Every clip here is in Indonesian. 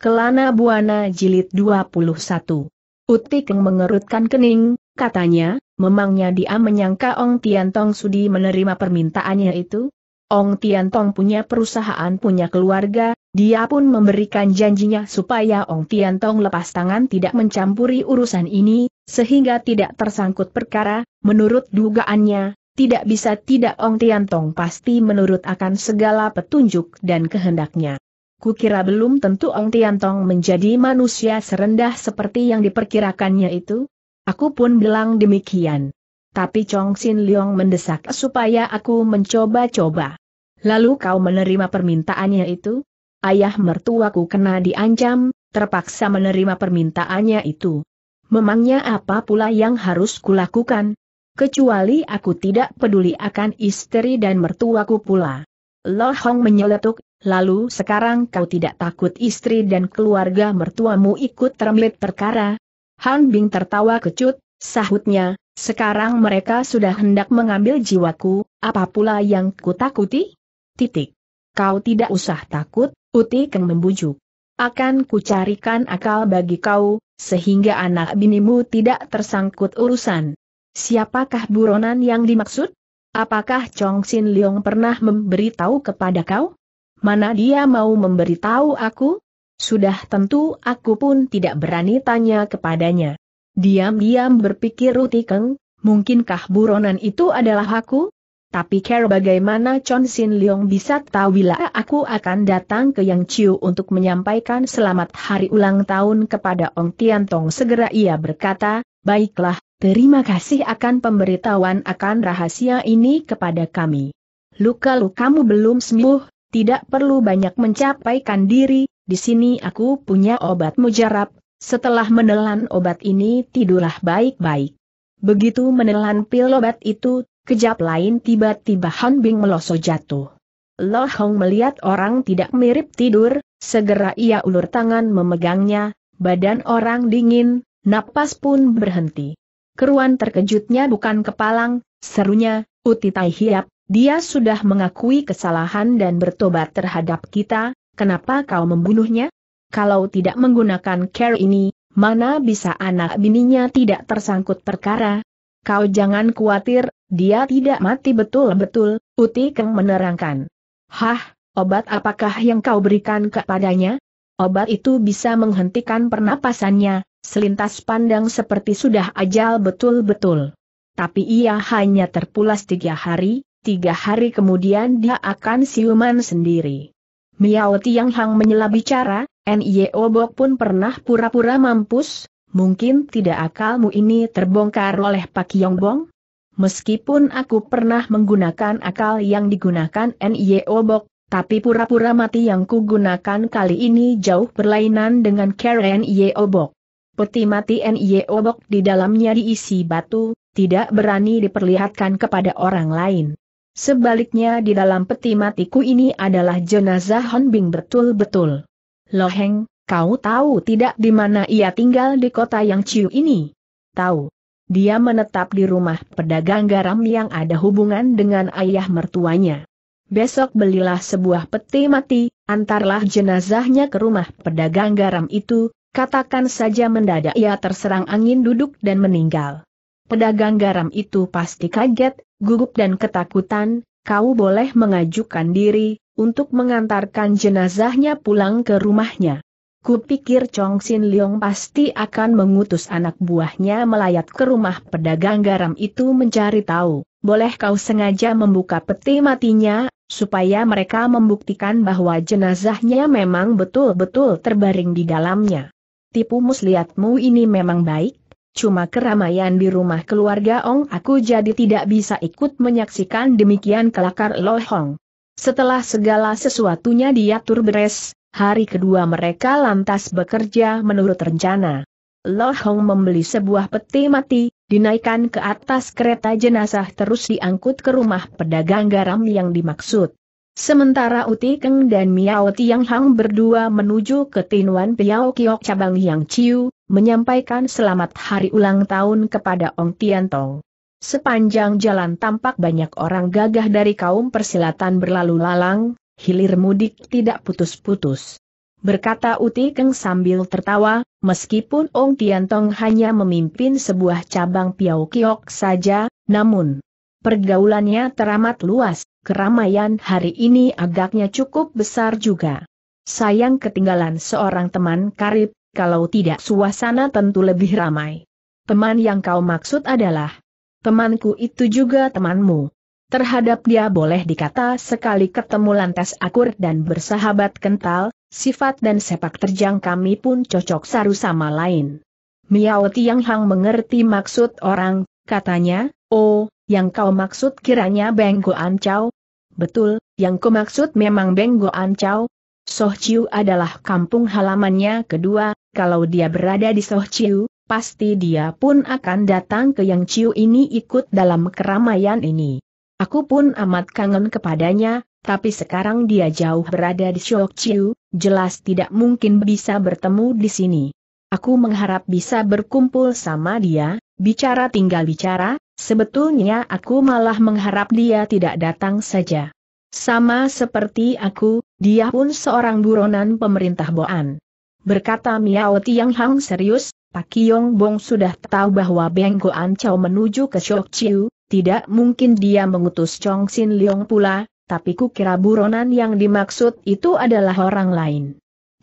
Kelana Buana Jilid 21. Utik mengerutkan kening, katanya, memangnya dia menyangka Ong Tiantong sudi menerima permintaannya itu? Ong Tiantong punya perusahaan punya keluarga, dia pun memberikan janjinya supaya Ong Tiantong lepas tangan tidak mencampuri urusan ini, sehingga tidak tersangkut perkara, menurut dugaannya, tidak bisa tidak Ong Tiantong pasti menurut akan segala petunjuk dan kehendaknya. Kukira belum tentu Ong Tong menjadi manusia serendah seperti yang diperkirakannya itu. Aku pun bilang demikian. Tapi Chong Xin Leong mendesak supaya aku mencoba-coba. Lalu kau menerima permintaannya itu? Ayah mertuaku kena diancam, terpaksa menerima permintaannya itu. Memangnya apa pula yang harus kulakukan? Kecuali aku tidak peduli akan istri dan mertuaku pula. Lo Hong menyeletuk, Lalu sekarang kau tidak takut istri dan keluarga mertuamu ikut termelit perkara? Han Bing tertawa kecut, sahutnya, sekarang mereka sudah hendak mengambil jiwaku, apa pula yang kutakuti? Titik. Kau tidak usah takut, Uti Keng membujuk. Akan kucarikan akal bagi kau, sehingga anak binimu tidak tersangkut urusan. Siapakah buronan yang dimaksud? Apakah Chong Sin Leong pernah memberitahu kepada kau? Mana dia mau memberitahu aku? Sudah tentu aku pun tidak berani tanya kepadanya. Diam-diam berpikir Rutikeng, mungkinkah buronan itu adalah aku? Tapi care bagaimana Chon Sin Leong bisa tahu bila aku akan datang ke Yang Chiu untuk menyampaikan selamat hari ulang tahun kepada Ong Tian Tong segera ia berkata, baiklah, terima kasih akan pemberitahuan akan rahasia ini kepada kami. Luka lukamu belum sembuh, tidak perlu banyak mencapaikan diri, di sini aku punya obat mujarab, setelah menelan obat ini tidurlah baik-baik. Begitu menelan pil obat itu, kejap lain tiba-tiba Han Bing meloso jatuh. Lo Hong melihat orang tidak mirip tidur, segera ia ulur tangan memegangnya, badan orang dingin, napas pun berhenti. Keruan terkejutnya bukan kepalang, serunya, uti tai hiap, dia sudah mengakui kesalahan dan bertobat terhadap kita, kenapa kau membunuhnya? Kalau tidak menggunakan care ini, mana bisa anak bininya tidak tersangkut perkara? Kau jangan khawatir, dia tidak mati betul-betul, Uti Keng menerangkan. Hah, obat apakah yang kau berikan kepadanya? Obat itu bisa menghentikan pernapasannya, selintas pandang seperti sudah ajal betul-betul. Tapi ia hanya terpulas tiga hari, tiga hari kemudian dia akan siuman sendiri. Miao Tiang Hang menyela bicara, N.I.O. Bok pun pernah pura-pura mampus, mungkin tidak akalmu ini terbongkar oleh Pak Yongbong? Meskipun aku pernah menggunakan akal yang digunakan N.I.O. Bok, tapi pura-pura mati yang kugunakan kali ini jauh berlainan dengan Karen N.I.O. Bok. Peti mati N.I.O. Bok di dalamnya diisi batu, tidak berani diperlihatkan kepada orang lain. Sebaliknya di dalam peti matiku ini adalah jenazah Hon Bing betul-betul. Loheng, kau tahu tidak di mana ia tinggal di kota yang ciu ini? Tahu. Dia menetap di rumah pedagang garam yang ada hubungan dengan ayah mertuanya. Besok belilah sebuah peti mati, antarlah jenazahnya ke rumah pedagang garam itu, katakan saja mendadak ia terserang angin duduk dan meninggal. Pedagang garam itu pasti kaget, gugup dan ketakutan, kau boleh mengajukan diri, untuk mengantarkan jenazahnya pulang ke rumahnya. Kupikir Chong Xin Leong pasti akan mengutus anak buahnya melayat ke rumah pedagang garam itu mencari tahu, boleh kau sengaja membuka peti matinya, supaya mereka membuktikan bahwa jenazahnya memang betul-betul terbaring di dalamnya. Tipu muslihatmu ini memang baik, Cuma keramaian di rumah keluarga Ong aku jadi tidak bisa ikut menyaksikan demikian kelakar Lo Hong. Setelah segala sesuatunya diatur beres, hari kedua mereka lantas bekerja menurut rencana. Lo Hong membeli sebuah peti mati, dinaikkan ke atas kereta jenazah terus diangkut ke rumah pedagang garam yang dimaksud. Sementara Uti Keng dan Miao Tiang Hang berdua menuju ke Tinuan Piao Kiok cabang Yang Ciu, menyampaikan selamat hari ulang tahun kepada Ong Tian Tong. Sepanjang jalan tampak banyak orang gagah dari kaum persilatan berlalu lalang, hilir mudik tidak putus-putus. Berkata Uti Keng sambil tertawa, meskipun Ong Tian Tong hanya memimpin sebuah cabang Piao Kiok saja, namun pergaulannya teramat luas keramaian hari ini agaknya cukup besar juga. Sayang ketinggalan seorang teman karib, kalau tidak suasana tentu lebih ramai. Teman yang kau maksud adalah temanku itu juga temanmu. Terhadap dia boleh dikata sekali ketemu lantas akur dan bersahabat kental, sifat dan sepak terjang kami pun cocok saru sama lain. Miao Tiang Hang mengerti maksud orang, katanya, oh, yang kau maksud kiranya Beng Goan Betul, yang ku maksud memang Beng Goan Chow. Sohciu adalah kampung halamannya kedua, kalau dia berada di Sohciu, pasti dia pun akan datang ke Yang Ciu ini ikut dalam keramaian ini. Aku pun amat kangen kepadanya, tapi sekarang dia jauh berada di Chiu, jelas tidak mungkin bisa bertemu di sini. Aku mengharap bisa berkumpul sama dia, bicara tinggal bicara, Sebetulnya aku malah mengharap dia tidak datang saja. Sama seperti aku, dia pun seorang buronan pemerintah Boan. Berkata Miao Tiang Hang serius, Pak Yong Bong sudah tahu bahwa Beng Goan Chow menuju ke Shok Chiu, tidak mungkin dia mengutus Chong Sin Leong pula, tapi kukira buronan yang dimaksud itu adalah orang lain.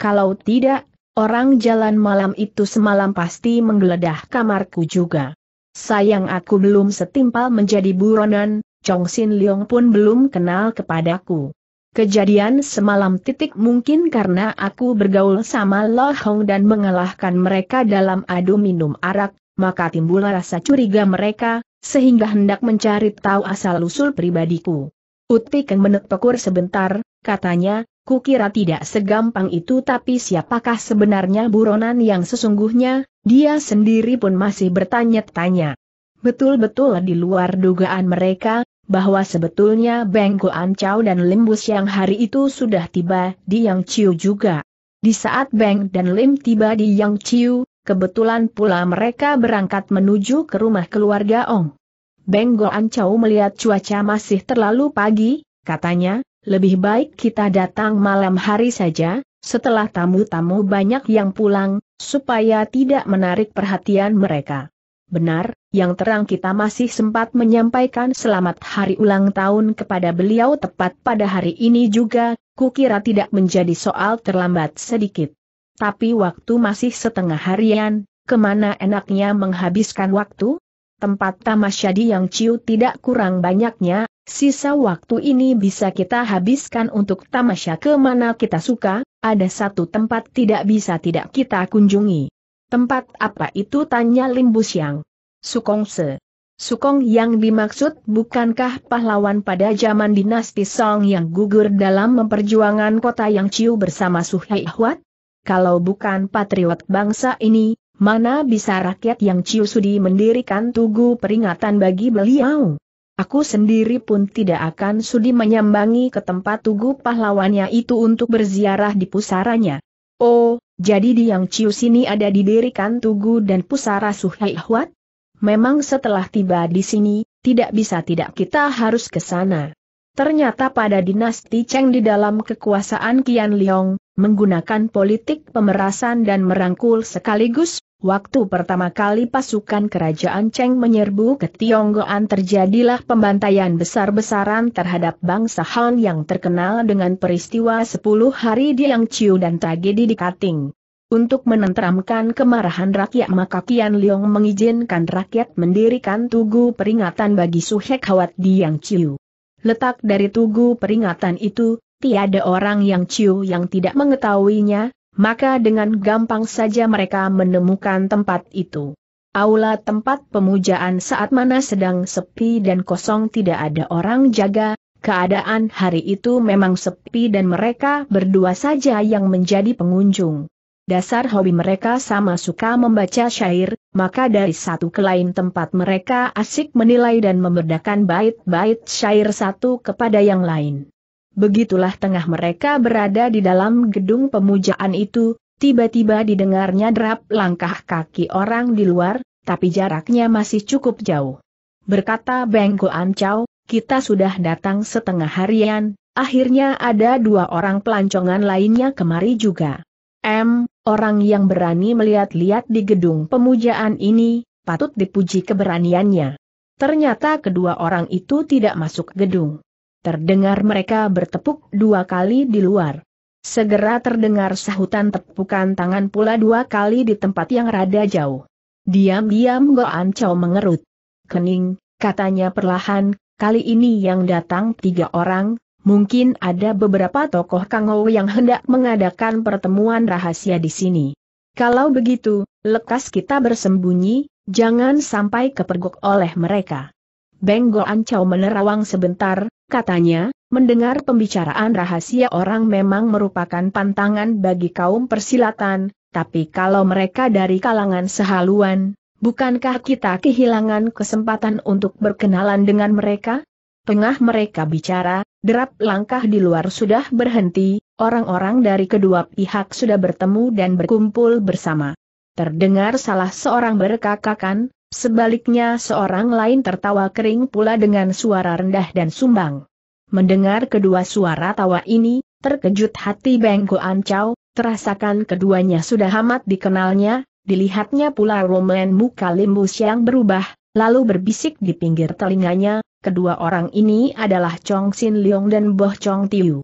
Kalau tidak, orang jalan malam itu semalam pasti menggeledah kamarku juga. Sayang aku belum setimpal menjadi buronan, Chong Sin Leong pun belum kenal kepadaku. Kejadian semalam titik mungkin karena aku bergaul sama Lo Hong dan mengalahkan mereka dalam adu minum arak, maka timbul rasa curiga mereka, sehingga hendak mencari tahu asal-usul pribadiku. Utik yang menepukur sebentar, katanya, Kukira tidak segampang itu tapi siapakah sebenarnya buronan yang sesungguhnya, dia sendiri pun masih bertanya-tanya. Betul-betul di luar dugaan mereka, bahwa sebetulnya Bengko Ancau dan Limbus yang hari itu sudah tiba di Yang Ciu juga. Di saat Beng dan Lim tiba di Yang Ciu, kebetulan pula mereka berangkat menuju ke rumah keluarga Ong. Beng Go Ancau melihat cuaca masih terlalu pagi, katanya, lebih baik kita datang malam hari saja, setelah tamu-tamu banyak yang pulang, supaya tidak menarik perhatian mereka. Benar, yang terang kita masih sempat menyampaikan selamat hari ulang tahun kepada beliau tepat pada hari ini juga, kukira tidak menjadi soal terlambat sedikit. Tapi waktu masih setengah harian, kemana enaknya menghabiskan waktu? Tempat tamasyadi yang ciu tidak kurang banyaknya, Sisa waktu ini bisa kita habiskan untuk tamasya ke mana kita suka, ada satu tempat tidak bisa tidak kita kunjungi. Tempat apa itu tanya Yang? Sukong Se. Sukong yang dimaksud bukankah pahlawan pada zaman dinasti Song yang gugur dalam memperjuangkan kota yang Ciu bersama Suhai Ahwat? Kalau bukan patriot bangsa ini, mana bisa rakyat yang Ciu Sudi mendirikan tugu peringatan bagi beliau? Aku sendiri pun tidak akan sudi menyambangi ke tempat tugu pahlawannya itu untuk berziarah di pusaranya. Oh, jadi di yang Ciu sini ada didirikan tugu dan pusara Suhai Huat? Memang setelah tiba di sini, tidak bisa tidak kita harus ke sana. Ternyata pada dinasti Cheng di dalam kekuasaan Qian Liong, menggunakan politik pemerasan dan merangkul sekaligus Waktu pertama kali pasukan kerajaan Cheng menyerbu ke Tionggoan terjadilah pembantaian besar-besaran terhadap bangsa Han yang terkenal dengan peristiwa 10 hari di Chiu dan tragedi di Kating. Untuk menenteramkan kemarahan rakyat maka Kian Leong mengizinkan rakyat mendirikan tugu peringatan bagi Suhek Hawat di Chiu. Letak dari tugu peringatan itu, tiada orang Yang Chiu yang tidak mengetahuinya, maka dengan gampang saja mereka menemukan tempat itu. Aula tempat pemujaan saat mana sedang sepi dan kosong tidak ada orang jaga, keadaan hari itu memang sepi dan mereka berdua saja yang menjadi pengunjung. Dasar hobi mereka sama suka membaca syair, maka dari satu ke lain tempat mereka asik menilai dan membedakan bait-bait syair satu kepada yang lain. Begitulah tengah mereka berada di dalam gedung pemujaan itu, tiba-tiba didengarnya derap langkah kaki orang di luar, tapi jaraknya masih cukup jauh. Berkata Bengko Ancau, kita sudah datang setengah harian, akhirnya ada dua orang pelancongan lainnya kemari juga. M, orang yang berani melihat-lihat di gedung pemujaan ini, patut dipuji keberaniannya. Ternyata kedua orang itu tidak masuk gedung terdengar mereka bertepuk dua kali di luar. Segera terdengar sahutan tepukan tangan pula dua kali di tempat yang rada jauh. Diam-diam Goan Chow mengerut. Kening, katanya perlahan, kali ini yang datang tiga orang, mungkin ada beberapa tokoh Kang Ou yang hendak mengadakan pertemuan rahasia di sini. Kalau begitu, lekas kita bersembunyi, jangan sampai kepergok oleh mereka. Benggolan Ancau menerawang sebentar, katanya, mendengar pembicaraan rahasia orang memang merupakan pantangan bagi kaum persilatan, tapi kalau mereka dari kalangan sehaluan, bukankah kita kehilangan kesempatan untuk berkenalan dengan mereka? Tengah mereka bicara, derap langkah di luar sudah berhenti, orang-orang dari kedua pihak sudah bertemu dan berkumpul bersama. Terdengar salah seorang berkakakan, Sebaliknya seorang lain tertawa kering pula dengan suara rendah dan sumbang. Mendengar kedua suara tawa ini, terkejut hati Bengko Ancau, terasakan keduanya sudah amat dikenalnya, dilihatnya pula Roman muka limbus yang berubah, lalu berbisik di pinggir telinganya, kedua orang ini adalah Chong Sin Leong dan Boh Chong Tiu.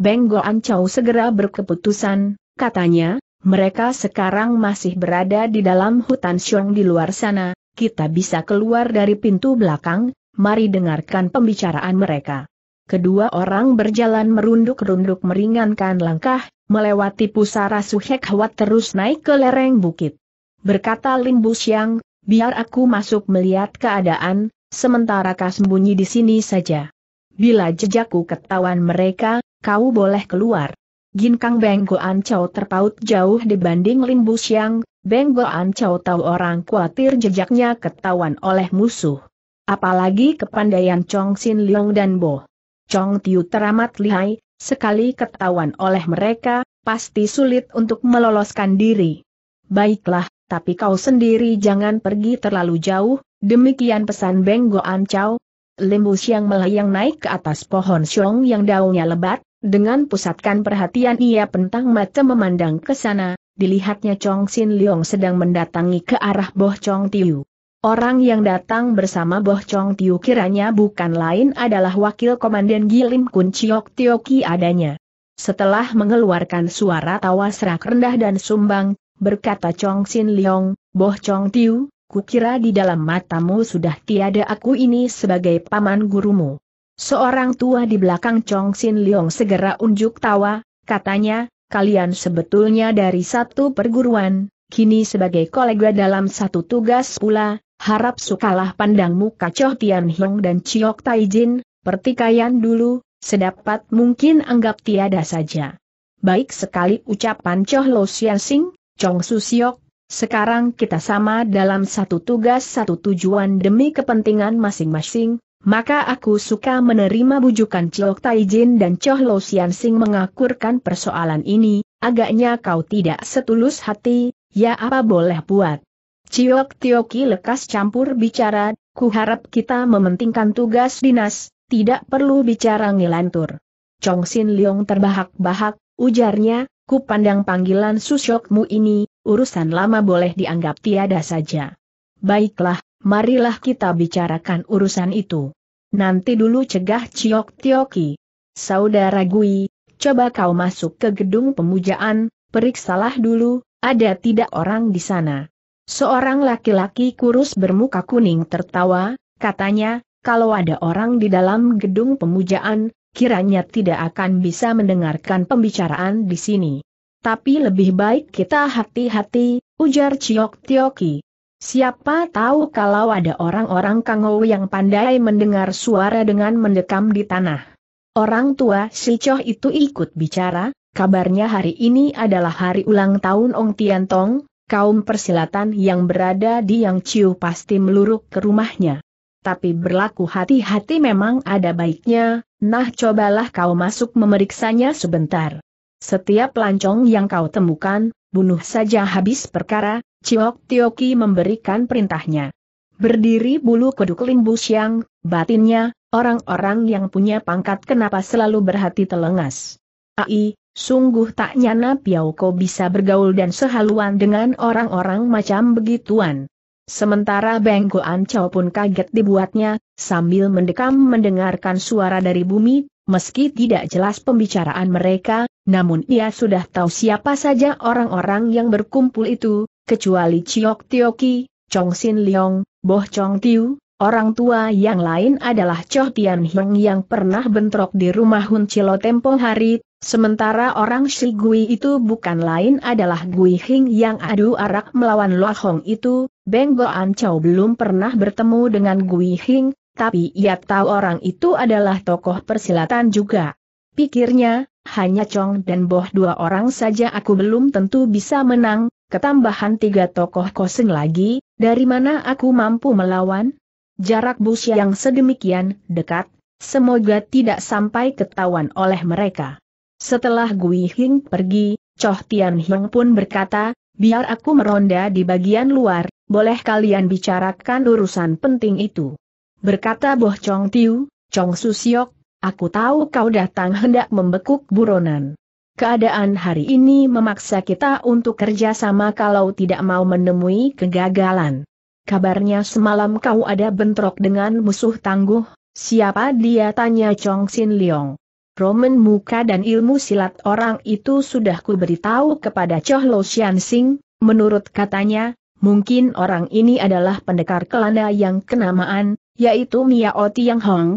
Beng An Chow segera berkeputusan, katanya, mereka sekarang masih berada di dalam hutan Xiong di luar sana, kita bisa keluar dari pintu belakang, mari dengarkan pembicaraan mereka. Kedua orang berjalan merunduk-runduk meringankan langkah, melewati pusara Suhek Hwat terus naik ke lereng bukit. Berkata Lin Siang, biar aku masuk melihat keadaan, sementara kau sembunyi di sini saja. Bila jejakku ketahuan mereka, kau boleh keluar. Ginkang Benggoan Chow terpaut jauh dibanding Lin Siang, Benggoan Chow tahu orang khawatir jejaknya ketahuan oleh musuh. Apalagi kepandaian Chong Sin Leong dan Bo. Chong Tiu teramat lihai, sekali ketahuan oleh mereka, pasti sulit untuk meloloskan diri. Baiklah, tapi kau sendiri jangan pergi terlalu jauh, demikian pesan Benggoan Chow. Lembus siang melayang naik ke atas pohon siong yang daunnya lebat, dengan pusatkan perhatian ia pentang mata memandang ke sana, dilihatnya Chong Xin Leong sedang mendatangi ke arah Boh Chong Tiu. Orang yang datang bersama Boh Chong Tiu kiranya bukan lain adalah wakil komandan Gilim Kun Chiok Tioki adanya. Setelah mengeluarkan suara tawa serak rendah dan sumbang, berkata Chong Xin Leong, Boh Chong Tiu, kukira di dalam matamu sudah tiada aku ini sebagai paman gurumu. Seorang tua di belakang Chong Xin Leong segera unjuk tawa, katanya, kalian sebetulnya dari satu perguruan, kini sebagai kolega dalam satu tugas pula, harap sukalah pandangmu muka Tian Hong dan Chiok Taijin, pertikaian dulu, sedapat mungkin anggap tiada saja. Baik sekali ucapan Choh Lo Sian Sing, Chong Su Siok, sekarang kita sama dalam satu tugas satu tujuan demi kepentingan masing-masing, maka aku suka menerima bujukan Chok Taijin dan Choh Lo Sing mengakurkan persoalan ini, agaknya kau tidak setulus hati, ya apa boleh buat. Ciok Tioki lekas campur bicara, ku harap kita mementingkan tugas dinas, tidak perlu bicara ngilantur. Chong Sin Leong terbahak-bahak, ujarnya, ku pandang panggilan susyokmu ini, urusan lama boleh dianggap tiada saja. Baiklah, marilah kita bicarakan urusan itu. Nanti dulu cegah Ciok Tioki. Saudara Gui, coba kau masuk ke gedung pemujaan, periksalah dulu, ada tidak orang di sana. Seorang laki-laki kurus bermuka kuning tertawa, katanya, kalau ada orang di dalam gedung pemujaan, kiranya tidak akan bisa mendengarkan pembicaraan di sini. Tapi lebih baik kita hati-hati, ujar Ciok Tioki. Siapa tahu kalau ada orang-orang Kangou yang pandai mendengar suara dengan mendekam di tanah. Orang tua si Choh itu ikut bicara, kabarnya hari ini adalah hari ulang tahun Ong Tian Tong. kaum persilatan yang berada di Yang Ciu pasti meluruk ke rumahnya. Tapi berlaku hati-hati memang ada baiknya, nah cobalah kau masuk memeriksanya sebentar. Setiap pelancong yang kau temukan, bunuh saja habis perkara, Ciok Tioki memberikan perintahnya. Berdiri bulu kuduk limbu siang, batinnya, orang-orang yang punya pangkat kenapa selalu berhati telengas. Ai, sungguh tak nyana Piaoko bisa bergaul dan sehaluan dengan orang-orang macam begituan. Sementara Beng Ancao pun kaget dibuatnya, sambil mendekam mendengarkan suara dari bumi, meski tidak jelas pembicaraan mereka, namun ia sudah tahu siapa saja orang-orang yang berkumpul itu, kecuali Chiok Tioki, Chong Sin Leong, Boh Chong Tiu, orang tua yang lain adalah Choh Tian Hong yang pernah bentrok di rumah Hun Chilo tempo hari, sementara orang si Gui itu bukan lain adalah Gui Hing yang adu arak melawan Lo Hong itu, Beng An Chow belum pernah bertemu dengan Gui Hing, tapi ia tahu orang itu adalah tokoh persilatan juga. Pikirnya, hanya Chong dan Boh dua orang saja aku belum tentu bisa menang, ketambahan tiga tokoh kosong lagi, dari mana aku mampu melawan? Jarak bus yang sedemikian dekat, semoga tidak sampai ketahuan oleh mereka. Setelah Gui Hing pergi, Choh Tian Hing pun berkata, biar aku meronda di bagian luar, boleh kalian bicarakan urusan penting itu. Berkata Boh Chong Tiu, Chong Susiok, aku tahu kau datang hendak membekuk buronan. Keadaan hari ini memaksa kita untuk kerjasama kalau tidak mau menemui kegagalan. Kabarnya semalam kau ada bentrok dengan musuh tangguh, siapa dia tanya Chong Xin Leong. Roman muka dan ilmu silat orang itu sudah ku beritahu kepada Choh Lo Xian Sing, menurut katanya, mungkin orang ini adalah pendekar kelana yang kenamaan, yaitu Mia Oti Yang Hong.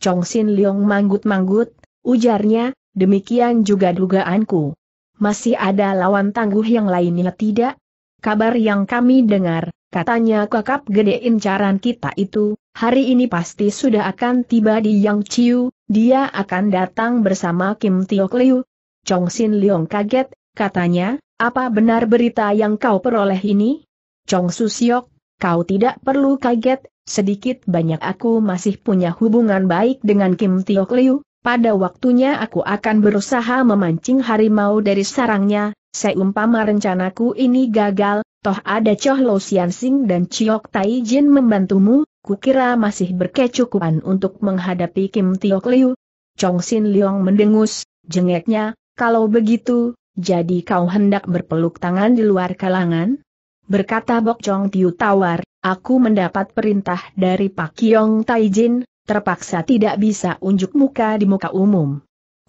Chong Xin Leong manggut-manggut, ujarnya, Demikian juga dugaanku. Masih ada lawan tangguh yang lainnya tidak? Kabar yang kami dengar, katanya kakap gede incaran kita itu, hari ini pasti sudah akan tiba di Yang Chiu, dia akan datang bersama Kim Tio Liu. Chong Sin Leong kaget, katanya, apa benar berita yang kau peroleh ini? Chong Su Siok, kau tidak perlu kaget, sedikit banyak aku masih punya hubungan baik dengan Kim Tio Liu, pada waktunya aku akan berusaha memancing harimau dari sarangnya, seumpama rencanaku ini gagal, toh ada Choh Lo Sian Sing dan Chiok Tai Jin membantumu, kukira masih berkecukupan untuk menghadapi Kim Tiok Liu. Chong Sin Leong mendengus, jengeknya, kalau begitu, jadi kau hendak berpeluk tangan di luar kalangan? Berkata Bok Chong Tiu tawar, aku mendapat perintah dari Pak Kiong Tai Jin, terpaksa tidak bisa unjuk muka di muka umum.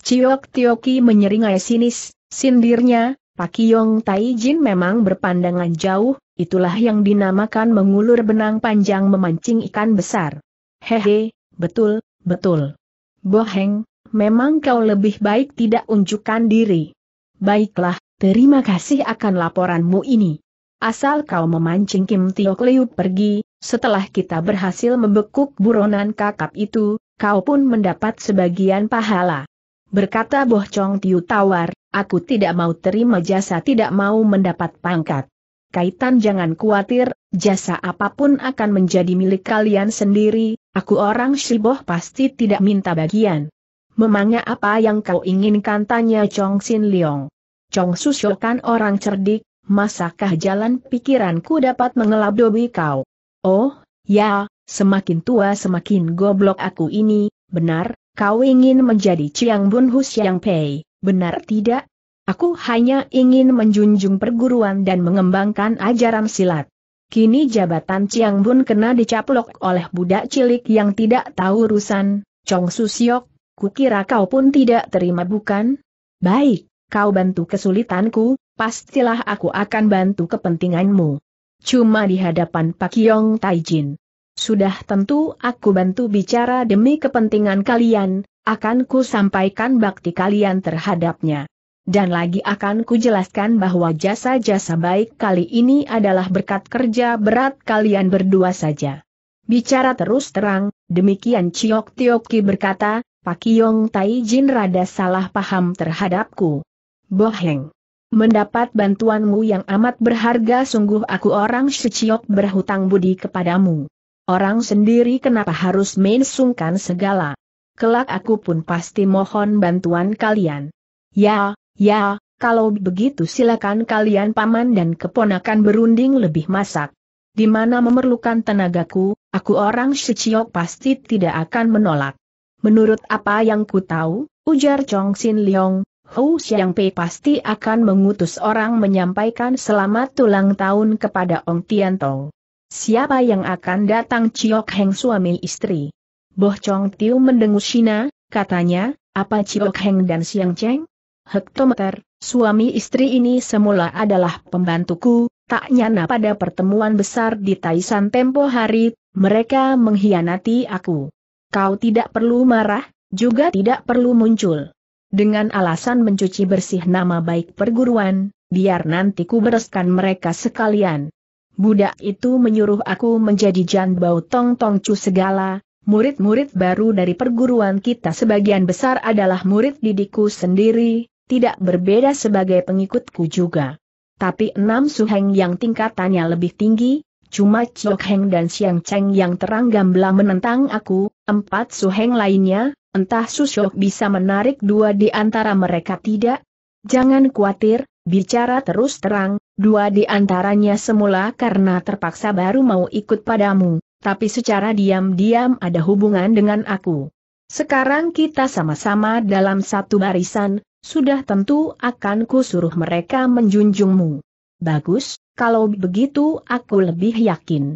Ciok Tioki menyeringai sinis, sindirnya, Pak Tai Taijin memang berpandangan jauh, itulah yang dinamakan mengulur benang panjang memancing ikan besar. Hehe, betul, betul. Boheng, memang kau lebih baik tidak unjukkan diri. Baiklah, terima kasih akan laporanmu ini. Asal kau memancing Kim Tiok Liu pergi, setelah kita berhasil membekuk buronan kakap itu, kau pun mendapat sebagian pahala. Berkata Boh Chong Tiu Tawar, aku tidak mau terima jasa tidak mau mendapat pangkat. Kaitan jangan khawatir, jasa apapun akan menjadi milik kalian sendiri, aku orang Shiboh pasti tidak minta bagian. Memangnya apa yang kau inginkan tanya Chong Xin Leong. Chong Susyo kan orang cerdik, masakah jalan pikiranku dapat mengeladobi kau? Oh, ya, semakin tua semakin goblok aku ini, benar, kau ingin menjadi Chiang Bun Hu Xiang Pei, benar tidak? Aku hanya ingin menjunjung perguruan dan mengembangkan ajaran silat. Kini jabatan Chiang Bun kena dicaplok oleh budak cilik yang tidak tahu urusan, Chong Susiok, kukira kau pun tidak terima bukan? Baik, kau bantu kesulitanku, pastilah aku akan bantu kepentinganmu cuma di hadapan Pak Yong Taijin. Sudah tentu aku bantu bicara demi kepentingan kalian, akan ku sampaikan bakti kalian terhadapnya. Dan lagi akan ku jelaskan bahwa jasa-jasa baik kali ini adalah berkat kerja berat kalian berdua saja. Bicara terus terang, demikian Chiok Tioki berkata, Pak Yong Taijin rada salah paham terhadapku. Boheng. Mendapat bantuanmu yang amat berharga sungguh aku orang Shiciok berhutang budi kepadamu. Orang sendiri kenapa harus mensungkan segala. Kelak aku pun pasti mohon bantuan kalian. Ya, ya, kalau begitu silakan kalian paman dan keponakan berunding lebih masak. Di mana memerlukan tenagaku, aku orang Shiciok pasti tidak akan menolak. Menurut apa yang ku tahu, ujar Chong Sin Leong, Xiang Pei pasti akan mengutus orang menyampaikan selamat tulang tahun kepada Ong Tian Tong. Siapa yang akan datang Ciok Heng suami istri? Boh Chong Tiu mendengus Shina, katanya, apa Ciok Heng dan Siang Cheng? Hektometer, suami istri ini semula adalah pembantuku, tak nyana pada pertemuan besar di Taisan tempo hari, mereka mengkhianati aku. Kau tidak perlu marah, juga tidak perlu muncul dengan alasan mencuci bersih nama baik perguruan, biar nanti ku bereskan mereka sekalian. Budak itu menyuruh aku menjadi janbau tong tong cu segala, murid-murid baru dari perguruan kita sebagian besar adalah murid didikku sendiri, tidak berbeda sebagai pengikutku juga. Tapi enam suheng yang tingkatannya lebih tinggi, cuma Chok dan Siang Cheng yang terang gamblang menentang aku, empat suheng lainnya, Entah Susyok bisa menarik dua di antara mereka tidak? Jangan khawatir, bicara terus terang, dua di antaranya semula karena terpaksa baru mau ikut padamu, tapi secara diam-diam ada hubungan dengan aku. Sekarang kita sama-sama dalam satu barisan, sudah tentu akan kusuruh mereka menjunjungmu. Bagus, kalau begitu aku lebih yakin.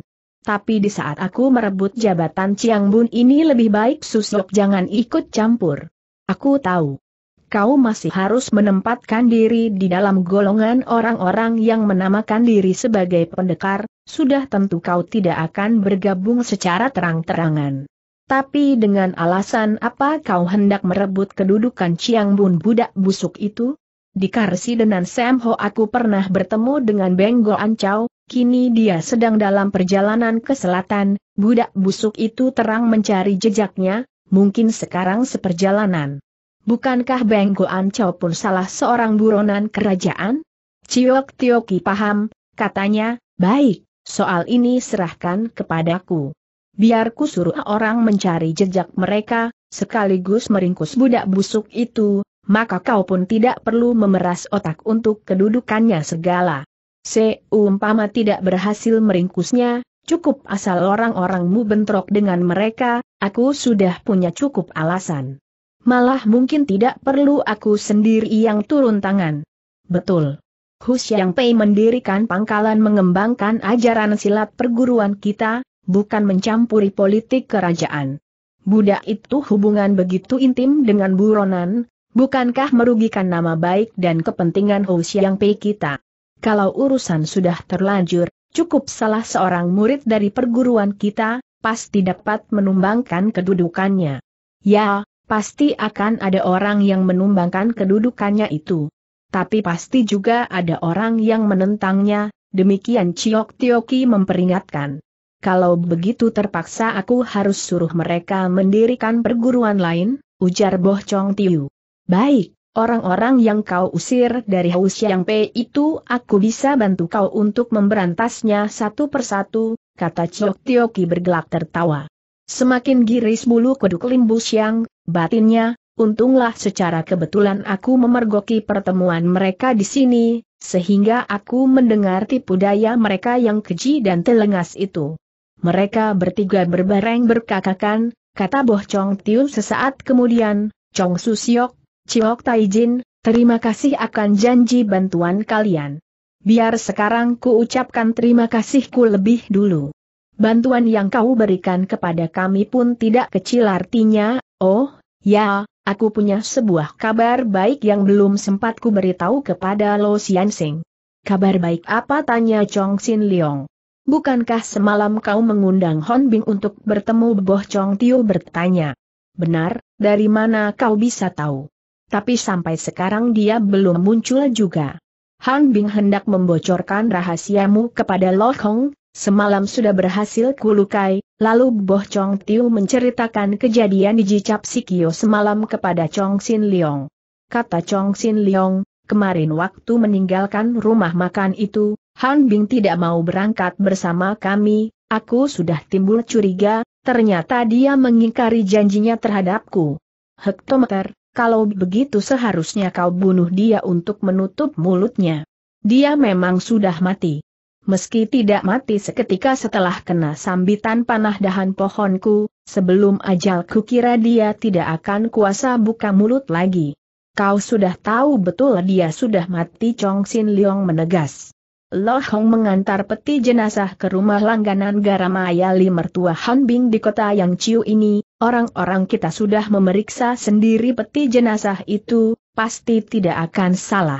Tapi di saat aku merebut jabatan Chiang Bun ini lebih baik Susuk jangan ikut campur. Aku tahu. Kau masih harus menempatkan diri di dalam golongan orang-orang yang menamakan diri sebagai pendekar, sudah tentu kau tidak akan bergabung secara terang-terangan. Tapi dengan alasan apa kau hendak merebut kedudukan Chiang Bun budak busuk itu? Di Karsi dengan Sam Ho aku pernah bertemu dengan Benggo Ancau, Kini dia sedang dalam perjalanan ke selatan, budak busuk itu terang mencari jejaknya, mungkin sekarang seperjalanan. Bukankah Beng Goan pun salah seorang buronan kerajaan? Ciok Tioki paham, katanya, baik, soal ini serahkan kepadaku. Biarku suruh orang mencari jejak mereka, sekaligus meringkus budak busuk itu, maka kau pun tidak perlu memeras otak untuk kedudukannya segala. Seumpama tidak berhasil meringkusnya, cukup asal orang-orangmu bentrok dengan mereka, aku sudah punya cukup alasan. Malah mungkin tidak perlu aku sendiri yang turun tangan. Betul. Hu Xiang Pei mendirikan pangkalan mengembangkan ajaran silat perguruan kita, bukan mencampuri politik kerajaan. Budak itu hubungan begitu intim dengan buronan, bukankah merugikan nama baik dan kepentingan Hu Xiang Pei kita? Kalau urusan sudah terlanjur, cukup salah seorang murid dari perguruan kita, pasti dapat menumbangkan kedudukannya. Ya, pasti akan ada orang yang menumbangkan kedudukannya itu. Tapi pasti juga ada orang yang menentangnya, demikian Ciok Tioki memperingatkan. Kalau begitu terpaksa aku harus suruh mereka mendirikan perguruan lain, ujar Boh Chong Tiu. Baik, Orang-orang yang kau usir dari Haus Yang Pei itu aku bisa bantu kau untuk memberantasnya satu persatu, kata Chiok Tioki bergelak tertawa. Semakin giris bulu kuduk Limbu Siang, batinnya, untunglah secara kebetulan aku memergoki pertemuan mereka di sini, sehingga aku mendengar tipu daya mereka yang keji dan telengas itu. Mereka bertiga berbareng berkakakan, kata Boh Chong Tiu sesaat kemudian, Chong Su Siok, Ciok Taijin, terima kasih akan janji bantuan kalian. Biar sekarang ku ucapkan terima kasihku lebih dulu. Bantuan yang kau berikan kepada kami pun tidak kecil artinya, oh, ya, aku punya sebuah kabar baik yang belum sempat ku beritahu kepada Lo Xianxing. Kabar baik apa tanya Chong Xin Leong. Bukankah semalam kau mengundang Hon Bing untuk bertemu Boh Chong Tio bertanya. Benar, dari mana kau bisa tahu? Tapi sampai sekarang dia belum muncul juga. Han Bing hendak membocorkan rahasiamu kepada Lo Hong, semalam sudah berhasil kulukai, lalu Boh Chong Tiu menceritakan kejadian di Jicap Sikio semalam kepada Chong Sin Leong. Kata Chong Sin Leong, kemarin waktu meninggalkan rumah makan itu, Han Bing tidak mau berangkat bersama kami, aku sudah timbul curiga, ternyata dia mengingkari janjinya terhadapku. Hektometer, kalau begitu seharusnya kau bunuh dia untuk menutup mulutnya. Dia memang sudah mati. Meski tidak mati seketika setelah kena sambitan panah dahan pohonku, sebelum ajalku kira dia tidak akan kuasa buka mulut lagi. Kau sudah tahu betul dia sudah mati Chong Xin Leong menegas. Lo Hong mengantar peti jenazah ke rumah langganan ayali mertua Han Bing di kota yang Ciu ini, orang-orang kita sudah memeriksa sendiri peti jenazah itu, pasti tidak akan salah.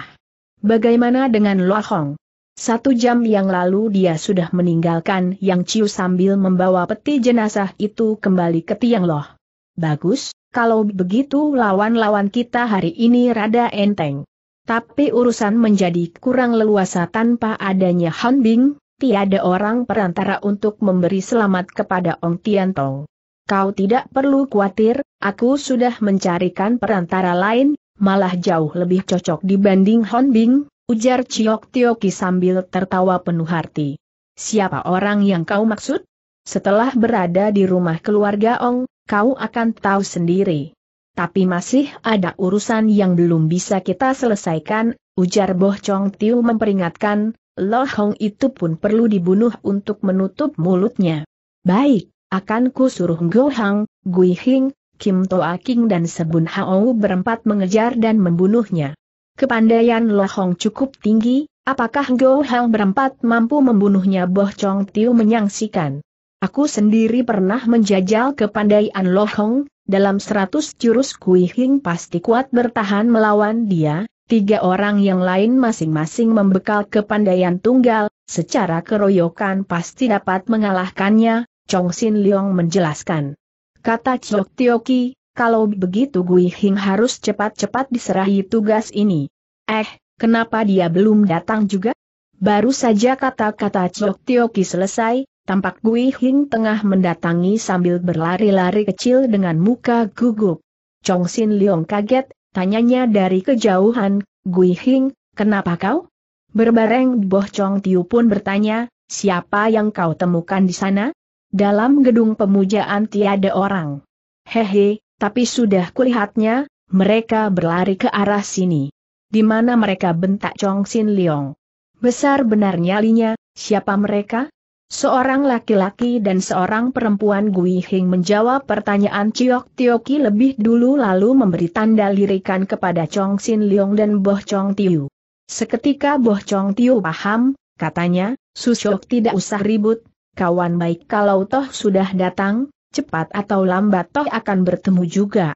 Bagaimana dengan Loh Hong? Satu jam yang lalu dia sudah meninggalkan Yang Ciu sambil membawa peti jenazah itu kembali ke tiang Loh. Bagus, kalau begitu lawan-lawan kita hari ini rada enteng. Tapi urusan menjadi kurang leluasa tanpa adanya Han Bing, tiada orang perantara untuk memberi selamat kepada Ong Tian Tong. Kau tidak perlu khawatir, aku sudah mencarikan perantara lain, malah jauh lebih cocok dibanding Han Bing, ujar Chiok Tioki sambil tertawa penuh hati. Siapa orang yang kau maksud? Setelah berada di rumah keluarga Ong, kau akan tahu sendiri tapi masih ada urusan yang belum bisa kita selesaikan, ujar Boh Chong Tiu memperingatkan, Lo Hong itu pun perlu dibunuh untuk menutup mulutnya. Baik, akan ku suruh Go Hang, Gui Hing, Kim Toa King dan Sebun Hao berempat mengejar dan membunuhnya. Kepandaian Lo Hong cukup tinggi, apakah Go Hang berempat mampu membunuhnya Boh Chong Tiu menyaksikan. Aku sendiri pernah menjajal kepandaian Lo Hong, dalam seratus jurus Kui Hing pasti kuat bertahan melawan dia, tiga orang yang lain masing-masing membekal kepandaian tunggal, secara keroyokan pasti dapat mengalahkannya, Chong Sin Leong menjelaskan. Kata Chok Tioki, kalau begitu Gui Hing harus cepat-cepat diserahi tugas ini. Eh, kenapa dia belum datang juga? Baru saja kata-kata Chok Tioki selesai, Tampak Gui Hing tengah mendatangi sambil berlari-lari kecil dengan muka gugup. Chong Sin Leong kaget, tanyanya dari kejauhan, Gui Hing, kenapa kau? Berbareng Boh Chong Tiu pun bertanya, siapa yang kau temukan di sana? Dalam gedung pemujaan tiada orang. Hehe, tapi sudah kulihatnya, mereka berlari ke arah sini. Di mana mereka bentak Chong Sin Leong? Besar benar nyalinya, siapa mereka? Seorang laki-laki dan seorang perempuan Gui Hing menjawab pertanyaan Chiok Tioki lebih dulu lalu memberi tanda lirikan kepada Chong Sin Leong dan Boh Chong Tiu. Seketika Boh Chong Tiu paham, katanya, Susyok tidak usah ribut, kawan baik kalau toh sudah datang, cepat atau lambat toh akan bertemu juga.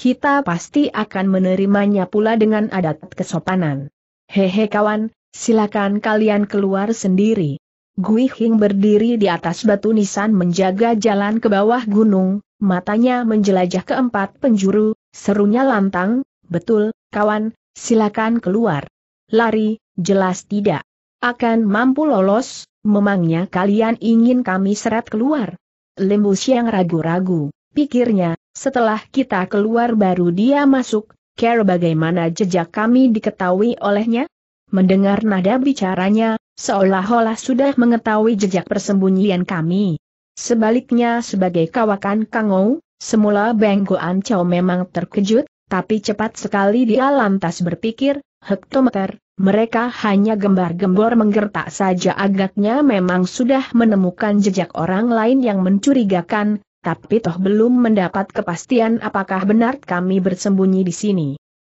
Kita pasti akan menerimanya pula dengan adat kesopanan. Hehe kawan, silakan kalian keluar sendiri. Gui Hing berdiri di atas batu nisan menjaga jalan ke bawah gunung, matanya menjelajah ke empat penjuru, serunya lantang, betul, kawan, silakan keluar. Lari, jelas tidak. Akan mampu lolos, memangnya kalian ingin kami seret keluar? Lembu siang ragu-ragu, pikirnya, setelah kita keluar baru dia masuk, care bagaimana jejak kami diketahui olehnya? Mendengar nada bicaranya, Seolah-olah sudah mengetahui jejak persembunyian kami. Sebaliknya sebagai kawakan Kangou, semula Beng Chau memang terkejut, tapi cepat sekali dia lantas berpikir, hektometer, mereka hanya gembar-gembor menggertak saja agaknya memang sudah menemukan jejak orang lain yang mencurigakan, tapi toh belum mendapat kepastian apakah benar kami bersembunyi di sini.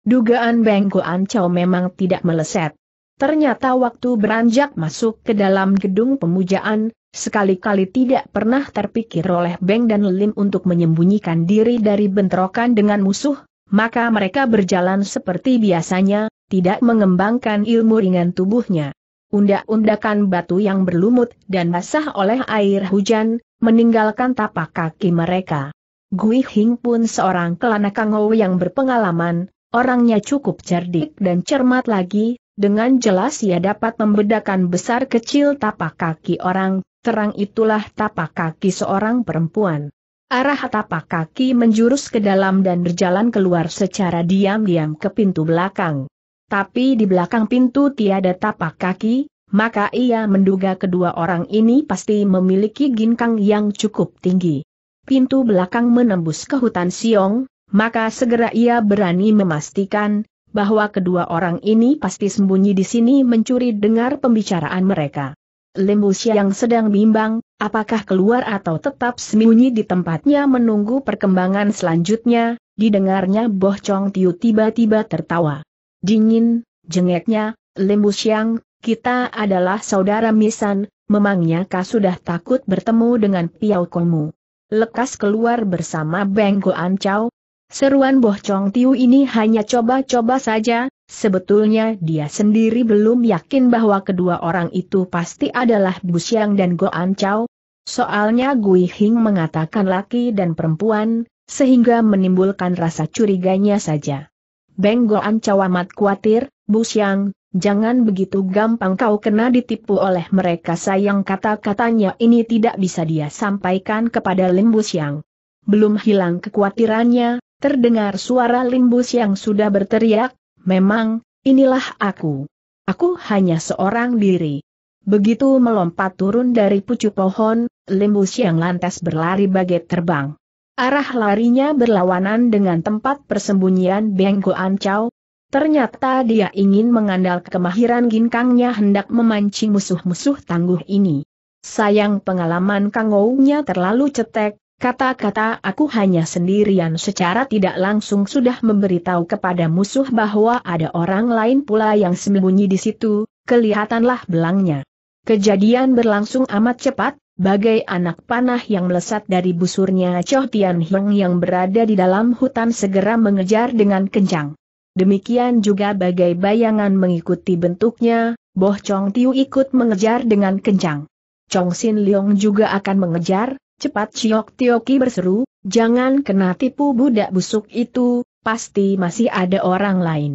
Dugaan Beng Chau memang tidak meleset. Ternyata waktu beranjak masuk ke dalam gedung pemujaan, sekali-kali tidak pernah terpikir oleh Beng dan Lim untuk menyembunyikan diri dari bentrokan dengan musuh, maka mereka berjalan seperti biasanya, tidak mengembangkan ilmu ringan tubuhnya. Undak-undakan batu yang berlumut dan basah oleh air hujan, meninggalkan tapak kaki mereka. Gui Hing pun seorang kelana kangow yang berpengalaman, orangnya cukup cerdik dan cermat lagi, dengan jelas ia dapat membedakan besar kecil tapak kaki orang, terang itulah tapak kaki seorang perempuan. Arah tapak kaki menjurus ke dalam dan berjalan keluar secara diam-diam ke pintu belakang. Tapi di belakang pintu tiada tapak kaki, maka ia menduga kedua orang ini pasti memiliki ginkang yang cukup tinggi. Pintu belakang menembus ke hutan Siong, maka segera ia berani memastikan, bahwa kedua orang ini pasti sembunyi di sini mencuri dengar pembicaraan mereka. Lembu yang sedang bimbang, apakah keluar atau tetap sembunyi di tempatnya menunggu perkembangan selanjutnya, didengarnya Boh Chong Tiu tiba-tiba tertawa. Dingin, jengeknya, Lembu yang, kita adalah saudara misan, memangnya kau sudah takut bertemu dengan Piau Komu. Lekas keluar bersama Beng Goan Chow, Seruan Boh Chong Tiu ini hanya coba-coba saja, sebetulnya dia sendiri belum yakin bahwa kedua orang itu pasti adalah Bu Xiang dan Goan Chow. Soalnya Gui Hing mengatakan laki dan perempuan, sehingga menimbulkan rasa curiganya saja. Beng Goan Chow amat khawatir, Bu Xiang, jangan begitu gampang kau kena ditipu oleh mereka sayang kata-katanya ini tidak bisa dia sampaikan kepada Lim Bu Xiang. Belum hilang kekhawatirannya, Terdengar suara Limbus yang sudah berteriak, memang, inilah aku. Aku hanya seorang diri. Begitu melompat turun dari pucuk pohon, Limbus yang lantas berlari bagai terbang. Arah larinya berlawanan dengan tempat persembunyian Beng Ancau. Ternyata dia ingin mengandal kemahiran ginkangnya hendak memancing musuh-musuh tangguh ini. Sayang pengalaman Kang terlalu cetek, Kata-kata aku hanya sendirian secara tidak langsung sudah memberitahu kepada musuh bahwa ada orang lain pula yang sembunyi di situ, kelihatanlah belangnya. Kejadian berlangsung amat cepat, bagai anak panah yang melesat dari busurnya Choh Tian Heng yang berada di dalam hutan segera mengejar dengan kencang. Demikian juga bagai bayangan mengikuti bentuknya, Boh Chong Tiu ikut mengejar dengan kencang. Chong Xin Leong juga akan mengejar, Cepat ciok Tioki berseru, jangan kena tipu budak busuk itu, pasti masih ada orang lain.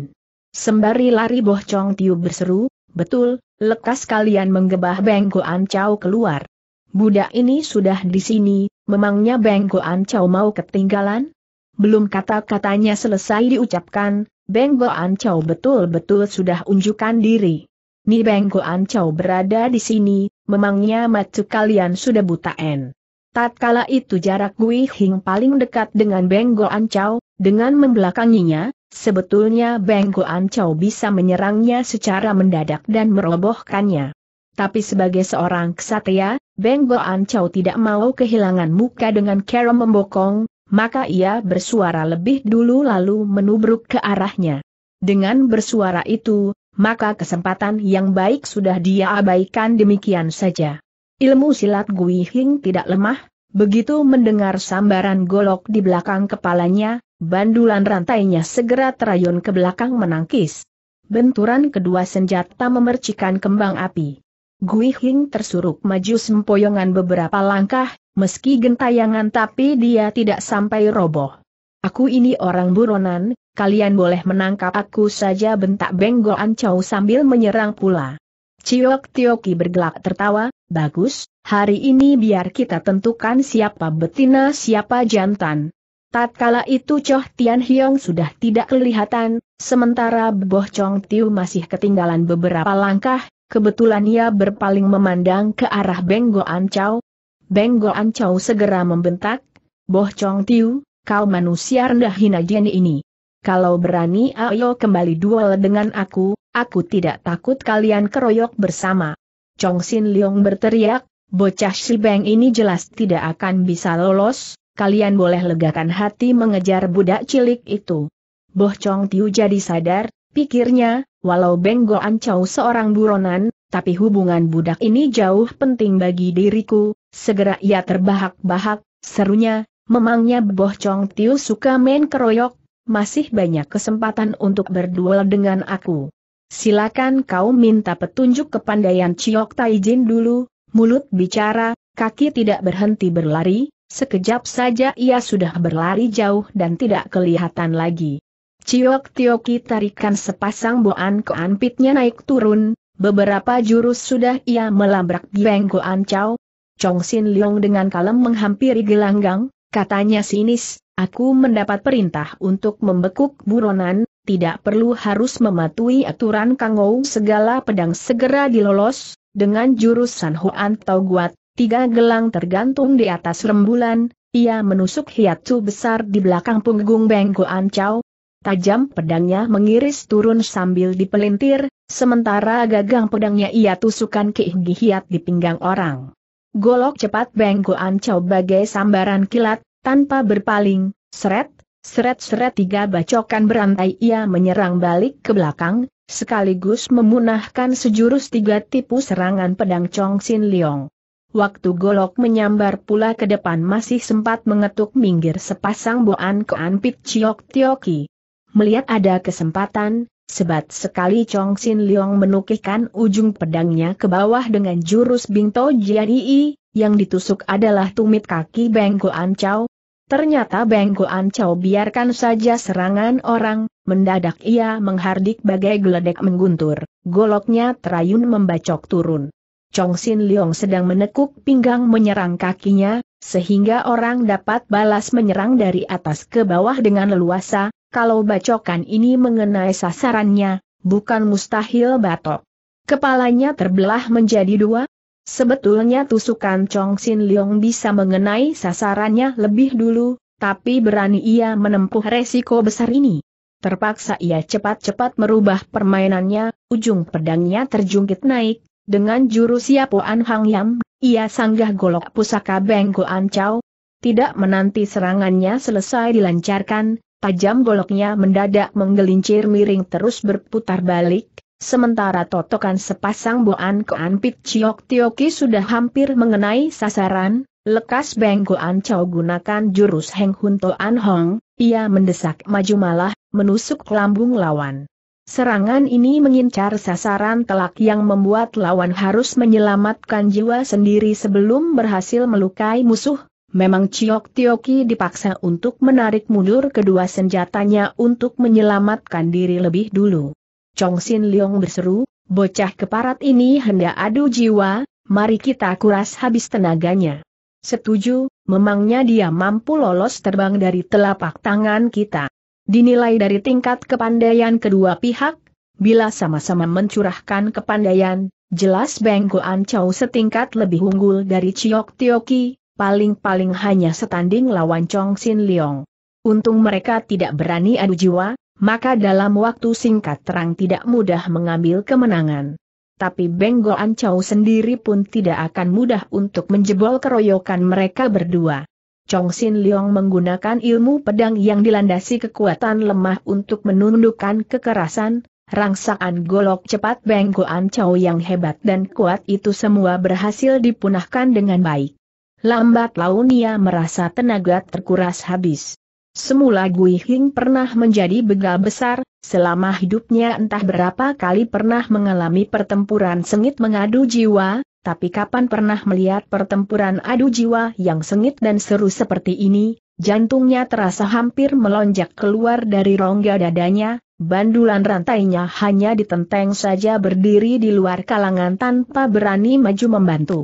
Sembari lari Boh Chong Tiu berseru, betul, lekas kalian menggebah Bengko Ancau keluar. Budak ini sudah di sini, memangnya Bengko Ancau mau ketinggalan? Belum kata-katanya selesai diucapkan, Bengko Ancau betul-betul sudah unjukkan diri. Ni Bengko Ancau berada di sini, memangnya mata kalian sudah buta en. Tatkala itu jarak Gui Hing paling dekat dengan Benggo Ancau, dengan membelakanginya, sebetulnya Benggo Ancau bisa menyerangnya secara mendadak dan merobohkannya. Tapi sebagai seorang ksatria, Benggo Ancau tidak mau kehilangan muka dengan cara membokong, maka ia bersuara lebih dulu lalu menubruk ke arahnya. Dengan bersuara itu, maka kesempatan yang baik sudah dia abaikan demikian saja. Ilmu silat Gui Hing tidak lemah, begitu mendengar sambaran golok di belakang kepalanya, bandulan rantainya segera terayun ke belakang menangkis. Benturan kedua senjata memercikan kembang api. Gui Hing tersuruk maju sempoyongan beberapa langkah, meski gentayangan tapi dia tidak sampai roboh. Aku ini orang buronan, kalian boleh menangkap aku saja bentak Benggolan Ancau sambil menyerang pula. Ciok Tioki bergelak tertawa, Bagus, hari ini biar kita tentukan siapa betina siapa jantan. Tatkala itu Choh Tian Hiong sudah tidak kelihatan, sementara Boh Chong Tiu masih ketinggalan beberapa langkah, kebetulan ia berpaling memandang ke arah Benggo Ancau. Benggo Ancau segera membentak, Boh Chong Tiu, kau manusia rendah hina jeni ini. Kalau berani ayo kembali duel dengan aku, aku tidak takut kalian keroyok bersama. Chong Xin Leong berteriak, bocah si Beng ini jelas tidak akan bisa lolos, kalian boleh legakan hati mengejar budak cilik itu. Boh Chong Tiu jadi sadar, pikirnya, walau Beng Go Ancau seorang buronan, tapi hubungan budak ini jauh penting bagi diriku, segera ia terbahak-bahak, serunya, memangnya Boh Chong Tiu suka main keroyok, masih banyak kesempatan untuk berduel dengan aku. Silakan kau minta petunjuk kepandaian Ciok Taijin dulu, mulut bicara, kaki tidak berhenti berlari, sekejap saja ia sudah berlari jauh dan tidak kelihatan lagi. Ciok Tioki tarikan sepasang boan ke anpitnya naik turun, beberapa jurus sudah ia melabrak Bieng Goan Chow. Chong Sin Leong dengan kalem menghampiri gelanggang, katanya sinis, aku mendapat perintah untuk membekuk buronan, tidak perlu harus mematuhi aturan Kangou segala pedang segera dilolos, dengan jurusan Huan Tau Guat, tiga gelang tergantung di atas rembulan, ia menusuk hiatus besar di belakang punggung Beng Goan Chao. tajam pedangnya mengiris turun sambil dipelintir, sementara gagang pedangnya ia tusukan ke inggi hiat di pinggang orang. Golok cepat Beng Goan Chao bagai sambaran kilat, tanpa berpaling, seret, Seret-seret tiga bacokan berantai ia menyerang balik ke belakang, sekaligus memunahkan sejurus tiga tipu serangan pedang Chong Sin Leong. Waktu golok menyambar pula ke depan masih sempat mengetuk minggir sepasang boan ke anpit ciok tioki. Melihat ada kesempatan, sebat sekali Chong Sin Leong menukihkan ujung pedangnya ke bawah dengan jurus Bing To Bingto Yi, yang ditusuk adalah tumit kaki Beng Goan Chow, Ternyata Bengkoan Chow biarkan saja serangan orang, mendadak ia menghardik bagai geledek mengguntur, goloknya terayun membacok turun. Chong Sin Leong sedang menekuk pinggang menyerang kakinya, sehingga orang dapat balas menyerang dari atas ke bawah dengan leluasa, kalau bacokan ini mengenai sasarannya, bukan mustahil batok. Kepalanya terbelah menjadi dua, Sebetulnya tusukan Chong Xin Leong bisa mengenai sasarannya lebih dulu, tapi berani ia menempuh resiko besar ini. Terpaksa ia cepat-cepat merubah permainannya, ujung pedangnya terjungkit naik, dengan jurus Yapuan Hang Yam, ia sanggah golok pusaka An Ancau. Tidak menanti serangannya selesai dilancarkan, tajam goloknya mendadak menggelincir miring terus berputar balik, Sementara totokan sepasang Boan Koan Pit Chiok Tioki sudah hampir mengenai sasaran, lekas Beng Goan Chow gunakan jurus Heng Hun Toan Hong, ia mendesak maju malah, menusuk lambung lawan. Serangan ini mengincar sasaran telak yang membuat lawan harus menyelamatkan jiwa sendiri sebelum berhasil melukai musuh. Memang Chiok Tioki dipaksa untuk menarik mundur kedua senjatanya untuk menyelamatkan diri lebih dulu. Chong Xin Leong berseru, bocah keparat ini hendak adu jiwa, mari kita kuras habis tenaganya. Setuju, memangnya dia mampu lolos terbang dari telapak tangan kita. Dinilai dari tingkat kepandaian kedua pihak, bila sama-sama mencurahkan kepandaian, jelas Beng Goan Chow setingkat lebih unggul dari Chiok Tioki, paling-paling hanya setanding lawan Chong Xin Leong. Untung mereka tidak berani adu jiwa, maka dalam waktu singkat terang tidak mudah mengambil kemenangan. Tapi Benggo Ancau sendiri pun tidak akan mudah untuk menjebol keroyokan mereka berdua. Chong Xin Leong menggunakan ilmu pedang yang dilandasi kekuatan lemah untuk menundukkan kekerasan, rangsaan golok cepat Benggo Ancau yang hebat dan kuat itu semua berhasil dipunahkan dengan baik. Lambat laun ia merasa tenaga terkuras habis. Semula Gui Hing pernah menjadi begal besar, selama hidupnya entah berapa kali pernah mengalami pertempuran sengit mengadu jiwa, tapi kapan pernah melihat pertempuran adu jiwa yang sengit dan seru seperti ini, jantungnya terasa hampir melonjak keluar dari rongga dadanya, bandulan rantainya hanya ditenteng saja berdiri di luar kalangan tanpa berani maju membantu.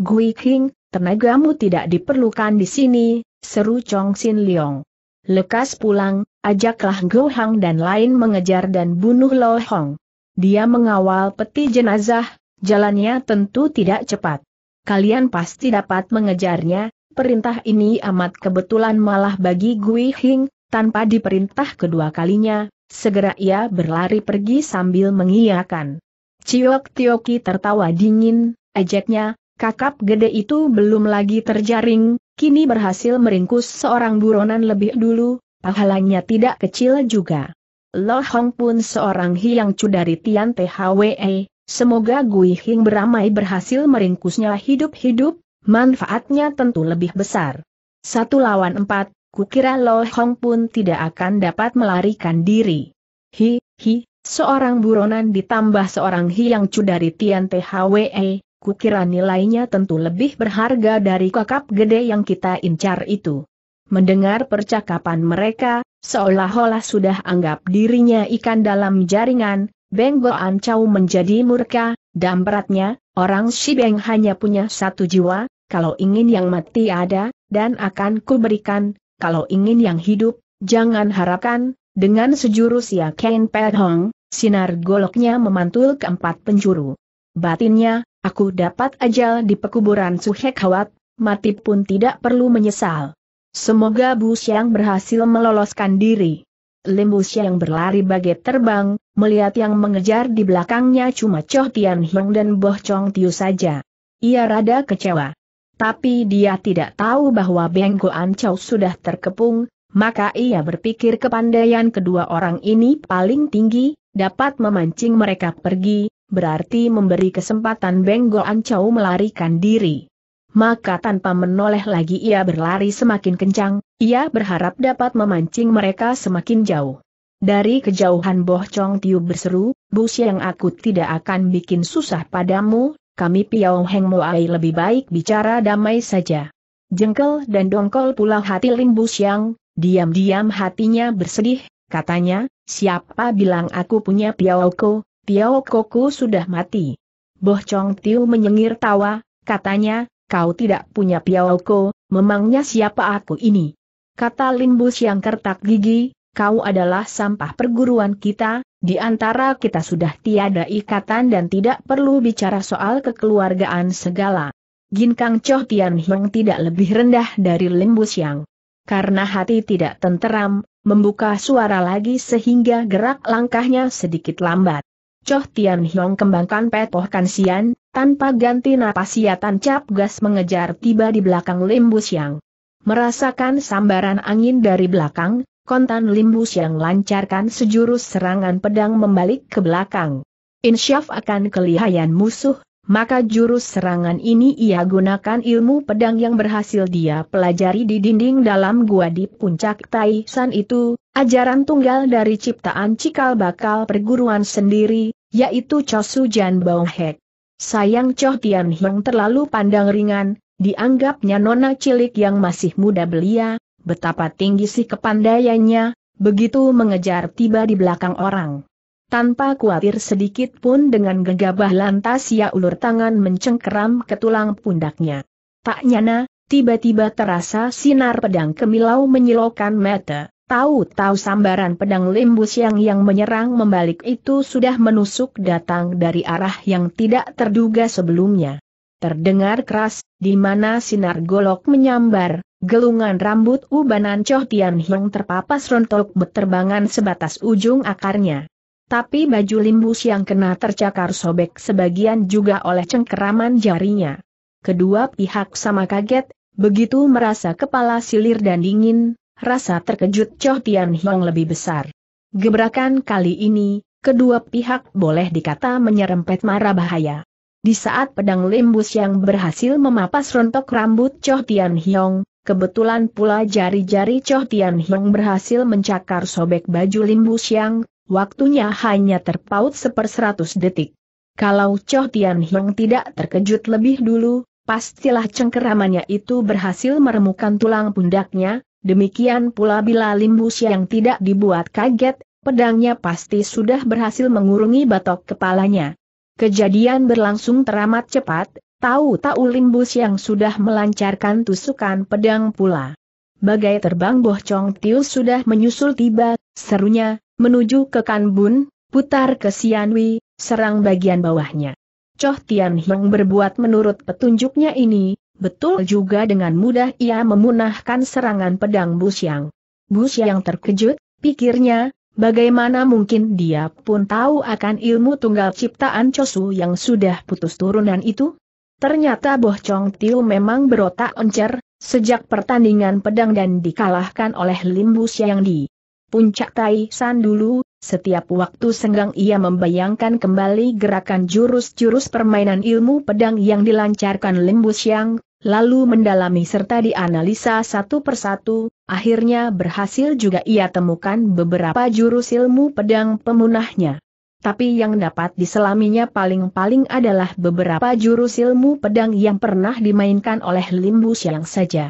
Gui Hing, tenagamu tidak diperlukan di sini, seru Chong Sin Leong. Lekas pulang, ajaklah Go dan lain mengejar dan bunuh Lo Hong. Dia mengawal peti jenazah, jalannya tentu tidak cepat. Kalian pasti dapat mengejarnya, perintah ini amat kebetulan malah bagi Gui Hing, tanpa diperintah kedua kalinya, segera ia berlari pergi sambil mengiyakan. Ciok Tioki tertawa dingin, ajaknya. Kakap gede itu belum lagi terjaring, kini berhasil meringkus seorang buronan lebih dulu, pahalanya tidak kecil juga. Lo Hong pun seorang hiang cu dari Tian THWE, semoga Gui Hing beramai berhasil meringkusnya hidup-hidup, manfaatnya tentu lebih besar. Satu lawan empat, kukira Lo Hong pun tidak akan dapat melarikan diri. Hi, hi, seorang buronan ditambah seorang hiang cu dari Tian THWE, kukira nilainya tentu lebih berharga dari kakap gede yang kita incar itu. Mendengar percakapan mereka, seolah-olah sudah anggap dirinya ikan dalam jaringan, Beng Goan menjadi murka, dan beratnya, orang Shibeng hanya punya satu jiwa, kalau ingin yang mati ada, dan akan kuberikan, kalau ingin yang hidup, jangan harapkan, dengan sejurus ya Ken Pehong, sinar goloknya memantul ke empat penjuru. Batinnya, Aku dapat ajal di pekuburan Suhek Hawat, mati pun tidak perlu menyesal. Semoga Bu Xiang berhasil meloloskan diri. Lim Bu Xiang berlari bagai terbang, melihat yang mengejar di belakangnya cuma Choh Tian Hiong dan Boh Chong Tiu saja. Ia rada kecewa. Tapi dia tidak tahu bahwa Beng Goan Chow sudah terkepung, maka ia berpikir kepandaian kedua orang ini paling tinggi, dapat memancing mereka pergi, berarti memberi kesempatan Beng ancau melarikan diri. Maka tanpa menoleh lagi ia berlari semakin kencang, ia berharap dapat memancing mereka semakin jauh. Dari kejauhan Boh Chong Tiu berseru, Bus yang aku tidak akan bikin susah padamu, kami Piao Heng Moai lebih baik bicara damai saja. Jengkel dan dongkol pula hati Lim Bu diam-diam hatinya bersedih, katanya, siapa bilang aku punya Piao Ko? Tiao Koku sudah mati. Boh Chong Tiu menyengir tawa, katanya, kau tidak punya Piao Ko, memangnya siapa aku ini? Kata Limbus yang kertak gigi, kau adalah sampah perguruan kita, di antara kita sudah tiada ikatan dan tidak perlu bicara soal kekeluargaan segala. Ginkang Choh Tian Hiong tidak lebih rendah dari Limbus Yang. Karena hati tidak tenteram, membuka suara lagi sehingga gerak langkahnya sedikit lambat. Choh Tian Hiong kembangkan petoh kansian, tanpa ganti napas ia tancap gas mengejar tiba di belakang Limbu Siang. Merasakan sambaran angin dari belakang, kontan Limbu Siang lancarkan sejurus serangan pedang membalik ke belakang. Insyaf akan kelihayan musuh, maka jurus serangan ini ia gunakan ilmu pedang yang berhasil dia pelajari di dinding dalam gua di puncak Tai San itu, ajaran tunggal dari ciptaan cikal bakal perguruan sendiri, yaitu Chosu Jan Bauhek. Sayang Choh Tian Hiong terlalu pandang ringan, dianggapnya nona cilik yang masih muda belia, betapa tinggi sih kepandaiannya, begitu mengejar tiba di belakang orang. Tanpa khawatir sedikit pun dengan gegabah lantas ia ulur tangan mencengkeram ke tulang pundaknya. Tak nyana, tiba-tiba terasa sinar pedang kemilau menyilaukan mata. Tahu-tahu sambaran pedang lembus yang yang menyerang membalik itu sudah menusuk datang dari arah yang tidak terduga sebelumnya. Terdengar keras, di mana sinar golok menyambar, Gelungan rambut ubanan Choh Tian Hiong terpapas rontok beterbangan sebatas ujung akarnya tapi baju limbus yang kena tercakar sobek sebagian juga oleh cengkeraman jarinya. Kedua pihak sama kaget, begitu merasa kepala silir dan dingin, rasa terkejut Choh Tian Hiong lebih besar. Gebrakan kali ini, kedua pihak boleh dikata menyerempet mara bahaya. Di saat pedang limbus yang berhasil memapas rontok rambut Choh Tian Hiong, kebetulan pula jari-jari Choh Tian Hiong berhasil mencakar sobek baju limbus yang, waktunya hanya terpaut seperseratus detik. Kalau Choh Tian Hiong tidak terkejut lebih dulu, pastilah cengkeramannya itu berhasil meremukan tulang pundaknya, demikian pula bila limbus yang tidak dibuat kaget, pedangnya pasti sudah berhasil mengurungi batok kepalanya. Kejadian berlangsung teramat cepat, tahu-tahu limbus yang sudah melancarkan tusukan pedang pula. Bagai terbang Boh Chong Tiu sudah menyusul tiba, serunya, menuju ke Kanbun, putar ke Sianwi, serang bagian bawahnya. Choh Tian Hiong berbuat menurut petunjuknya ini, betul juga dengan mudah ia memunahkan serangan pedang Busyang. Busyang terkejut, pikirnya, bagaimana mungkin dia pun tahu akan ilmu tunggal ciptaan Chosu yang sudah putus turunan itu? Ternyata Boh Chong Tiu memang berotak encer, sejak pertandingan pedang dan dikalahkan oleh Lim Busyang di puncak Tai San dulu, setiap waktu senggang ia membayangkan kembali gerakan jurus-jurus permainan ilmu pedang yang dilancarkan Limbu Yang, lalu mendalami serta dianalisa satu persatu, akhirnya berhasil juga ia temukan beberapa jurus ilmu pedang pemunahnya. Tapi yang dapat diselaminya paling-paling adalah beberapa jurus ilmu pedang yang pernah dimainkan oleh Limbu Yang saja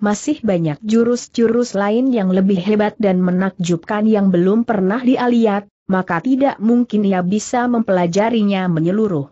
masih banyak jurus-jurus lain yang lebih hebat dan menakjubkan yang belum pernah dialiat, maka tidak mungkin ia bisa mempelajarinya menyeluruh.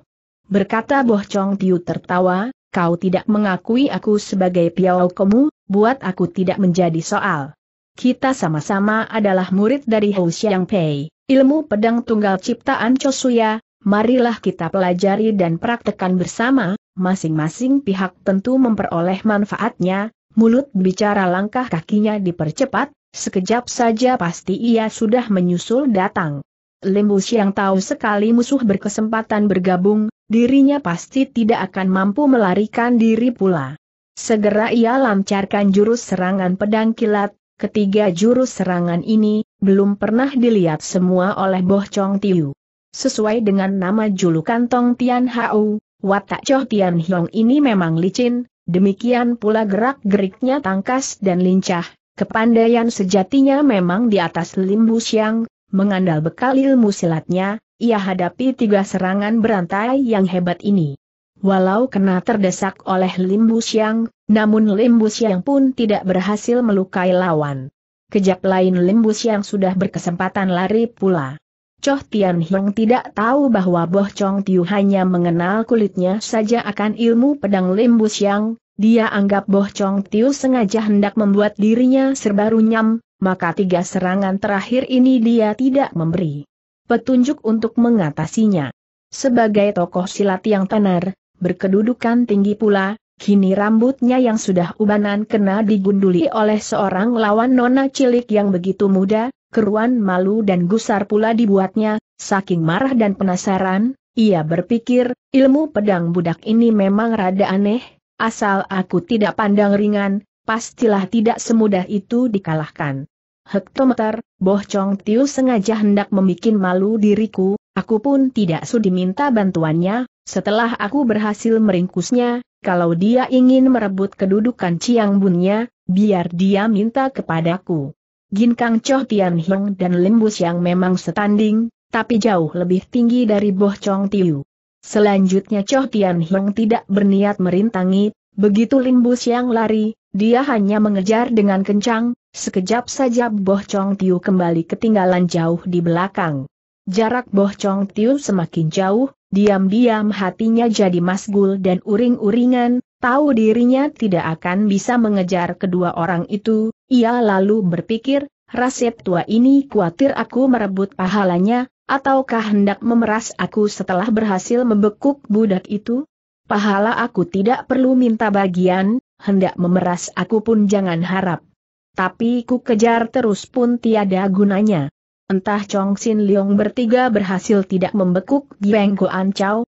Berkata Boh Chong Tiu tertawa, kau tidak mengakui aku sebagai piau kamu, buat aku tidak menjadi soal. Kita sama-sama adalah murid dari Hou Xiang Pei, ilmu pedang tunggal ciptaan Chosuya, marilah kita pelajari dan praktekan bersama, masing-masing pihak tentu memperoleh manfaatnya, mulut bicara langkah kakinya dipercepat, sekejap saja pasti ia sudah menyusul datang. Limbu yang tahu sekali musuh berkesempatan bergabung, dirinya pasti tidak akan mampu melarikan diri pula. Segera ia lancarkan jurus serangan pedang kilat, ketiga jurus serangan ini, belum pernah dilihat semua oleh Boh Chong Tiu. Sesuai dengan nama julukan Tong Tian Hau, watak Choh Tian Hiong ini memang licin, Demikian pula gerak-geriknya tangkas dan lincah, kepandaian sejatinya memang di atas limbu siang, mengandal bekal ilmu silatnya, ia hadapi tiga serangan berantai yang hebat ini. Walau kena terdesak oleh limbu siang, namun limbu siang pun tidak berhasil melukai lawan. Kejap lain limbu siang sudah berkesempatan lari pula. Choh Tian yang tidak tahu bahwa Boh Chong Tiu hanya mengenal kulitnya saja akan ilmu pedang lembu yang dia anggap Boh Chong Tiu sengaja hendak membuat dirinya serba runyam, maka tiga serangan terakhir ini dia tidak memberi petunjuk untuk mengatasinya. Sebagai tokoh silat yang tenar, berkedudukan tinggi pula, kini rambutnya yang sudah ubanan kena digunduli oleh seorang lawan nona cilik yang begitu muda, keruan malu dan gusar pula dibuatnya, saking marah dan penasaran, ia berpikir, ilmu pedang budak ini memang rada aneh, asal aku tidak pandang ringan, pastilah tidak semudah itu dikalahkan. Hektometer, Boh Chong Tiu sengaja hendak membuat malu diriku, aku pun tidak sudi minta bantuannya, setelah aku berhasil meringkusnya, kalau dia ingin merebut kedudukan Ciang Bunnya, biar dia minta kepadaku. Gin Kang Choh Tian Hiong dan Limbus yang memang setanding, tapi jauh lebih tinggi dari Boh Chong Tiu. Selanjutnya Choh Tian Hiong tidak berniat merintangi, begitu Limbus yang lari, dia hanya mengejar dengan kencang, sekejap saja Boh Chong Tiu kembali ketinggalan jauh di belakang. Jarak Boh Chong Tiu semakin jauh, diam-diam hatinya jadi masgul dan uring-uringan, tahu dirinya tidak akan bisa mengejar kedua orang itu, ia lalu berpikir, Raset tua ini khawatir aku merebut pahalanya, ataukah hendak memeras aku setelah berhasil membekuk budak itu? Pahala aku tidak perlu minta bagian, hendak memeras aku pun jangan harap. Tapi ku kejar terus pun tiada gunanya. Entah Chong Xin Leong bertiga berhasil tidak membekuk Gieng Goan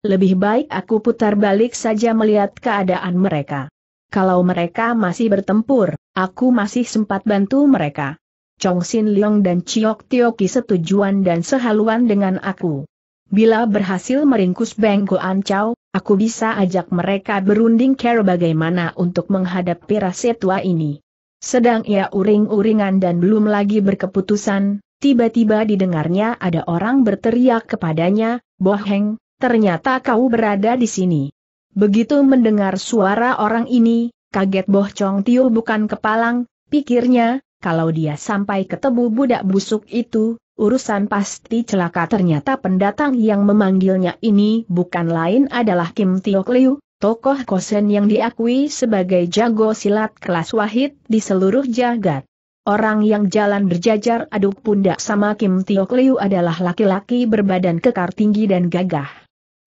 lebih baik aku putar balik saja melihat keadaan mereka. Kalau mereka masih bertempur, aku masih sempat bantu mereka. Chong Xin Leong dan Chiok Tioki setujuan dan sehaluan dengan aku. Bila berhasil meringkus Beng Goan Chow, aku bisa ajak mereka berunding care bagaimana untuk menghadapi rasa tua ini. Sedang ia uring-uringan dan belum lagi berkeputusan, tiba-tiba didengarnya ada orang berteriak kepadanya, Boheng, ternyata kau berada di sini. Begitu mendengar suara orang ini, kaget Boh Chong Tio bukan kepalang, pikirnya, kalau dia sampai ketemu budak busuk itu, urusan pasti celaka ternyata pendatang yang memanggilnya ini bukan lain adalah Kim Tio Liu, tokoh kosen yang diakui sebagai jago silat kelas wahid di seluruh jagat. Orang yang jalan berjajar aduk pundak sama Kim Tio Liu adalah laki-laki berbadan kekar tinggi dan gagah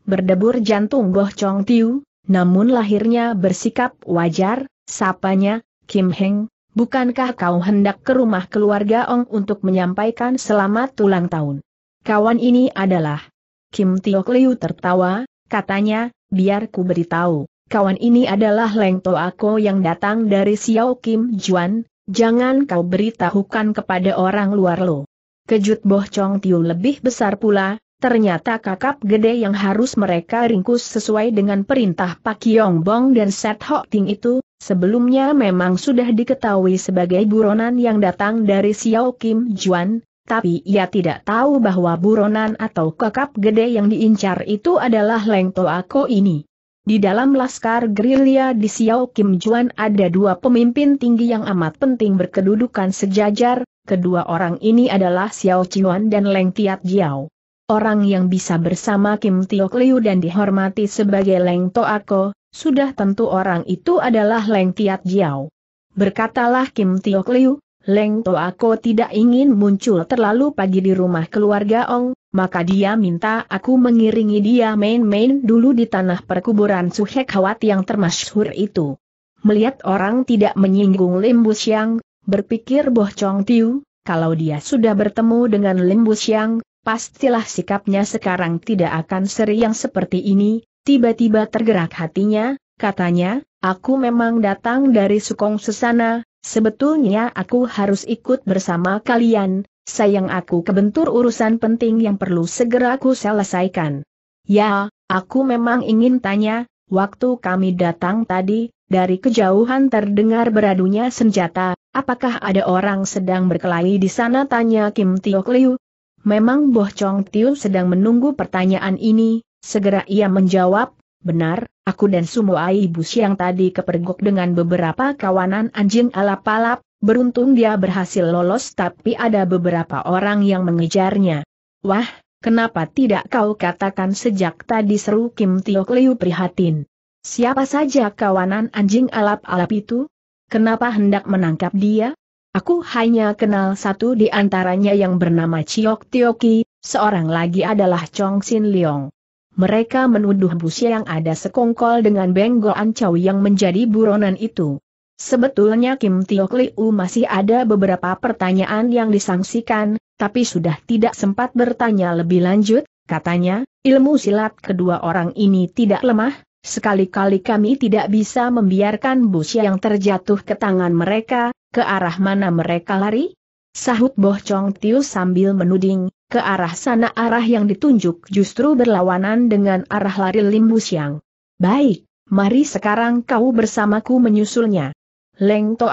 berdebur jantung Goh Chong Tiu, namun lahirnya bersikap wajar, sapanya, Kim Heng, bukankah kau hendak ke rumah keluarga Ong untuk menyampaikan selamat ulang tahun? Kawan ini adalah Kim Tio Liu tertawa, katanya, biar ku beritahu, kawan ini adalah Leng To Ako yang datang dari Xiao Kim Juan, jangan kau beritahukan kepada orang luar lo. Kejut Boh Chong Tiu lebih besar pula, Ternyata kakap gede yang harus mereka ringkus sesuai dengan perintah Pak Yong Bong dan Set Hok Ting itu, sebelumnya memang sudah diketahui sebagai buronan yang datang dari Xiao Kim Juan, tapi ia tidak tahu bahwa buronan atau kakap gede yang diincar itu adalah Leng Toako ini. Di dalam laskar gerilya di Xiao Kim Juan ada dua pemimpin tinggi yang amat penting berkedudukan sejajar, kedua orang ini adalah Xiao Chuan dan Leng Tiat Jiao orang yang bisa bersama Kim Tiok Liu dan dihormati sebagai Leng Toako, sudah tentu orang itu adalah Leng Tiat Jiao. Berkatalah Kim Tiok Liu, Leng Toako tidak ingin muncul terlalu pagi di rumah keluarga Ong, maka dia minta aku mengiringi dia main-main dulu di tanah perkuburan Suhek Hawat yang termasyhur itu. Melihat orang tidak menyinggung Lim Yang, berpikir Boh Chong Tiu, kalau dia sudah bertemu dengan Lim Yang, pastilah sikapnya sekarang tidak akan seri yang seperti ini, tiba-tiba tergerak hatinya, katanya, aku memang datang dari Sukong Sesana, sebetulnya aku harus ikut bersama kalian, sayang aku kebentur urusan penting yang perlu segera aku selesaikan. Ya, aku memang ingin tanya, waktu kami datang tadi, dari kejauhan terdengar beradunya senjata, apakah ada orang sedang berkelahi di sana tanya Kim Tiok Liu, Memang Boh Chong Tiu sedang menunggu pertanyaan ini, segera ia menjawab, benar, aku dan Sumo ibu siang tadi kepergok dengan beberapa kawanan anjing alap-alap, beruntung dia berhasil lolos tapi ada beberapa orang yang mengejarnya. Wah, kenapa tidak kau katakan sejak tadi seru Kim Tiok Liu prihatin. Siapa saja kawanan anjing alap-alap itu? Kenapa hendak menangkap dia? Aku hanya kenal satu di antaranya yang bernama Chiok Tioki, seorang lagi adalah Chong Sin Leong. Mereka menuduh busi yang ada sekongkol dengan An Ancau yang menjadi buronan itu. Sebetulnya Kim Tiok Liu masih ada beberapa pertanyaan yang disangsikan, tapi sudah tidak sempat bertanya lebih lanjut, katanya, ilmu silat kedua orang ini tidak lemah, Sekali-kali kami tidak bisa membiarkan busi yang terjatuh ke tangan mereka, ke arah mana mereka lari? Sahut Boh Chong Tiu sambil menuding, ke arah sana arah yang ditunjuk justru berlawanan dengan arah lari Lim Siang. Baik, mari sekarang kau bersamaku menyusulnya. Leng to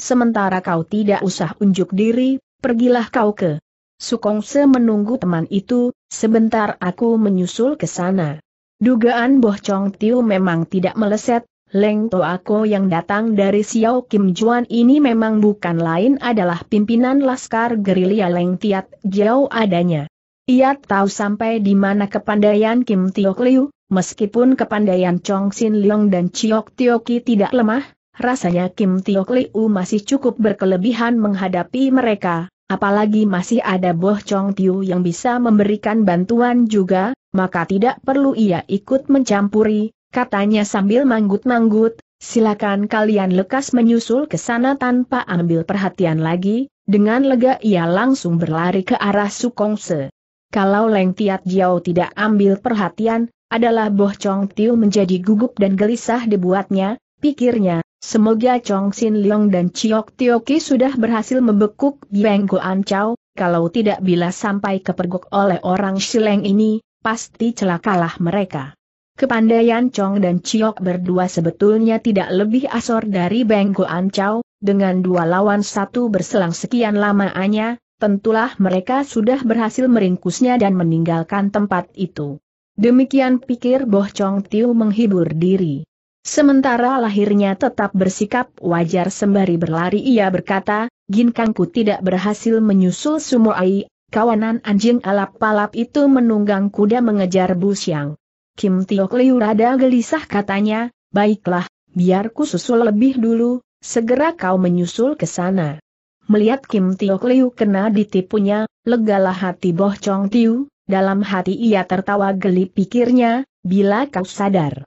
sementara kau tidak usah unjuk diri, pergilah kau ke. Sukongse menunggu teman itu, sebentar aku menyusul ke sana. Dugaan Boh Chong Tiu memang tidak meleset, Leng Toako yang datang dari Xiao Kim Juan ini memang bukan lain adalah pimpinan Laskar Gerilya Leng Tiat Jiao adanya. Ia tahu sampai di mana kepandaian Kim Tiok Liu, meskipun kepandaian Chong Xin Leong dan Chiok Tioki tidak lemah, rasanya Kim Tiok Liu masih cukup berkelebihan menghadapi mereka, apalagi masih ada Boh Chong Tiu yang bisa memberikan bantuan juga, maka tidak perlu ia ikut mencampuri, katanya sambil manggut-manggut, silakan kalian lekas menyusul ke sana tanpa ambil perhatian lagi, dengan lega ia langsung berlari ke arah Sukongse. Kalau Leng Tiat Jiao tidak ambil perhatian, adalah Boh Chong Tiu menjadi gugup dan gelisah dibuatnya, pikirnya, semoga Chong Xin Leong dan Chiok Ki sudah berhasil membekuk Biang Goan Chow, kalau tidak bila sampai kepergok oleh orang Shileng ini, pasti celakalah mereka. Kepandaian Chong dan Chiok berdua sebetulnya tidak lebih asor dari Beng Ancau, dengan dua lawan satu berselang sekian lamaannya, tentulah mereka sudah berhasil meringkusnya dan meninggalkan tempat itu. Demikian pikir Boh Chong Tiu menghibur diri. Sementara lahirnya tetap bersikap wajar sembari berlari ia berkata, Gin Ginkangku tidak berhasil menyusul Ai, kawanan anjing alap-alap itu menunggang kuda mengejar Bu Siang. Kim Tiok Liu rada gelisah katanya, baiklah, biar ku susul lebih dulu, segera kau menyusul ke sana. Melihat Kim Tiok Liu kena ditipunya, legalah hati Boh Chong Tiu, dalam hati ia tertawa geli pikirnya, bila kau sadar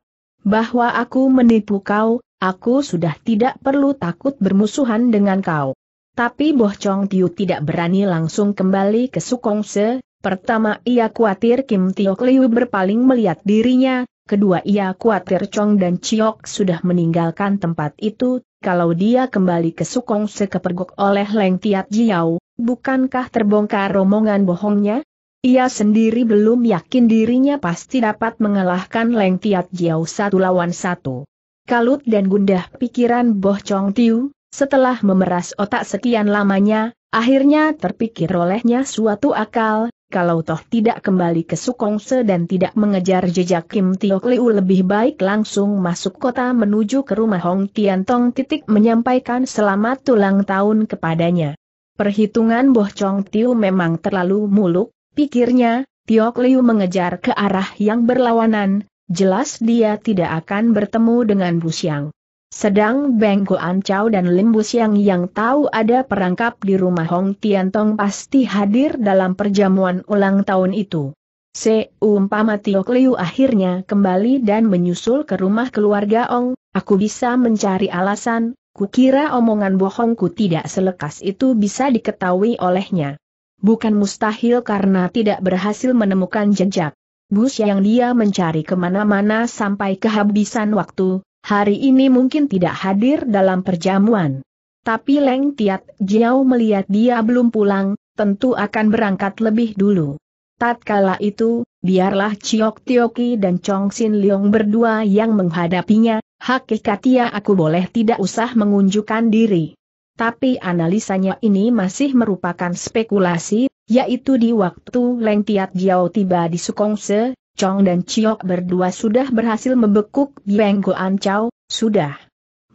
bahwa aku menipu kau, aku sudah tidak perlu takut bermusuhan dengan kau. Tapi Boh Chong Tiu tidak berani langsung kembali ke Sukongse, Pertama ia khawatir Kim Tiok Liu berpaling melihat dirinya, kedua ia khawatir Chong dan Chiok sudah meninggalkan tempat itu, kalau dia kembali ke Sukong sekepergok oleh Leng Tiat Jiao, bukankah terbongkar romongan bohongnya? Ia sendiri belum yakin dirinya pasti dapat mengalahkan Leng Tiat Jiao satu lawan satu. Kalut dan gundah pikiran Boh Chong Tiu, setelah memeras otak sekian lamanya, akhirnya terpikir olehnya suatu akal, kalau toh tidak kembali ke Sukongse dan tidak mengejar jejak Kim Tio Kliu, lebih baik langsung masuk kota menuju ke rumah Hong Tian Tong. titik menyampaikan selamat tulang tahun kepadanya. Perhitungan Boh Chong Tiu memang terlalu muluk, pikirnya, Tio Kliu mengejar ke arah yang berlawanan, jelas dia tidak akan bertemu dengan Bu Xiang. Sedang Beng Guan Chau dan Lim Bu Siang yang tahu ada perangkap di rumah Hong Tian Tong pasti hadir dalam perjamuan ulang tahun itu. Se umpama Tio akhirnya kembali dan menyusul ke rumah keluarga Ong, aku bisa mencari alasan, kukira omongan bohongku tidak selekas itu bisa diketahui olehnya. Bukan mustahil karena tidak berhasil menemukan jejak. Bus yang dia mencari kemana-mana sampai kehabisan waktu, hari ini mungkin tidak hadir dalam perjamuan. Tapi Leng Tiat Jiao melihat dia belum pulang, tentu akan berangkat lebih dulu. Tatkala itu, biarlah Chiok Tioki dan Chong Sin Leong berdua yang menghadapinya, hakikatnya aku boleh tidak usah mengunjukkan diri. Tapi analisanya ini masih merupakan spekulasi, yaitu di waktu Leng Tiat Jiao tiba di Sukongse, Chong dan Chiok berdua sudah berhasil membekuk Beng Ancau. sudah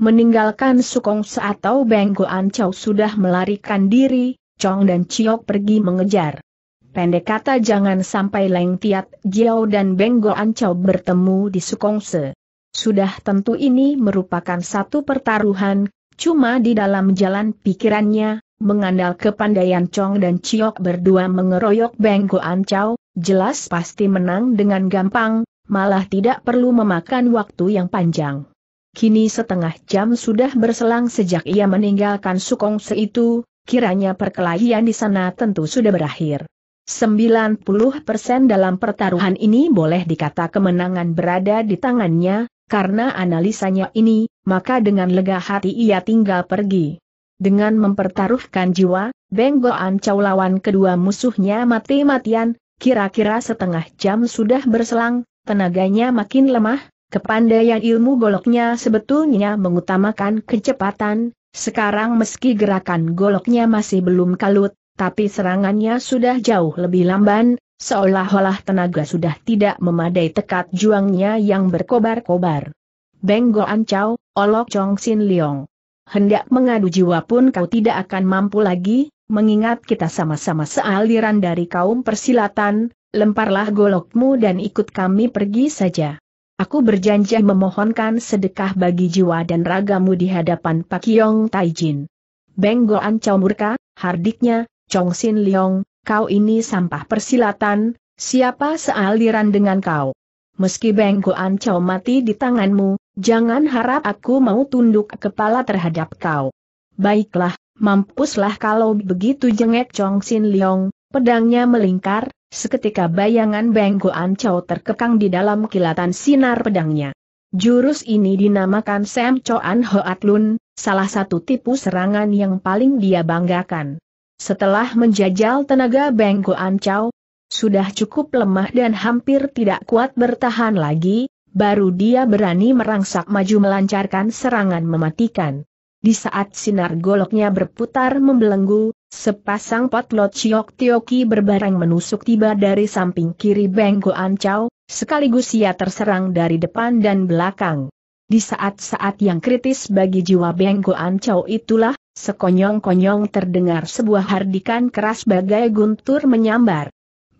meninggalkan Sukong atau Beng Ancau sudah melarikan diri, Chong dan Chiok pergi mengejar. Pendek kata jangan sampai Leng Tiat Jiao dan Beng Ancau bertemu di Sukongse. Sudah tentu ini merupakan satu pertaruhan, cuma di dalam jalan pikirannya, mengandal kepandaian Chong dan Chiok berdua mengeroyok Beng Ancau jelas pasti menang dengan gampang, malah tidak perlu memakan waktu yang panjang. Kini setengah jam sudah berselang sejak ia meninggalkan sukong itu, kiranya perkelahian di sana tentu sudah berakhir. 90% dalam pertaruhan ini boleh dikata kemenangan berada di tangannya, karena analisanya ini, maka dengan lega hati ia tinggal pergi. Dengan mempertaruhkan jiwa, Benggoan Chow lawan kedua musuhnya mati-matian, Kira-kira setengah jam sudah berselang, tenaganya makin lemah, kepandaian ilmu goloknya sebetulnya mengutamakan kecepatan, sekarang meski gerakan goloknya masih belum kalut, tapi serangannya sudah jauh lebih lamban, seolah-olah tenaga sudah tidak memadai tekad juangnya yang berkobar-kobar. Benggo Ancau, Olok Chong Sin Leong. Hendak mengadu jiwa pun kau tidak akan mampu lagi, mengingat kita sama-sama sealiran dari kaum persilatan, lemparlah golokmu dan ikut kami pergi saja. Aku berjanji memohonkan sedekah bagi jiwa dan ragamu di hadapan Pak Yong Taijin. Benggo Goan murka, hardiknya, Chong Sin Leong, kau ini sampah persilatan, siapa sealiran dengan kau? Meski Benggo Goan mati di tanganmu, jangan harap aku mau tunduk kepala terhadap kau. Baiklah, Mampuslah kalau begitu jengek Chong Sin Leong, pedangnya melingkar, seketika bayangan Beng Goan Chow terkekang di dalam kilatan sinar pedangnya. Jurus ini dinamakan Sam Choan Hoat Lun, salah satu tipu serangan yang paling dia banggakan. Setelah menjajal tenaga Beng Goan Chow, sudah cukup lemah dan hampir tidak kuat bertahan lagi, baru dia berani merangsak maju melancarkan serangan mematikan. Di saat sinar goloknya berputar membelenggu, sepasang potlot Chiok Tioki berbareng menusuk tiba dari samping kiri Benggo Ancau, sekaligus ia terserang dari depan dan belakang. Di saat-saat yang kritis bagi jiwa Benggo Ancau itulah, sekonyong-konyong terdengar sebuah hardikan keras bagai guntur menyambar.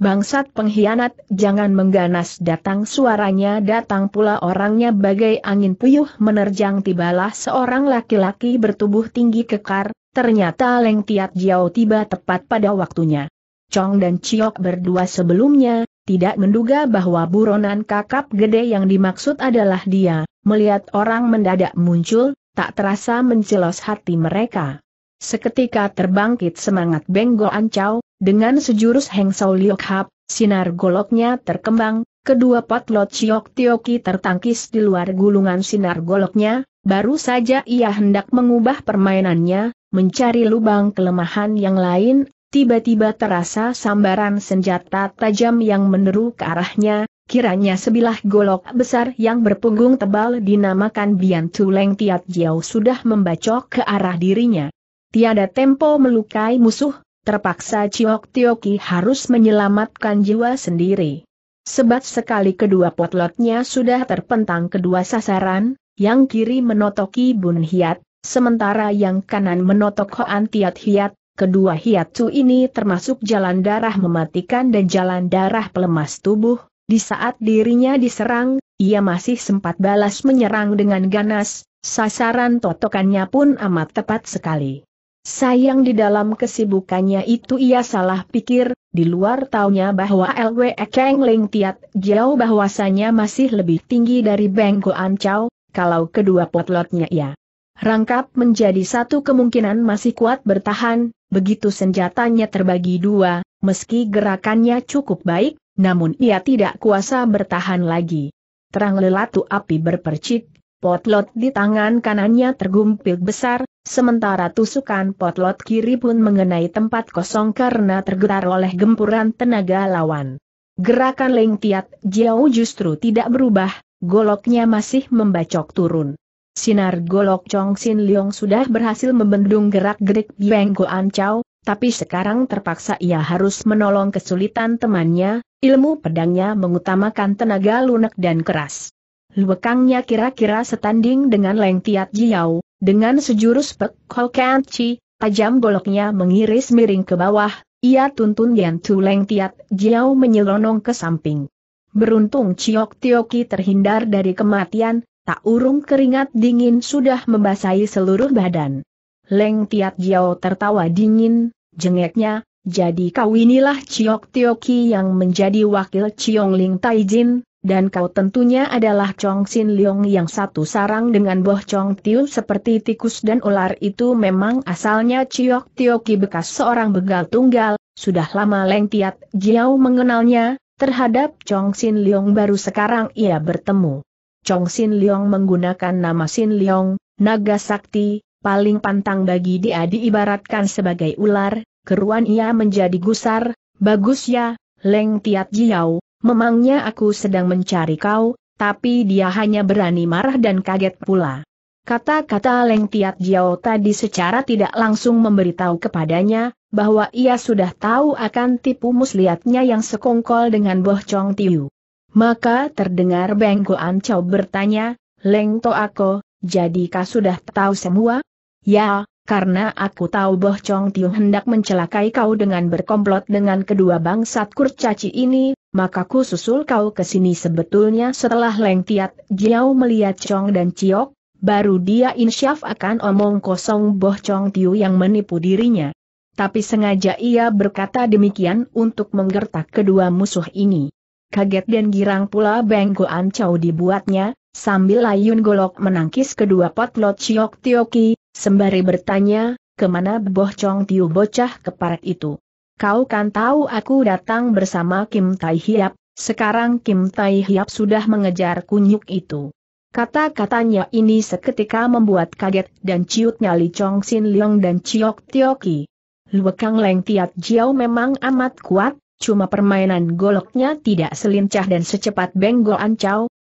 Bangsat pengkhianat, jangan mengganas datang suaranya datang pula orangnya bagai angin puyuh menerjang tibalah seorang laki-laki bertubuh tinggi kekar, ternyata Leng Tiat Jiao tiba tepat pada waktunya. Chong dan Chiok berdua sebelumnya, tidak menduga bahwa buronan kakap gede yang dimaksud adalah dia, melihat orang mendadak muncul, tak terasa mencelos hati mereka. Seketika terbangkit semangat Benggo Ancau, dengan sejurus Heng Sau Liok Hap, sinar goloknya terkembang, kedua potlot Ciok Tioki tertangkis di luar gulungan sinar goloknya, baru saja ia hendak mengubah permainannya, mencari lubang kelemahan yang lain, tiba-tiba terasa sambaran senjata tajam yang meneru ke arahnya, kiranya sebilah golok besar yang berpunggung tebal dinamakan Bian Tuleng Tiat Jiao sudah membacok ke arah dirinya tiada tempo melukai musuh, terpaksa Ciok Tioki harus menyelamatkan jiwa sendiri. Sebat sekali kedua potlotnya sudah terpentang kedua sasaran, yang kiri menotoki Bun Hiat, sementara yang kanan menotok Hoan Tiat Hiat, kedua hiatsu ini termasuk jalan darah mematikan dan jalan darah pelemas tubuh, di saat dirinya diserang, ia masih sempat balas menyerang dengan ganas, sasaran totokannya pun amat tepat sekali. Sayang di dalam kesibukannya itu ia salah pikir, di luar taunya bahwa Lw Kang Ling Tiat jauh bahwasanya masih lebih tinggi dari Beng Ancau, Chow, kalau kedua potlotnya ya. rangkap menjadi satu kemungkinan masih kuat bertahan, begitu senjatanya terbagi dua, meski gerakannya cukup baik, namun ia tidak kuasa bertahan lagi. Terang lelatu api berpercik, potlot di tangan kanannya tergumpil besar, sementara tusukan potlot kiri pun mengenai tempat kosong karena tergetar oleh gempuran tenaga lawan. Gerakan Lengtiat Jiao justru tidak berubah, goloknya masih membacok turun. Sinar golok Chong Sin Leong sudah berhasil membendung gerak-gerik Biang Goan Chow, tapi sekarang terpaksa ia harus menolong kesulitan temannya, ilmu pedangnya mengutamakan tenaga lunak dan keras. Lwekangnya kira-kira setanding dengan Leng Tiat Jiao, dengan sejurus pek Kol Chi, tajam goloknya mengiris miring ke bawah, ia tuntun Yan Tu Leng Tiat Jiao menyelonong ke samping. Beruntung Ciok Tioki terhindar dari kematian, tak urung keringat dingin sudah membasahi seluruh badan. Leng Tiat Jiao tertawa dingin, jengeknya, jadi kau inilah Ciok Tioki yang menjadi wakil Ciong Ling Taijin, dan kau tentunya adalah Chong Xin Leong yang satu sarang dengan Boh Chong Tiu seperti tikus dan ular itu memang asalnya Ciok Tioki bekas seorang begal tunggal, sudah lama Leng Tiat Jiao mengenalnya, terhadap Chong Xin Leong baru sekarang ia bertemu. Chong Xin Leong menggunakan nama Xin Leong, naga sakti, paling pantang bagi dia diibaratkan sebagai ular, keruan ia menjadi gusar, bagus ya, Leng Tiat Jiao, Memangnya aku sedang mencari kau, tapi dia hanya berani marah dan kaget pula. Kata-kata Leng Tiat Jiao tadi secara tidak langsung memberitahu kepadanya, bahwa ia sudah tahu akan tipu muslihatnya yang sekongkol dengan Boh Chong Tiu. Maka terdengar Beng Goan Chow bertanya, Leng To Ako, jadi kau sudah tahu semua? Ya, karena aku tahu Boh Chong Tiu hendak mencelakai kau dengan berkomplot dengan kedua bangsat kurcaci ini, maka ku susul kau ke sini sebetulnya setelah Leng Tiat Jiao melihat Chong dan Ciok, baru dia insyaf akan omong kosong Boh Chong Tiu yang menipu dirinya. Tapi sengaja ia berkata demikian untuk menggertak kedua musuh ini. Kaget dan girang pula Beng Goan Chow dibuatnya, sambil Ayun Golok menangkis kedua potlot Chiok Tioki, sembari bertanya, kemana Boh Chong Tiu bocah keparat itu. Kau kan tahu aku datang bersama Kim Tai Hiap, sekarang Kim Tai Hiap sudah mengejar kunyuk itu. Kata-katanya ini seketika membuat kaget dan ciut nyali Chong Sin Leong dan Chiok Tioki. Luekang Leng Tiat Jiao memang amat kuat, cuma permainan goloknya tidak selincah dan secepat Beng Go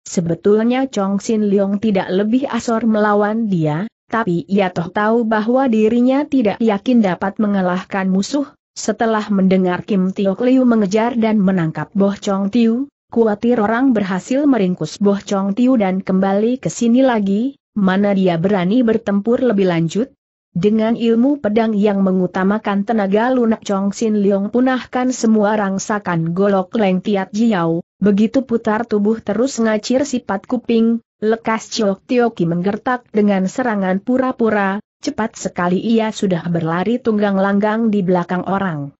Sebetulnya Chong Xin Leong tidak lebih asor melawan dia, tapi ia toh tahu bahwa dirinya tidak yakin dapat mengalahkan musuh. Setelah mendengar Kim Tio Liu mengejar dan menangkap Boh Chong Tiu, kuatir orang berhasil meringkus Boh Chong Tiu dan kembali ke sini lagi, mana dia berani bertempur lebih lanjut, dengan ilmu pedang yang mengutamakan tenaga lunak Chong Sin Leong punahkan semua rangsakan golok Leng Tiat Jiao, begitu putar tubuh terus ngacir sifat kuping, lekas Chok Tioki menggertak dengan serangan pura-pura, cepat sekali ia sudah berlari tunggang langgang di belakang orang.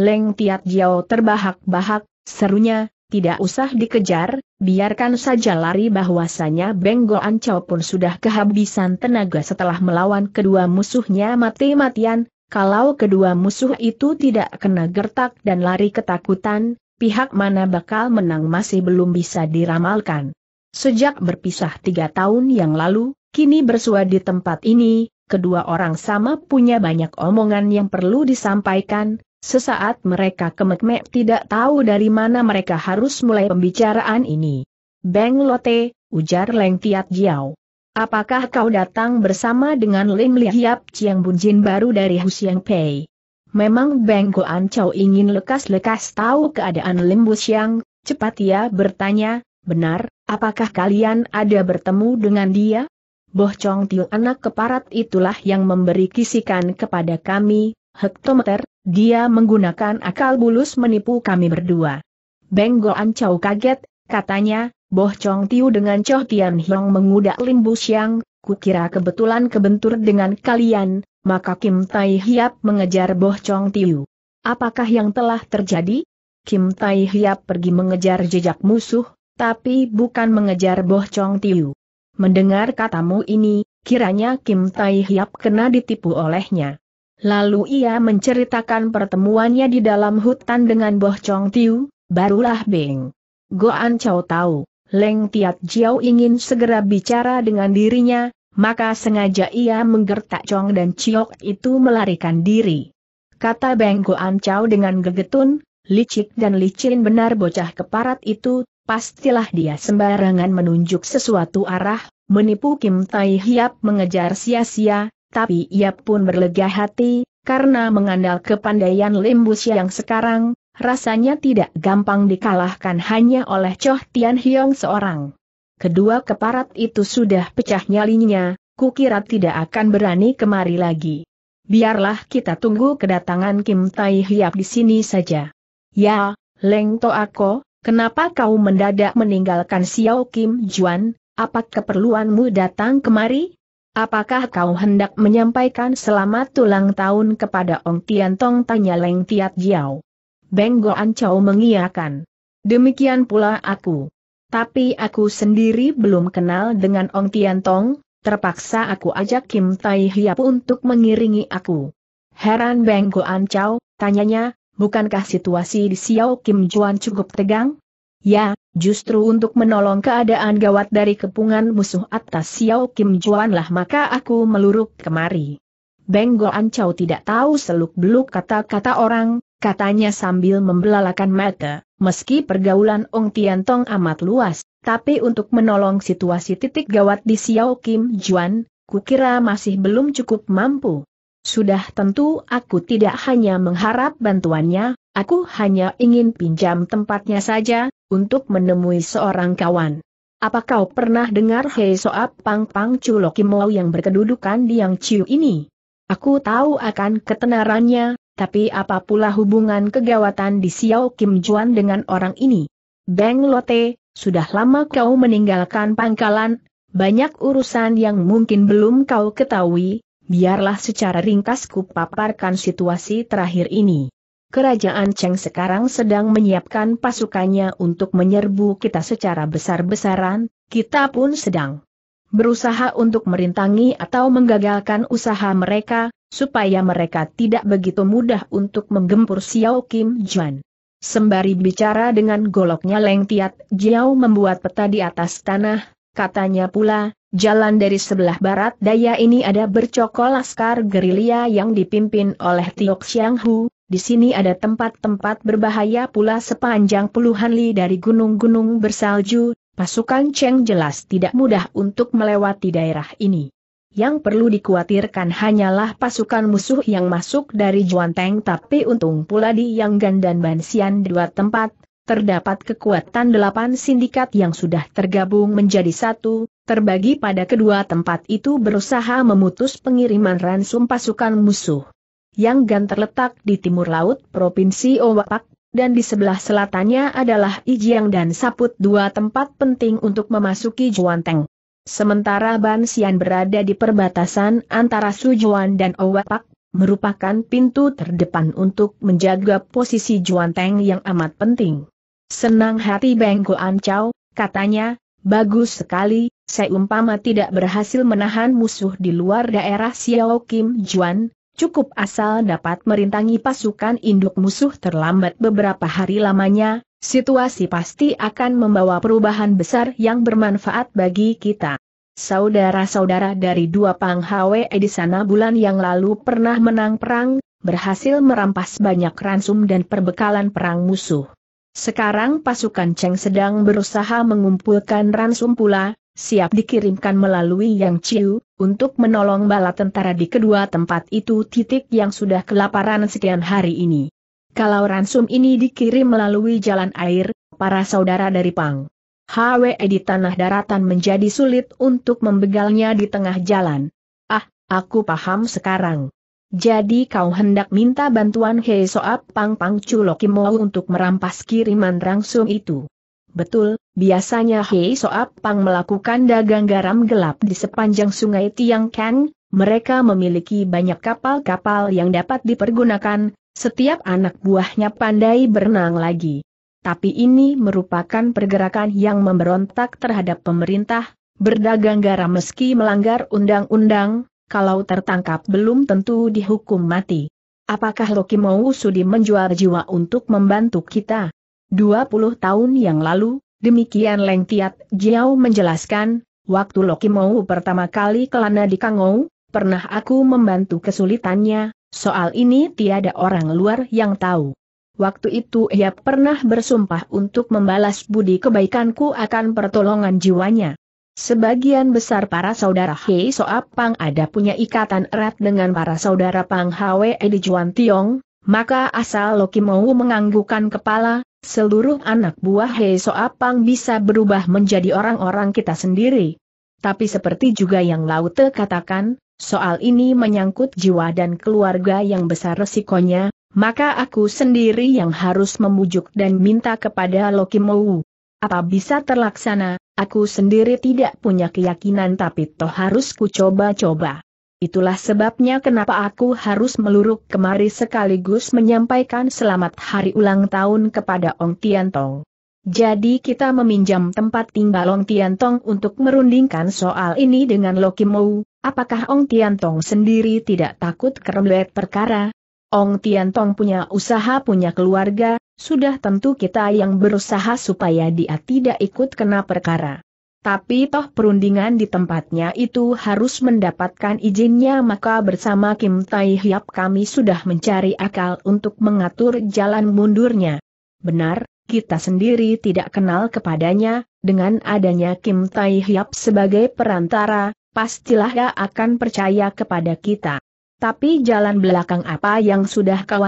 Leng Tiat Jiao terbahak-bahak, serunya, tidak usah dikejar, biarkan saja lari bahwasanya Benggo Ancau pun sudah kehabisan tenaga setelah melawan kedua musuhnya mati-matian, kalau kedua musuh itu tidak kena gertak dan lari ketakutan, pihak mana bakal menang masih belum bisa diramalkan. Sejak berpisah tiga tahun yang lalu, kini bersua di tempat ini, kedua orang sama punya banyak omongan yang perlu disampaikan, Sesaat mereka kemekmek tidak tahu dari mana mereka harus mulai pembicaraan ini. Beng Lote, ujar Leng Tiat Jiao. Apakah kau datang bersama dengan Lim Lihiap Chiang Bunjin baru dari Husiang Pei? Memang Beng Goan Chow ingin lekas-lekas tahu keadaan Lim Busiang, cepat ia bertanya, benar, apakah kalian ada bertemu dengan dia? Boh Chong Tiu anak keparat itulah yang memberi kisikan kepada kami, hektometer, dia menggunakan akal bulus menipu kami berdua. Benggolan Ancau kaget, katanya, Boh Chong Tiu dengan Choh Tian Hiong mengudak Limbu Siang, kukira kebetulan kebentur dengan kalian, maka Kim Tai Hiap mengejar Boh Chong Tiu. Apakah yang telah terjadi? Kim Tai Hiap pergi mengejar jejak musuh, tapi bukan mengejar Boh Chong Tiu. Mendengar katamu ini, kiranya Kim Tai Hiap kena ditipu olehnya. Lalu ia menceritakan pertemuannya di dalam hutan dengan Boh Chong Tiu, barulah Beng. Goan Chow tahu, Leng Tiat Jiao ingin segera bicara dengan dirinya, maka sengaja ia menggertak Chong dan Chiok itu melarikan diri. Kata Beng Goan Chow dengan gegetun, licik dan licin benar bocah keparat itu, pastilah dia sembarangan menunjuk sesuatu arah, menipu Kim Tai Hiap mengejar sia-sia, tapi ia pun berlega hati, karena mengandal kepandaian Limbus yang sekarang, rasanya tidak gampang dikalahkan hanya oleh Choh Tian Hiong seorang. Kedua keparat itu sudah pecah nyalinya, kukira tidak akan berani kemari lagi. Biarlah kita tunggu kedatangan Kim Tai Hiap di sini saja. Ya, Leng To Ako, kenapa kau mendadak meninggalkan Xiao Kim Juan, apa keperluanmu datang kemari? Apakah kau hendak menyampaikan selamat ulang tahun kepada Ong Tian Tong? Tanya Leng Tiat Jiao. Beng Goan Chow mengiakan. Demikian pula aku. Tapi aku sendiri belum kenal dengan Ong Tian Tong, terpaksa aku ajak Kim Tai Hiap untuk mengiringi aku. Heran Beng Goan Chow, tanyanya, bukankah situasi di Xiao Kim Juan cukup tegang? Ya, Justru untuk menolong keadaan gawat dari kepungan musuh atas Xiao Kim Juan lah maka aku meluruk kemari. Beng Ancau tidak tahu seluk-beluk kata-kata orang, katanya sambil membelalakan mata, meski pergaulan Ong Tian Tong amat luas, tapi untuk menolong situasi titik gawat di Xiao Kim Juan, kukira masih belum cukup mampu. Sudah tentu aku tidak hanya mengharap bantuannya, aku hanya ingin pinjam tempatnya saja, untuk menemui seorang kawan. Apa kau pernah dengar Hei Soap Pang Pang Mau yang berkedudukan di Yang Chiu ini? Aku tahu akan ketenarannya, tapi apa pula hubungan kegawatan di Xiao Kim Juan dengan orang ini? Beng Lote, sudah lama kau meninggalkan pangkalan, banyak urusan yang mungkin belum kau ketahui, biarlah secara ringkas kupaparkan situasi terakhir ini. Kerajaan Cheng sekarang sedang menyiapkan pasukannya untuk menyerbu kita secara besar-besaran, kita pun sedang berusaha untuk merintangi atau menggagalkan usaha mereka, supaya mereka tidak begitu mudah untuk menggempur Xiao Kim Juan. Sembari bicara dengan goloknya Leng Tiat, Jiao membuat peta di atas tanah, katanya pula, jalan dari sebelah barat daya ini ada bercokol askar gerilya yang dipimpin oleh Tiok Xiang Hu, di sini ada tempat-tempat berbahaya pula sepanjang puluhan li dari gunung-gunung bersalju, pasukan Cheng jelas tidak mudah untuk melewati daerah ini. Yang perlu dikhawatirkan hanyalah pasukan musuh yang masuk dari Juanteng tapi untung pula di Yanggan dan Bansian dua tempat, terdapat kekuatan delapan sindikat yang sudah tergabung menjadi satu, terbagi pada kedua tempat itu berusaha memutus pengiriman ransum pasukan musuh. Yang Yanggan terletak di timur laut Provinsi Owapak, dan di sebelah selatannya adalah Ijiang dan Saput dua tempat penting untuk memasuki Juanteng. Sementara Ban Bansian berada di perbatasan antara Sujuan dan Owapak, merupakan pintu terdepan untuk menjaga posisi Juanteng yang amat penting. Senang hati Beng Ancau, katanya, bagus sekali, seumpama tidak berhasil menahan musuh di luar daerah Xiao Kim Juan, Cukup asal dapat merintangi pasukan induk musuh terlambat beberapa hari lamanya, situasi pasti akan membawa perubahan besar yang bermanfaat bagi kita. Saudara-saudara dari dua panghawe di sana bulan yang lalu pernah menang perang, berhasil merampas banyak ransum dan perbekalan perang musuh. Sekarang pasukan Cheng sedang berusaha mengumpulkan ransum pula, siap dikirimkan melalui Yang Chiu, untuk menolong bala tentara di kedua tempat itu titik yang sudah kelaparan sekian hari ini. Kalau ransum ini dikirim melalui jalan air, para saudara dari Pang HWE di tanah daratan menjadi sulit untuk membegalnya di tengah jalan. Ah, aku paham sekarang. Jadi kau hendak minta bantuan Hei Soap Pang Pang Chulokimau untuk merampas kiriman ransum itu. Betul, Biasanya Hei Soap Pang melakukan dagang garam gelap di sepanjang sungai Tiang Kang, mereka memiliki banyak kapal-kapal yang dapat dipergunakan, setiap anak buahnya pandai berenang lagi. Tapi ini merupakan pergerakan yang memberontak terhadap pemerintah, berdagang garam meski melanggar undang-undang, kalau tertangkap belum tentu dihukum mati. Apakah Loki mau sudi menjual jiwa untuk membantu kita? 20 tahun yang lalu, Demikian Leng Tiat Jiao menjelaskan, waktu Loki mau pertama kali kelana di Kangou, pernah aku membantu kesulitannya, soal ini tiada orang luar yang tahu. Waktu itu ia pernah bersumpah untuk membalas budi kebaikanku akan pertolongan jiwanya. Sebagian besar para saudara Hei Soap Pang ada punya ikatan erat dengan para saudara Pang Hwe di Juan Tiong, maka asal Loki mau menganggukan kepala, seluruh anak buah Hei Soapang bisa berubah menjadi orang-orang kita sendiri. Tapi seperti juga yang Laute katakan, soal ini menyangkut jiwa dan keluarga yang besar resikonya, maka aku sendiri yang harus memujuk dan minta kepada Loki Mou. Apa bisa terlaksana, aku sendiri tidak punya keyakinan tapi toh harus ku coba-coba. Itulah sebabnya kenapa aku harus meluruk kemari sekaligus menyampaikan selamat hari ulang tahun kepada Ong Tian Tong. Jadi kita meminjam tempat tinggal Ong Tian Tong untuk merundingkan soal ini dengan Mou, apakah Ong Tian Tong sendiri tidak takut kerembet perkara? Ong Tian Tong punya usaha punya keluarga, sudah tentu kita yang berusaha supaya dia tidak ikut kena perkara tapi toh perundingan di tempatnya itu harus mendapatkan izinnya maka bersama Kim Tai Hiap kami sudah mencari akal untuk mengatur jalan mundurnya. Benar, kita sendiri tidak kenal kepadanya, dengan adanya Kim Tai Hiap sebagai perantara, pastilah dia akan percaya kepada kita. Tapi jalan belakang apa yang sudah kau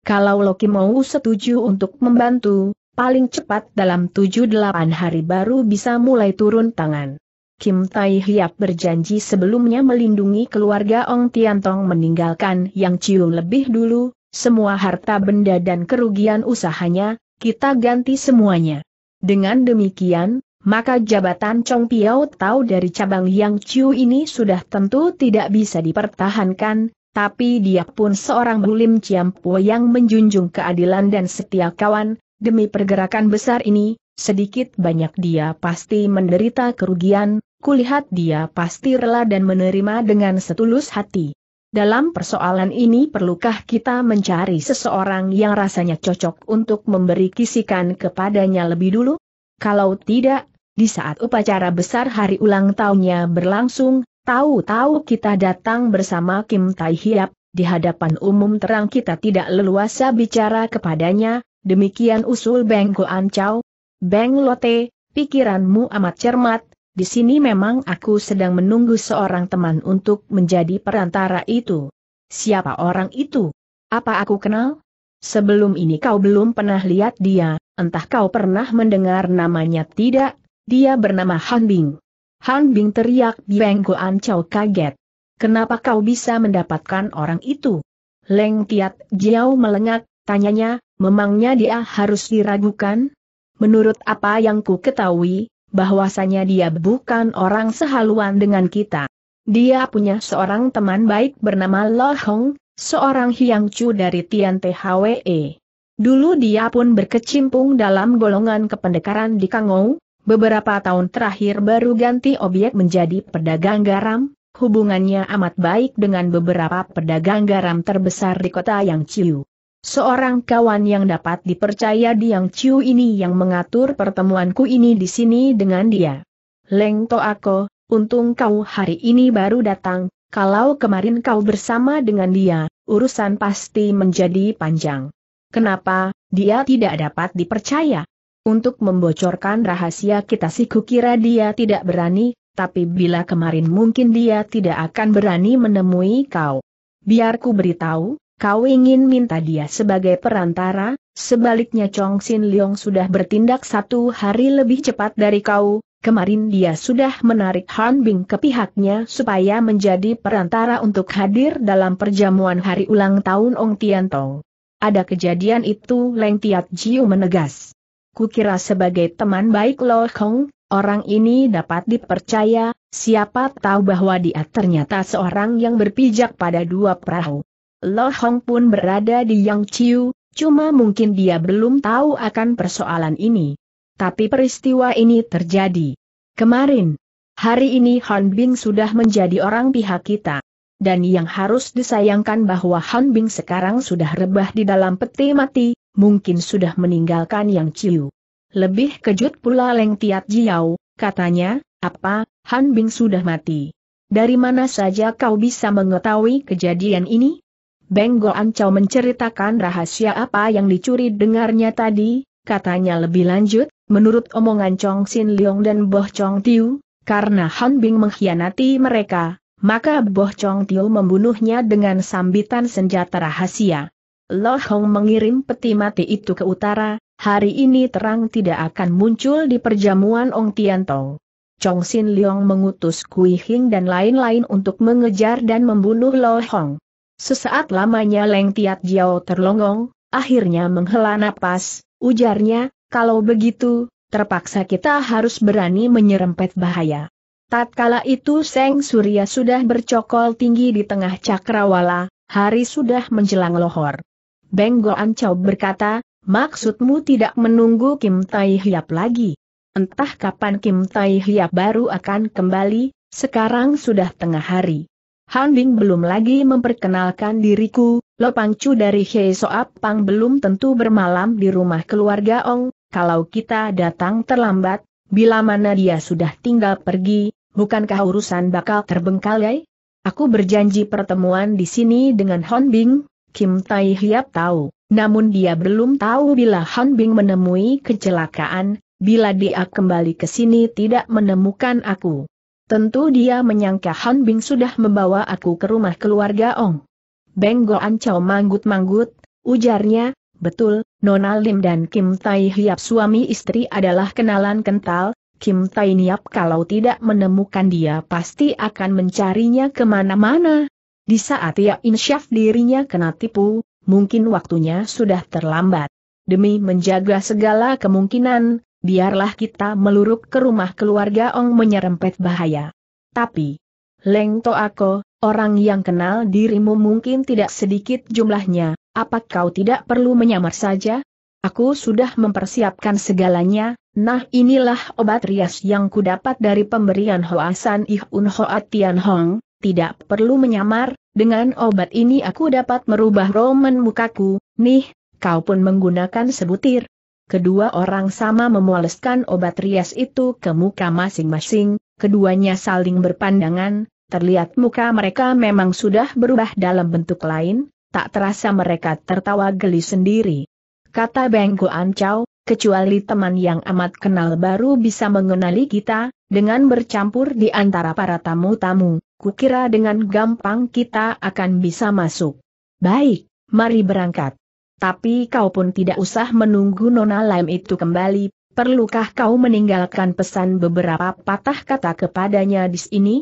Kalau Loki mau setuju untuk membantu, Paling cepat dalam tujuh delapan hari baru bisa mulai turun tangan. Kim Tai Hiap berjanji sebelumnya melindungi keluarga Ong Tian Tong meninggalkan Yang Ciu lebih dulu, semua harta benda dan kerugian usahanya, kita ganti semuanya. Dengan demikian, maka jabatan Chong Piao tahu dari cabang Yang Ciu ini sudah tentu tidak bisa dipertahankan, tapi dia pun seorang bulim Po yang menjunjung keadilan dan setia kawan, Demi pergerakan besar ini, sedikit banyak dia pasti menderita kerugian, kulihat dia pasti rela dan menerima dengan setulus hati. Dalam persoalan ini perlukah kita mencari seseorang yang rasanya cocok untuk memberi kisikan kepadanya lebih dulu? Kalau tidak, di saat upacara besar hari ulang tahunnya berlangsung, tahu-tahu kita datang bersama Kim Tai Hiap, di hadapan umum terang kita tidak leluasa bicara kepadanya, Demikian usul Beng Goan Chow. Beng Lote, pikiranmu amat cermat, di sini memang aku sedang menunggu seorang teman untuk menjadi perantara itu. Siapa orang itu? Apa aku kenal? Sebelum ini kau belum pernah lihat dia, entah kau pernah mendengar namanya tidak, dia bernama Han Bing. Han Bing teriak Beng Goan Chow kaget. Kenapa kau bisa mendapatkan orang itu? Leng Tiat Jiao melengak, tanyanya, memangnya dia harus diragukan? Menurut apa yang ku ketahui, bahwasanya dia bukan orang sehaluan dengan kita. Dia punya seorang teman baik bernama Lo Hong, seorang hiang chu dari Tian THWE. Dulu dia pun berkecimpung dalam golongan kependekaran di Kangou, beberapa tahun terakhir baru ganti objek menjadi pedagang garam, hubungannya amat baik dengan beberapa pedagang garam terbesar di kota Yang Chiu. Seorang kawan yang dapat dipercaya di Yang Chiu ini yang mengatur pertemuanku ini di sini dengan dia. Leng To Ako, untung kau hari ini baru datang, kalau kemarin kau bersama dengan dia, urusan pasti menjadi panjang. Kenapa, dia tidak dapat dipercaya? Untuk membocorkan rahasia kita sih kukira dia tidak berani, tapi bila kemarin mungkin dia tidak akan berani menemui kau. Biar ku beritahu, Kau ingin minta dia sebagai perantara, sebaliknya Chong Xin Leong sudah bertindak satu hari lebih cepat dari kau, kemarin dia sudah menarik Han Bing ke pihaknya supaya menjadi perantara untuk hadir dalam perjamuan hari ulang tahun Ong Tian Tong. Ada kejadian itu Leng Tiat Jiu menegas. Kukira sebagai teman baik Lo Kong, orang ini dapat dipercaya, siapa tahu bahwa dia ternyata seorang yang berpijak pada dua perahu. Lo Hong pun berada di Yang Chiu, cuma mungkin dia belum tahu akan persoalan ini. Tapi peristiwa ini terjadi. Kemarin, hari ini Han Bing sudah menjadi orang pihak kita. Dan yang harus disayangkan bahwa Han Bing sekarang sudah rebah di dalam peti mati, mungkin sudah meninggalkan Yang Chiu. Lebih kejut pula Leng Tiat Jiao, katanya, apa, Han Bing sudah mati. Dari mana saja kau bisa mengetahui kejadian ini? Beng Goancau menceritakan rahasia apa yang dicuri dengarnya tadi, katanya lebih lanjut, menurut omongan Chong Sin Leong dan Boh Chong Tiu, karena Han Bing mengkhianati mereka, maka Boh Chong Tiu membunuhnya dengan sambitan senjata rahasia. Lo Hong mengirim peti mati itu ke utara, hari ini terang tidak akan muncul di perjamuan Ong Tian Tong. Chong Sin Leong mengutus Kui Hing dan lain-lain untuk mengejar dan membunuh Lo Hong. Sesaat lamanya Leng Tiat Jiao terlongong, akhirnya menghela napas, ujarnya, kalau begitu, terpaksa kita harus berani menyerempet bahaya. Tatkala itu Seng Surya sudah bercokol tinggi di tengah cakrawala, hari sudah menjelang lohor. Beng Goan Chow berkata, maksudmu tidak menunggu Kim Tai Hiap lagi. Entah kapan Kim Tai Hiap baru akan kembali, sekarang sudah tengah hari. Han Bing belum lagi memperkenalkan diriku, Lo Pangcu dari Hei Soap Pang belum tentu bermalam di rumah keluarga Ong, kalau kita datang terlambat, bila mana dia sudah tinggal pergi, bukankah urusan bakal terbengkalai? Aku berjanji pertemuan di sini dengan Han Bing, Kim Tai Hiap tahu, namun dia belum tahu bila Han Bing menemui kecelakaan, bila dia kembali ke sini tidak menemukan aku. Tentu dia menyangka Han Bing sudah membawa aku ke rumah keluarga Ong. Beng Goan Chow manggut-manggut, ujarnya, betul, Nona Lim dan Kim Tai Hiap suami istri adalah kenalan kental, Kim Tai Niap kalau tidak menemukan dia pasti akan mencarinya kemana-mana. Di saat ia insyaf dirinya kena tipu, mungkin waktunya sudah terlambat. Demi menjaga segala kemungkinan, biarlah kita meluruk ke rumah keluarga Ong menyerempet bahaya. Tapi, Leng To orang yang kenal dirimu mungkin tidak sedikit jumlahnya, apa kau tidak perlu menyamar saja? Aku sudah mempersiapkan segalanya, nah inilah obat rias yang kudapat dari pemberian Hoasan Ihun Hoa Tian Hong, tidak perlu menyamar, dengan obat ini aku dapat merubah roman mukaku, nih, kau pun menggunakan sebutir, Kedua orang sama memoleskan obat rias itu ke muka masing-masing, keduanya saling berpandangan, terlihat muka mereka memang sudah berubah dalam bentuk lain, tak terasa mereka tertawa geli sendiri. Kata Beng Ancau, kecuali teman yang amat kenal baru bisa mengenali kita, dengan bercampur di antara para tamu-tamu, kukira dengan gampang kita akan bisa masuk. Baik, mari berangkat tapi kau pun tidak usah menunggu Nona Lem itu kembali, perlukah kau meninggalkan pesan beberapa patah kata kepadanya di sini?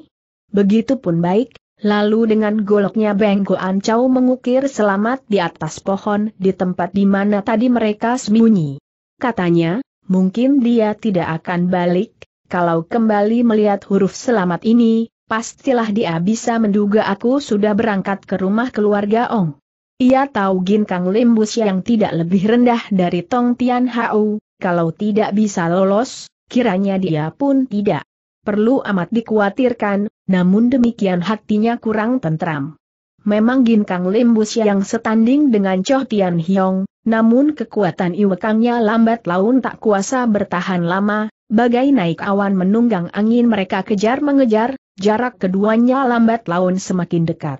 Begitupun baik, lalu dengan goloknya Bengko Ancau mengukir selamat di atas pohon di tempat di mana tadi mereka sembunyi. Katanya, mungkin dia tidak akan balik, kalau kembali melihat huruf selamat ini, pastilah dia bisa menduga aku sudah berangkat ke rumah keluarga Ong. Ia tahu gin Ginkang Limbus yang tidak lebih rendah dari Tong Tian Hao, kalau tidak bisa lolos, kiranya dia pun tidak perlu amat dikhawatirkan, namun demikian hatinya kurang tentram. Memang gin Ginkang Limbus yang setanding dengan Choh Tian Hiong, namun kekuatan iwekangnya lambat laun tak kuasa bertahan lama, bagai naik awan menunggang angin mereka kejar-mengejar, jarak keduanya lambat laun semakin dekat.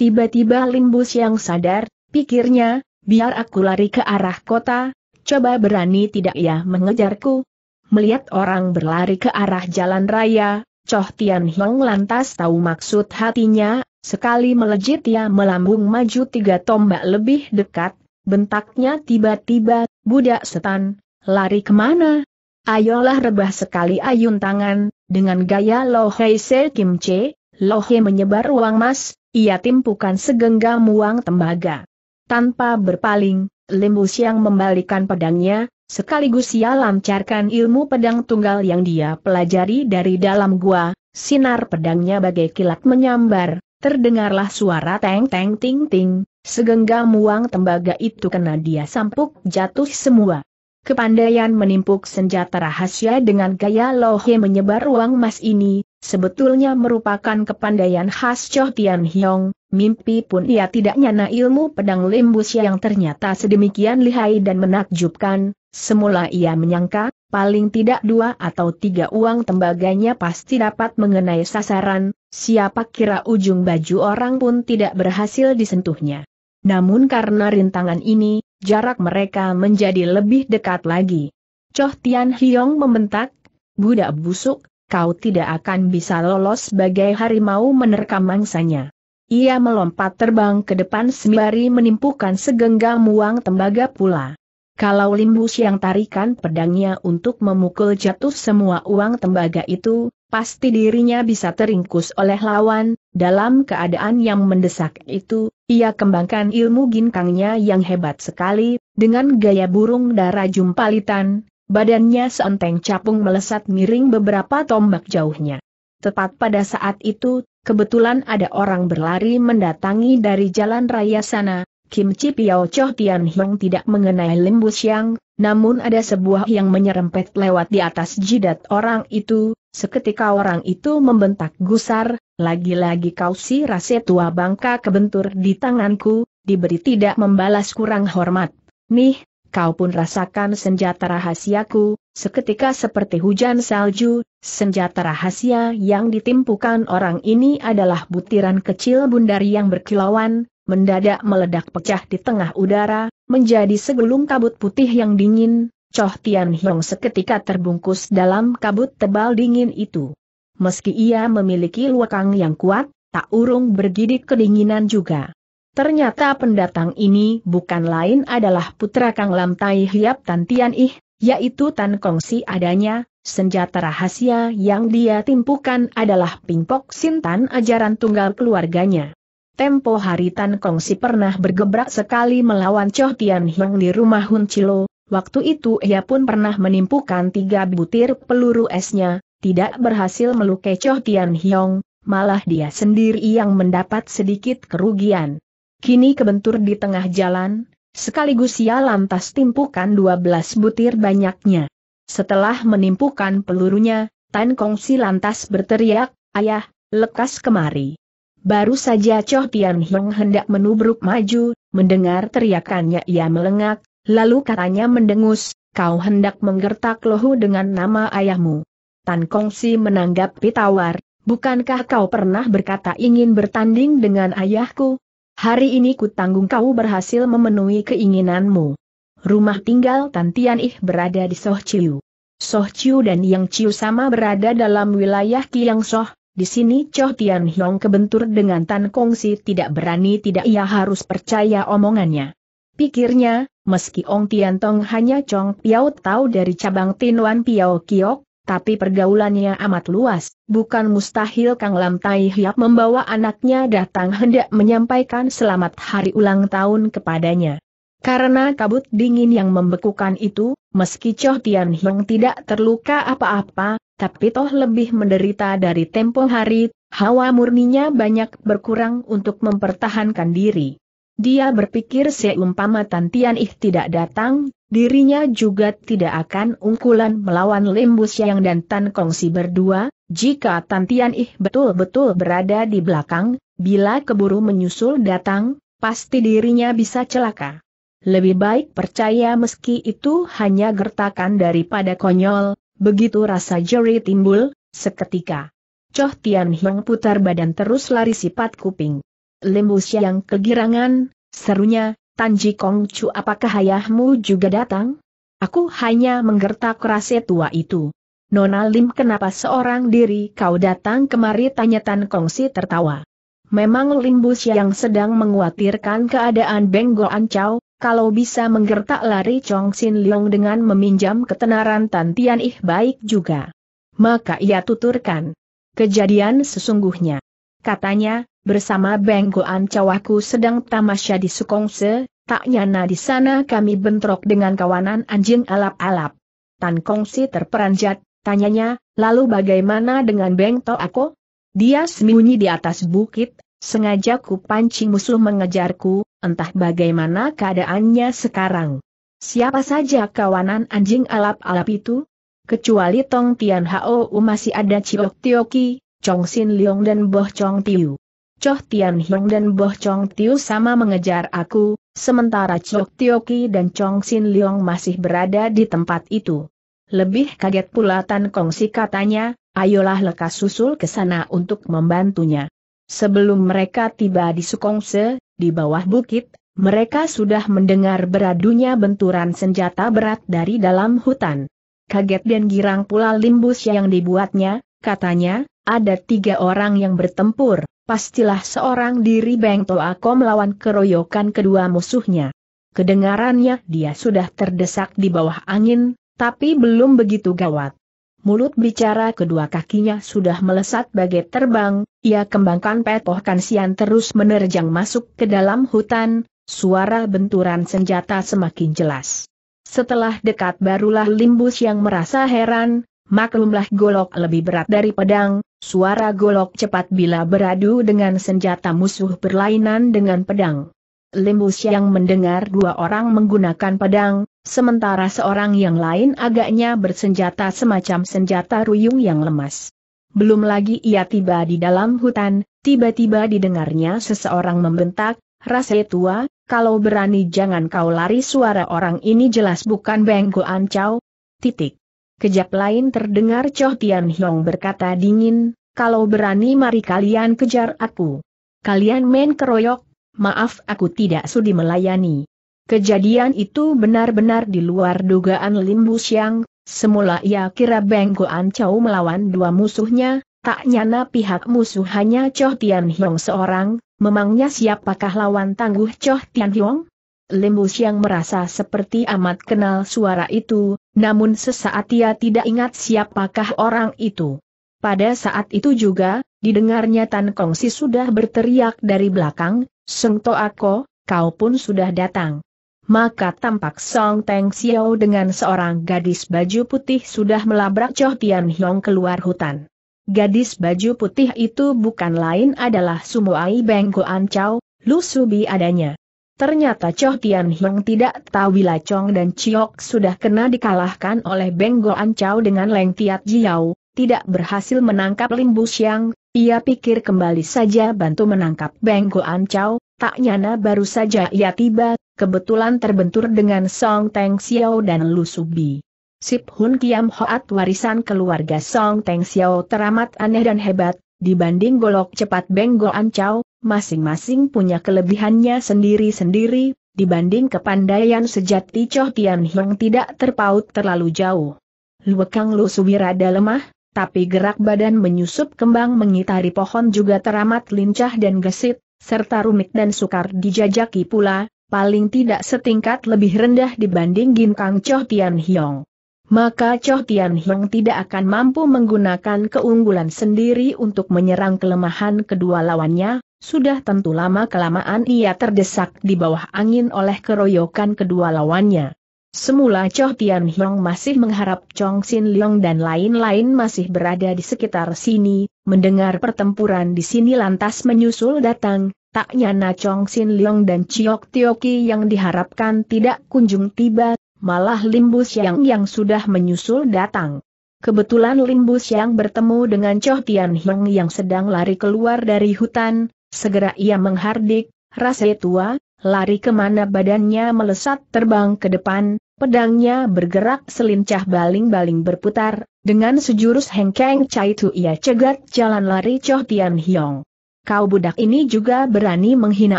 Tiba-tiba Limbus yang sadar, pikirnya, biar aku lari ke arah kota, coba berani tidak ya mengejarku. Melihat orang berlari ke arah jalan raya, Choh Tian Hiong lantas tahu maksud hatinya, sekali melejit ia melambung maju tiga tombak lebih dekat, bentaknya tiba-tiba, budak setan, lari kemana? Ayolah rebah sekali ayun tangan, dengan gaya Lo Hei Se Kim Che, Lohe menyebar uang mas, ia timpukan segenggam uang tembaga. Tanpa berpaling, Limbus yang membalikan pedangnya, sekaligus ia lancarkan ilmu pedang tunggal yang dia pelajari dari dalam gua, sinar pedangnya bagai kilat menyambar, terdengarlah suara teng-teng ting-ting, segenggam uang tembaga itu kena dia sampuk jatuh semua. Kepandaian menimpuk senjata rahasia dengan gaya lohe menyebar uang emas ini, sebetulnya merupakan kepandaian khas Choh Tian Hiong. mimpi pun ia tidak nyana ilmu pedang limbus yang ternyata sedemikian lihai dan menakjubkan, semula ia menyangka, paling tidak dua atau tiga uang tembaganya pasti dapat mengenai sasaran, siapa kira ujung baju orang pun tidak berhasil disentuhnya. Namun karena rintangan ini, jarak mereka menjadi lebih dekat lagi. Choh Tian Hiong membentak, budak busuk, kau tidak akan bisa lolos sebagai harimau menerkam mangsanya. Ia melompat terbang ke depan sembari menimpukan segenggam uang tembaga pula. Kalau Limbus yang tarikan pedangnya untuk memukul jatuh semua uang tembaga itu, pasti dirinya bisa teringkus oleh lawan, dalam keadaan yang mendesak itu, ia kembangkan ilmu ginkangnya yang hebat sekali, dengan gaya burung darah jumpalitan, badannya seenteng capung melesat miring beberapa tombak jauhnya. Tepat pada saat itu, kebetulan ada orang berlari mendatangi dari jalan raya sana, Kim Chi Piao Choh Tian Hiong tidak mengenai lembus yang, namun ada sebuah yang menyerempet lewat di atas jidat orang itu, seketika orang itu membentak gusar, lagi-lagi kau si rase tua bangka kebentur di tanganku, diberi tidak membalas kurang hormat. Nih, kau pun rasakan senjata rahasiaku, seketika seperti hujan salju, senjata rahasia yang ditimpukan orang ini adalah butiran kecil bundar yang berkilauan, mendadak meledak pecah di tengah udara, menjadi segulung kabut putih yang dingin, Choh Tian Hiong seketika terbungkus dalam kabut tebal dingin itu. Meski ia memiliki luakang yang kuat, tak urung bergidik kedinginan juga. Ternyata pendatang ini bukan lain adalah putra Kang Lam Tai Hiap Tan Tian Ih, yaitu Tan Kong Si adanya, senjata rahasia yang dia timpukan adalah pingpok Sintan ajaran tunggal keluarganya. Tempo hari Tan Kong Si pernah bergebrak sekali melawan Choh Tian Hiang di rumah Hun Chilo, waktu itu ia pun pernah menimpukan tiga butir peluru esnya, tidak berhasil melukai Choh Tian Hiang, malah dia sendiri yang mendapat sedikit kerugian kini kebentur di tengah jalan, sekaligus ia lantas timpukan 12 butir banyaknya. Setelah menimpukan pelurunya, Tan Kongsi lantas berteriak, Ayah, lekas kemari. Baru saja Choh Tian Hiong hendak menubruk maju, mendengar teriakannya ia melengak, lalu katanya mendengus, kau hendak menggertak lohu dengan nama ayahmu. Tan Kongsi menanggapi tawar, bukankah kau pernah berkata ingin bertanding dengan ayahku? Hari ini kutanggung kau berhasil memenuhi keinginanmu. Rumah tinggal Tan Ih berada di Soh Chiu. Soh Chiu dan Yang Chiu sama berada dalam wilayah Kiang Soh, di sini Choh Tian Hiong kebentur dengan Tan Kongsi tidak berani tidak ia harus percaya omongannya. Pikirnya, meski Ong Tian Tong hanya Chong Piao tahu dari cabang Tin Wan Piao Kiok, tapi pergaulannya amat luas, bukan mustahil Kang Lam Tai Hiap membawa anaknya datang hendak menyampaikan selamat hari ulang tahun kepadanya. Karena kabut dingin yang membekukan itu, meski Choh Tian Hiong tidak terluka apa-apa, tapi toh lebih menderita dari tempo hari, hawa murninya banyak berkurang untuk mempertahankan diri. Dia berpikir seumpama Tantian Ih tidak datang, Dirinya juga tidak akan ungkulan melawan Lembus Yang dan Tan Kongsi berdua, jika Tan Tian Ih betul-betul berada di belakang, bila keburu menyusul datang, pasti dirinya bisa celaka. Lebih baik percaya meski itu hanya gertakan daripada konyol, begitu rasa jeri timbul, seketika. Choh Tian Hiong putar badan terus lari sifat kuping. Lembus Yang kegirangan, serunya, Tanji Kongcu apakah ayahmu juga datang? Aku hanya menggertak rasa tua itu. Nona Lim kenapa seorang diri kau datang kemari tanya Tan Kongsi tertawa. Memang Lim Limbus yang sedang menguatirkan keadaan Benggo Ancau, kalau bisa menggertak lari Chong Sin Leong dengan meminjam ketenaran Tan Tian Ih baik juga. Maka ia tuturkan kejadian sesungguhnya katanya, bersama Benggoan Cawaku sedang tamasya di Sukongse, tak nyana di sana kami bentrok dengan kawanan anjing alap-alap. Tan Kongsi terperanjat, tanyanya, lalu bagaimana dengan Beng aku? Dia sembunyi di atas bukit, sengaja ku pancing musuh mengejarku, entah bagaimana keadaannya sekarang. Siapa saja kawanan anjing alap-alap itu? Kecuali Tong Tian Hao, masih ada Ciok Tioki, Chong Sin Leong dan Boh Chong Tiu. Choh Tian Hiong dan Boh Chong Tiu sama mengejar aku, sementara Chok Tioki dan Chong Sin Leong masih berada di tempat itu. Lebih kaget pula Tan Kong Si katanya, ayolah lekas susul ke sana untuk membantunya. Sebelum mereka tiba di Sukongse, di bawah bukit, mereka sudah mendengar beradunya benturan senjata berat dari dalam hutan. Kaget dan girang pula limbus yang dibuatnya, katanya, ada tiga orang yang bertempur, pastilah seorang diri Beng Toako melawan keroyokan kedua musuhnya. Kedengarannya dia sudah terdesak di bawah angin, tapi belum begitu gawat. Mulut bicara kedua kakinya sudah melesat bagai terbang, ia kembangkan petoh kan sian terus menerjang masuk ke dalam hutan, suara benturan senjata semakin jelas. Setelah dekat barulah Limbus yang merasa heran, maklumlah golok lebih berat dari pedang, suara golok cepat bila beradu dengan senjata musuh berlainan dengan pedang. Limbus yang mendengar dua orang menggunakan pedang, sementara seorang yang lain agaknya bersenjata semacam senjata ruyung yang lemas. Belum lagi ia tiba di dalam hutan, tiba-tiba didengarnya seseorang membentak, rasa tua, kalau berani jangan kau lari suara orang ini jelas bukan Benggo Ancau. Titik. Kejap lain terdengar Choh Tian Hiong berkata dingin, kalau berani mari kalian kejar aku. Kalian main keroyok, maaf aku tidak sudi melayani. Kejadian itu benar-benar di luar dugaan Limbu Siang, semula ia kira Beng Goan Chow melawan dua musuhnya, tak nyana pihak musuh hanya Choh Tian Hiong seorang, memangnya siapakah lawan tangguh Choh Tian Hiong? Lemus yang merasa seperti amat kenal suara itu, namun sesaat ia tidak ingat siapakah orang itu. Pada saat itu juga, didengarnya Tan Kongsi sudah berteriak dari belakang, Seng Ako, kau pun sudah datang. Maka tampak Song Teng Xiao dengan seorang gadis baju putih sudah melabrak Choh Tian Hiong keluar hutan. Gadis baju putih itu bukan lain adalah Sumo Ai Beng Goan Chow, Lu Subi adanya. Ternyata Choh Tian Heng tidak tahu bila Chong dan Chiok sudah kena dikalahkan oleh Beng An Chow dengan Leng Tiat Jiao, tidak berhasil menangkap Lim Bu Xiang, ia pikir kembali saja bantu menangkap Beng An Chow, tak nyana baru saja ia tiba, kebetulan terbentur dengan Song Teng Xiao dan Lu Subi. Sip Hun Kiam Hoat warisan keluarga Song Teng Xiao teramat aneh dan hebat, dibanding golok cepat Beng An Chow, Masing-masing punya kelebihannya sendiri-sendiri, dibanding kepandaian sejati Choh Tian Hiong tidak terpaut terlalu jauh. Luekang Lu Suwirada lemah, tapi gerak badan menyusup kembang mengitari pohon juga teramat lincah dan gesit, serta rumit dan sukar dijajaki pula, paling tidak setingkat lebih rendah dibanding Ginkang Choh Tian Hiong. Maka Choh Tian Hiong tidak akan mampu menggunakan keunggulan sendiri untuk menyerang kelemahan kedua lawannya, sudah tentu lama-kelamaan ia terdesak di bawah angin oleh keroyokan kedua lawannya. Semula Choh Tian Hiong masih mengharap Chong Sin Leong dan lain-lain masih berada di sekitar sini, mendengar pertempuran di sini lantas menyusul datang, tak nyana Chong Sin Leong dan Chiok Tioki yang diharapkan tidak kunjung tiba, malah Limbus Xiang yang sudah menyusul datang. Kebetulan Limbus Yang bertemu dengan Choh Tian Hiong yang sedang lari keluar dari hutan, Segera ia menghardik, rasa tua, lari kemana badannya melesat terbang ke depan, pedangnya bergerak selincah baling-baling berputar, dengan sejurus hengkeng cai tu ia cegat jalan lari Choh Tian Hiong. Kau budak ini juga berani menghina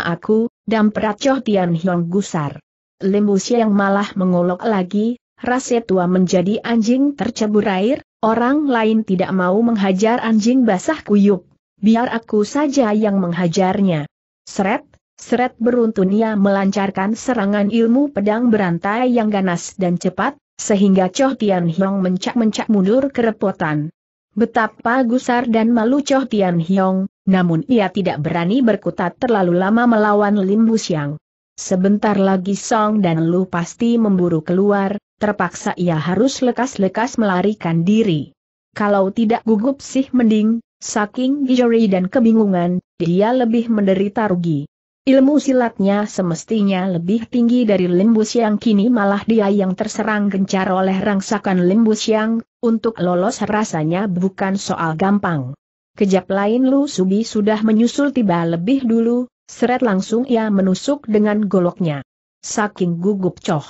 aku, dan perat Choh Tian Hiong gusar. Limbu yang malah mengolok lagi, rasa tua menjadi anjing tercebur air, orang lain tidak mau menghajar anjing basah kuyuk biar aku saja yang menghajarnya. Seret, seret beruntun ia melancarkan serangan ilmu pedang berantai yang ganas dan cepat, sehingga Choh Tian Hiong mencak-mencak mundur kerepotan. Betapa gusar dan malu Choh Tian Hiong, namun ia tidak berani berkutat terlalu lama melawan Lim Busiang. Sebentar lagi Song dan Lu pasti memburu keluar, terpaksa ia harus lekas-lekas melarikan diri. Kalau tidak gugup sih mending, Saking gijori dan kebingungan, dia lebih menderita rugi. Ilmu silatnya semestinya lebih tinggi dari limbus yang kini malah dia yang terserang gencar oleh rangsakan limbus yang, untuk lolos rasanya bukan soal gampang. Kejap lain Lu Subi sudah menyusul tiba lebih dulu, seret langsung ia menusuk dengan goloknya. Saking gugup coh.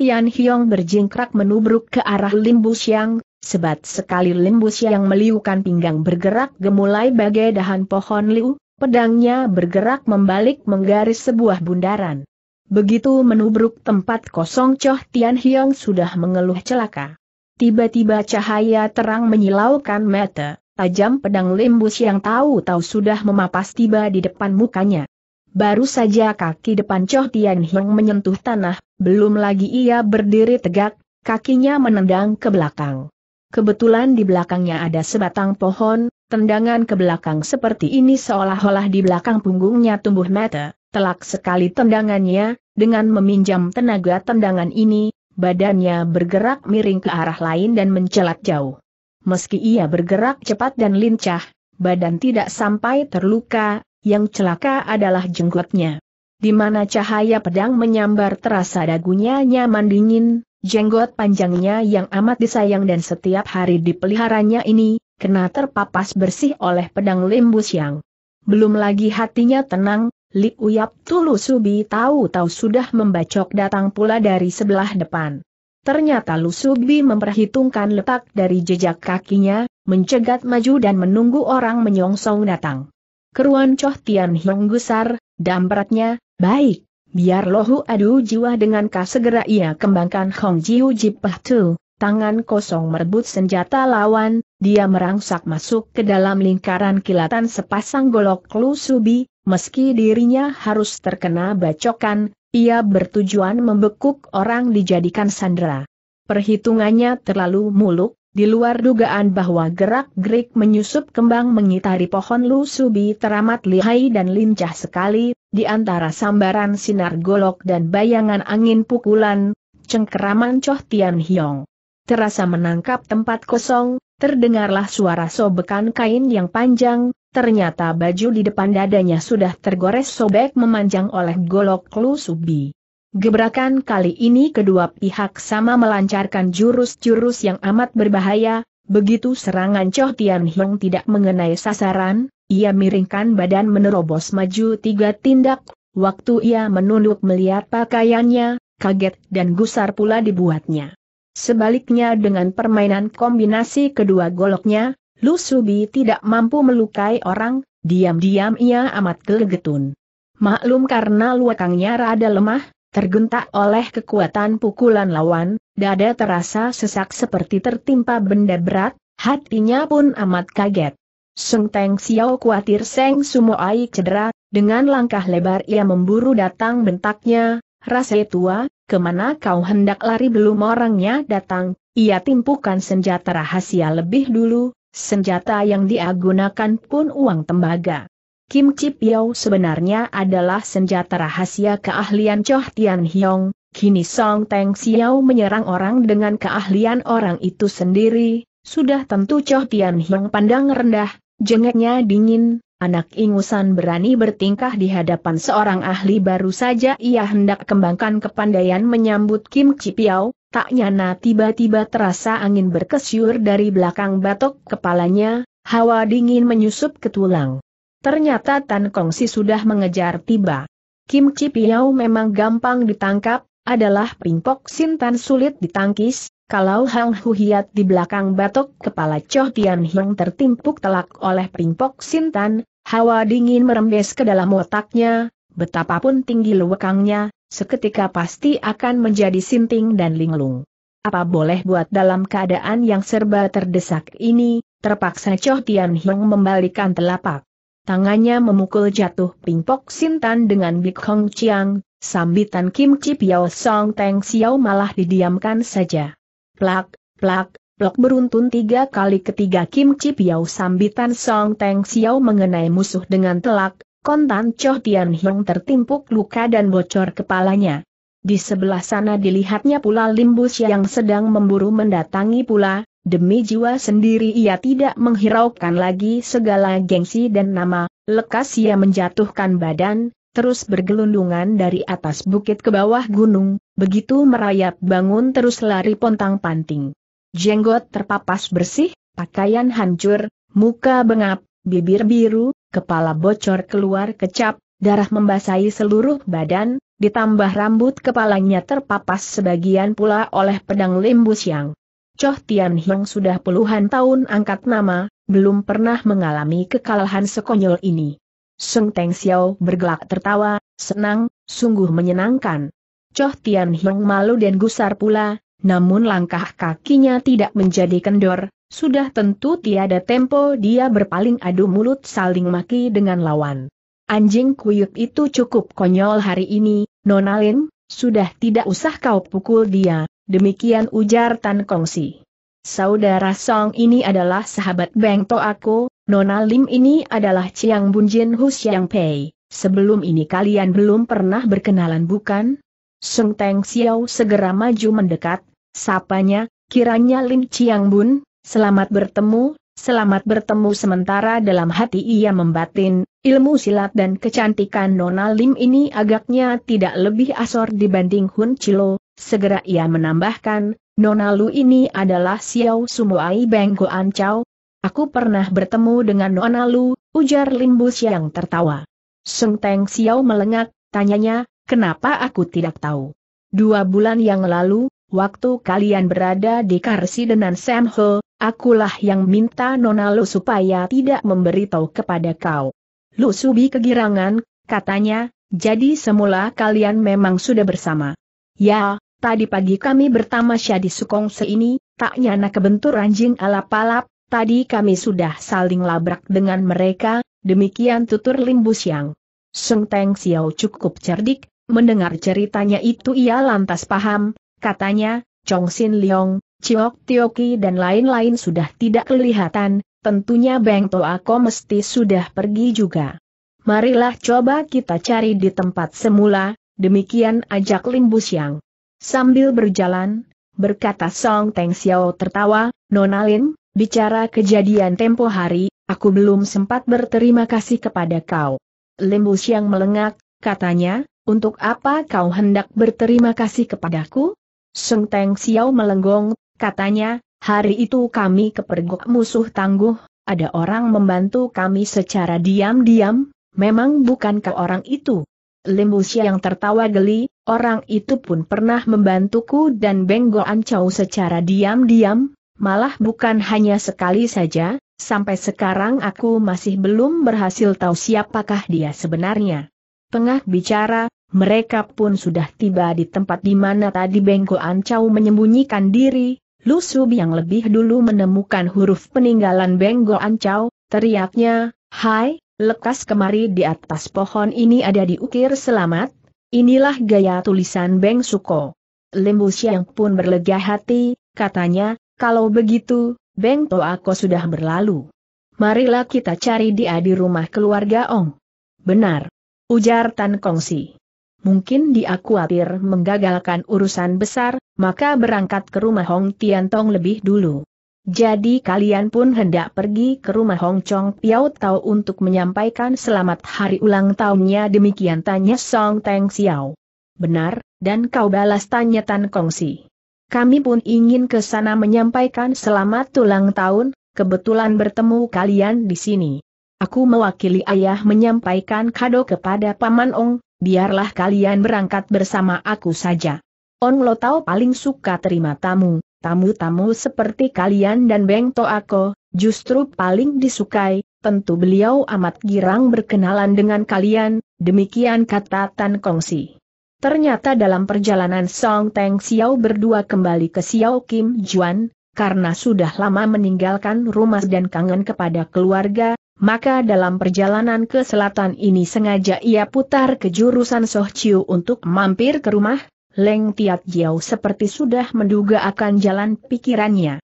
Tian Hiong berjingkrak menubruk ke arah limbus yang, Sebat sekali lembus yang meliukan pinggang bergerak gemulai bagai dahan pohon liu, pedangnya bergerak membalik menggaris sebuah bundaran. Begitu menubruk tempat kosong Choh Tian Hiong sudah mengeluh celaka. Tiba-tiba cahaya terang menyilaukan mata, tajam pedang lembus yang tahu-tahu sudah memapas tiba di depan mukanya. Baru saja kaki depan Choh Tian Hiong menyentuh tanah, belum lagi ia berdiri tegak, kakinya menendang ke belakang. Kebetulan di belakangnya ada sebatang pohon, tendangan ke belakang seperti ini seolah-olah di belakang punggungnya tumbuh mata, telak sekali tendangannya, dengan meminjam tenaga tendangan ini, badannya bergerak miring ke arah lain dan mencelat jauh. Meski ia bergerak cepat dan lincah, badan tidak sampai terluka, yang celaka adalah jenggotnya. Di mana cahaya pedang menyambar terasa dagunya nyaman dingin, Jenggot panjangnya yang amat disayang dan setiap hari dipeliharanya ini, kena terpapas bersih oleh pedang limbus yang. Belum lagi hatinya tenang, Li Uyap Tulu Subi tahu-tahu sudah membacok datang pula dari sebelah depan. Ternyata Lusubi memperhitungkan letak dari jejak kakinya, mencegat maju dan menunggu orang menyongsong datang. Keruan Coh Tian Hiong gusar, dampratnya, baik, Biar lohu adu jiwa dengan kas segera ia kembangkan Hong Jiu Jipah Tu, tangan kosong merebut senjata lawan, dia merangsak masuk ke dalam lingkaran kilatan sepasang golok subi, meski dirinya harus terkena bacokan, ia bertujuan membekuk orang dijadikan sandera. Perhitungannya terlalu muluk, di luar dugaan bahwa gerak-gerik menyusup kembang mengitari pohon lusubi teramat lihai dan lincah sekali, di antara sambaran sinar golok dan bayangan angin pukulan, cengkeraman Choh Tian Hiong. Terasa menangkap tempat kosong, terdengarlah suara sobekan kain yang panjang, ternyata baju di depan dadanya sudah tergores sobek memanjang oleh golok lusubi. Gebrakan kali ini kedua pihak sama melancarkan jurus-jurus yang amat berbahaya, begitu serangan Choh Tian Hiong tidak mengenai sasaran, ia miringkan badan menerobos maju tiga tindak, waktu ia menunduk melihat pakaiannya, kaget dan gusar pula dibuatnya. Sebaliknya dengan permainan kombinasi kedua goloknya, Lu Subi tidak mampu melukai orang, diam-diam ia amat gelgetun. Maklum karena luakangnya rada lemah, Tergentak oleh kekuatan pukulan lawan, dada terasa sesak seperti tertimpa benda berat, hatinya pun amat kaget. Sung Teng Xiao khawatir Seng Sumoai cedera, dengan langkah lebar ia memburu datang bentaknya, rasa tua, kemana kau hendak lari belum orangnya datang, ia timpukan senjata rahasia lebih dulu, senjata yang dia gunakan pun uang tembaga. Kim Chi Piao sebenarnya adalah senjata rahasia keahlian Choh Tian Hiong, kini Song Teng Xiao menyerang orang dengan keahlian orang itu sendiri, sudah tentu Choh Tian Hiong pandang rendah, jengeknya dingin, anak ingusan berani bertingkah di hadapan seorang ahli baru saja ia hendak kembangkan kepandaian menyambut Kim Chi Piao, tak nyana tiba-tiba terasa angin berkesyur dari belakang batok kepalanya, hawa dingin menyusup ke tulang. Ternyata Tan Kongsi sudah mengejar tiba. Kim Chi Piao memang gampang ditangkap, adalah Pingpok Sintan sulit ditangkis, kalau Hang Huhiat di belakang batok kepala Choh Tian Hiong tertimpuk telak oleh Pingpok Sintan, hawa dingin merembes ke dalam otaknya, betapapun tinggi lewekangnya, seketika pasti akan menjadi sinting dan linglung. Apa boleh buat dalam keadaan yang serba terdesak ini, terpaksa Choh Tian Hiong membalikan telapak tangannya memukul jatuh pingpok Sintan dengan Bik Hong Chiang, sambitan Kim Chi Piao Song Teng Xiao malah didiamkan saja. Plak, plak, plak beruntun tiga kali ketiga Kim Chi Piao sambitan Song Teng Xiao mengenai musuh dengan telak, kontan Choh Tian Hiong tertimpuk luka dan bocor kepalanya. Di sebelah sana dilihatnya pula Limbus yang sedang memburu mendatangi pula, Demi jiwa sendiri ia tidak menghiraukan lagi segala gengsi dan nama, lekas ia menjatuhkan badan, terus bergelundungan dari atas bukit ke bawah gunung, begitu merayap bangun terus lari pontang-panting. Jenggot terpapas bersih, pakaian hancur, muka bengap, bibir biru, kepala bocor keluar kecap, darah membasahi seluruh badan, ditambah rambut kepalanya terpapas sebagian pula oleh pedang lembus yang. Choh Tian Hiong sudah puluhan tahun angkat nama, belum pernah mengalami kekalahan sekonyol ini. Sung Teng Xiao bergelak tertawa, senang, sungguh menyenangkan. Choh Tian Hiong malu dan gusar pula, namun langkah kakinya tidak menjadi kendor, sudah tentu tiada tempo dia berpaling adu mulut saling maki dengan lawan. Anjing kuyuk itu cukup konyol hari ini, Nona Lin, sudah tidak usah kau pukul dia, Demikian ujar Tan Kongsi. Saudara Song ini adalah sahabat Beng To aku, Nona Lim ini adalah Chiang Jin Hu Xiang Pei. Sebelum ini kalian belum pernah berkenalan bukan? Sung Teng Xiao segera maju mendekat, sapanya, kiranya Lim Chiang Bun, selamat bertemu, Selamat bertemu sementara dalam hati ia membatin, ilmu silat dan kecantikan Nona Lim ini agaknya tidak lebih asor dibanding Hun Chilo, segera ia menambahkan, Nona Lu ini adalah Xiao Sumuai Beng Goan Chow. Aku pernah bertemu dengan Nona Lu, ujar Limbus yang tertawa. Seng Teng Xiao melengak, tanyanya, kenapa aku tidak tahu? Dua bulan yang lalu, waktu kalian berada di Karsi dengan Sam Ho, Akulah yang minta Nona Lu supaya tidak memberitahu kepada kau. Lu Subi kegirangan, katanya, jadi semula kalian memang sudah bersama. Ya, tadi pagi kami bertamasya di Sukong seini, tak nyana kebentur anjing alap-alap, tadi kami sudah saling labrak dengan mereka, demikian tutur Limbu Siang. Seng Teng Xiao cukup cerdik, mendengar ceritanya itu ia lantas paham, katanya, Chong Xin Leong, Ciok Tioki dan lain-lain sudah tidak kelihatan, tentunya Beng Toako mesti sudah pergi juga. Marilah coba kita cari di tempat semula, demikian ajak Limbu Siang. Sambil berjalan, berkata Song Teng Xiao tertawa, Nona Lin, bicara kejadian tempo hari, aku belum sempat berterima kasih kepada kau. Limbu Siang melengak, katanya, untuk apa kau hendak berterima kasih kepadaku? Song Teng Xiao melenggong, Katanya, hari itu kami kepergok musuh tangguh, ada orang membantu kami secara diam-diam, memang bukan ke orang itu. Lemusia yang tertawa geli, orang itu pun pernah membantuku dan Benggo Ancau secara diam-diam, malah bukan hanya sekali saja, sampai sekarang aku masih belum berhasil tahu siapakah dia sebenarnya. Tengah bicara, mereka pun sudah tiba di tempat di mana tadi Benggo Ancau menyembunyikan diri, Lu yang lebih dulu menemukan huruf peninggalan Benggo Ancau, teriaknya, Hai, lekas kemari di atas pohon ini ada diukir selamat, inilah gaya tulisan Beng Suko. Lembu Siang pun berlega hati, katanya, kalau begitu, Beng Toako sudah berlalu. Marilah kita cari dia di rumah keluarga Ong. Benar. Ujar Tan Kongsi. Mungkin dia khawatir menggagalkan urusan besar, maka berangkat ke rumah Hong Tian Tong lebih dulu. Jadi kalian pun hendak pergi ke rumah Hong Chong Piao Tao untuk menyampaikan selamat hari ulang tahunnya demikian tanya Song Teng Xiao. Benar, dan kau balas tanya Tan Kong Si. Kami pun ingin ke sana menyampaikan selamat ulang tahun, kebetulan bertemu kalian di sini. Aku mewakili ayah menyampaikan kado kepada Paman Ong, biarlah kalian berangkat bersama aku saja. On Lo Tau paling suka terima tamu, tamu-tamu seperti kalian dan Beng To Ako, justru paling disukai, tentu beliau amat girang berkenalan dengan kalian, demikian kata Tan Kongsi. Ternyata dalam perjalanan Song Teng Xiao berdua kembali ke Xiao Kim Juan, karena sudah lama meninggalkan rumah dan kangen kepada keluarga, maka dalam perjalanan ke selatan ini sengaja ia putar ke jurusan Soh Chiu untuk mampir ke rumah, Leng Tiat Jiao seperti sudah menduga akan jalan pikirannya.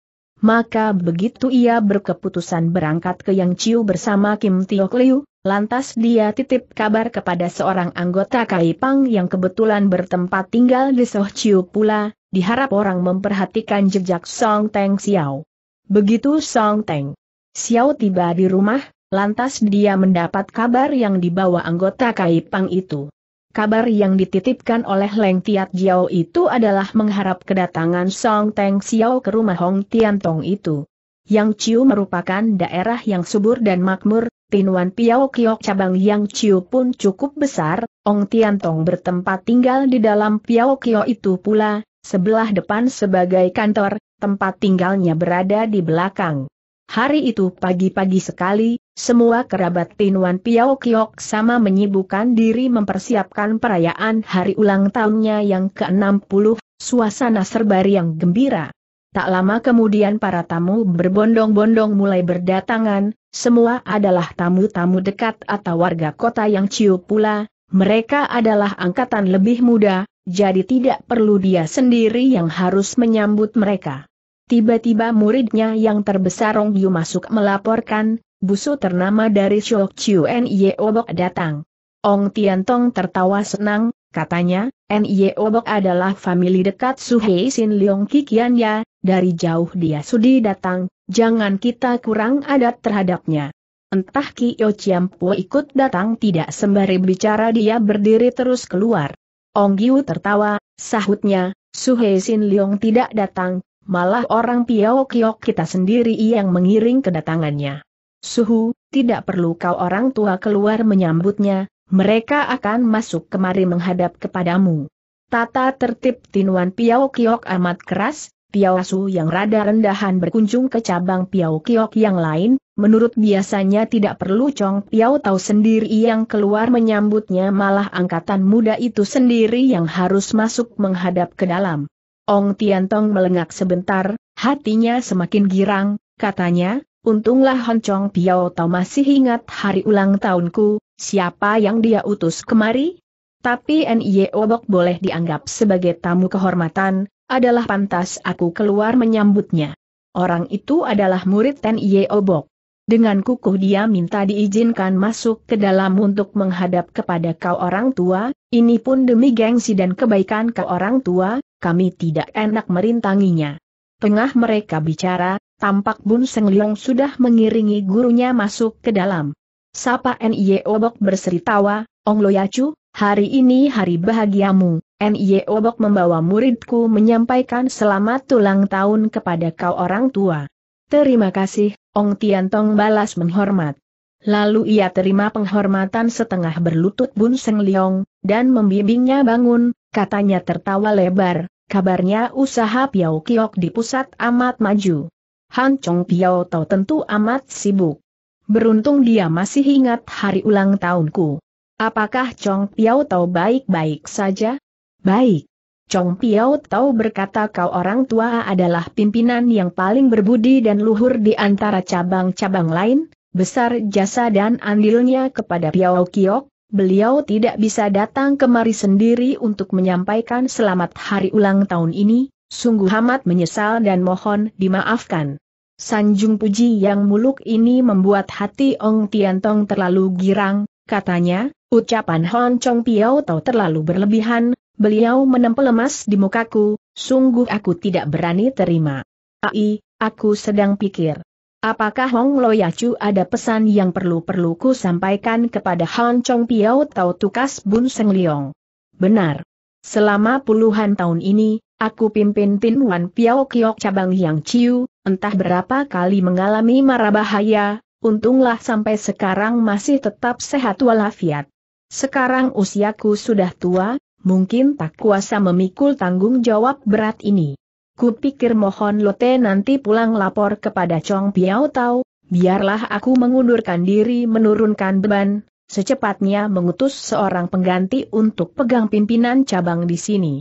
Maka begitu ia berkeputusan berangkat ke Yang Chiu bersama Kim Tiok Liu, lantas dia titip kabar kepada seorang anggota Pang yang kebetulan bertempat tinggal di Soh Chiu pula, diharap orang memperhatikan jejak Song Teng Xiao. Begitu Song Teng Xiao tiba di rumah, Lantas dia mendapat kabar yang dibawa anggota Kaipang itu. Kabar yang dititipkan oleh Leng Tiat Jiao itu adalah mengharap kedatangan Song Teng Xiao ke rumah Hong Tian Tong itu. Yang Chiu merupakan daerah yang subur dan makmur, Pinuan Piao Kiok cabang Yang Chiu pun cukup besar, Hong Tian Tong bertempat tinggal di dalam Piao Kiok itu pula, sebelah depan sebagai kantor, tempat tinggalnya berada di belakang. Hari itu pagi-pagi sekali, semua kerabat Tinuan Piao Kiok sama menyibukkan diri mempersiapkan perayaan hari ulang tahunnya yang ke-60, suasana serba riang gembira. Tak lama kemudian para tamu berbondong-bondong mulai berdatangan, semua adalah tamu-tamu dekat atau warga kota yang ciu pula, mereka adalah angkatan lebih muda, jadi tidak perlu dia sendiri yang harus menyambut mereka. Tiba-tiba muridnya yang terbesar Rong Yu masuk melaporkan, busu ternama dari Shok Chiu Obok datang. Ong Tian Tong tertawa senang, katanya, Nye Obok adalah famili dekat Suhei Sin Leong Kikian ya, dari jauh dia sudi datang, jangan kita kurang adat terhadapnya. Entah Kiyo Po ikut datang tidak sembari bicara dia berdiri terus keluar. Ong Giu tertawa, sahutnya, Suhei Sin Leong tidak datang, malah orang Piao Kiok kita sendiri yang mengiring kedatangannya. Suhu, tidak perlu kau orang tua keluar menyambutnya, mereka akan masuk kemari menghadap kepadamu. Tata tertib tinuan Piao Kiok amat keras, Piao Su yang rada rendahan berkunjung ke cabang Piao Kiok yang lain, menurut biasanya tidak perlu Cong Piao tahu sendiri yang keluar menyambutnya malah angkatan muda itu sendiri yang harus masuk menghadap ke dalam. Ong Tiantong melengak sebentar, hatinya semakin girang, katanya, Untunglah Honcong Piao Tau masih ingat hari ulang tahunku, siapa yang dia utus kemari? Tapi N.I.E. Obok boleh dianggap sebagai tamu kehormatan, adalah pantas aku keluar menyambutnya. Orang itu adalah murid N.I.E. Obok. Dengan kukuh dia minta diizinkan masuk ke dalam untuk menghadap kepada kau orang tua, ini pun demi gengsi dan kebaikan kau orang tua, kami tidak enak merintanginya. Tengah mereka bicara, tampak Bun Seng Leong sudah mengiringi gurunya masuk ke dalam. Sapa N.I.E. Obok berseri tawa, Ong Loyacu, hari ini hari bahagiamu, N.I.E. Obok membawa muridku menyampaikan selamat tulang tahun kepada kau orang tua. Terima kasih, Ong Tiantong balas menghormat. Lalu ia terima penghormatan setengah berlutut Bun Seng Leong, dan membimbingnya bangun, katanya tertawa lebar, kabarnya usaha Piau Kiok di pusat amat maju. Han Chong Piao Tau tentu amat sibuk. Beruntung dia masih ingat hari ulang tahunku. Apakah Chong Piao Tau baik-baik saja? Baik. Chong Piao Tau berkata kau orang tua adalah pimpinan yang paling berbudi dan luhur di antara cabang-cabang lain, besar jasa dan andilnya kepada Piao Kiok, beliau tidak bisa datang kemari sendiri untuk menyampaikan selamat hari ulang tahun ini, Sungguh amat menyesal dan mohon dimaafkan. Sanjung Puji yang muluk ini membuat hati Ong Tiantong terlalu girang, katanya, ucapan Hon Chong Piao Tau terlalu berlebihan, beliau menempel lemas di mukaku, sungguh aku tidak berani terima. Ai, aku sedang pikir. Apakah Hong Loyacu ada pesan yang perlu-perlu ku sampaikan kepada Hong Chong Piao Tau Tukas Bun Seng Liong? Benar. Selama puluhan tahun ini, Aku pimpin Wan Piao Kiok cabang Yang Ciu, entah berapa kali mengalami mara bahaya, untunglah sampai sekarang masih tetap sehat walafiat. Sekarang usiaku sudah tua, mungkin tak kuasa memikul tanggung jawab berat ini. Kupikir mohon Lote nanti pulang lapor kepada Chong Piao Tau, biarlah aku mengundurkan diri menurunkan beban, secepatnya mengutus seorang pengganti untuk pegang pimpinan cabang di sini.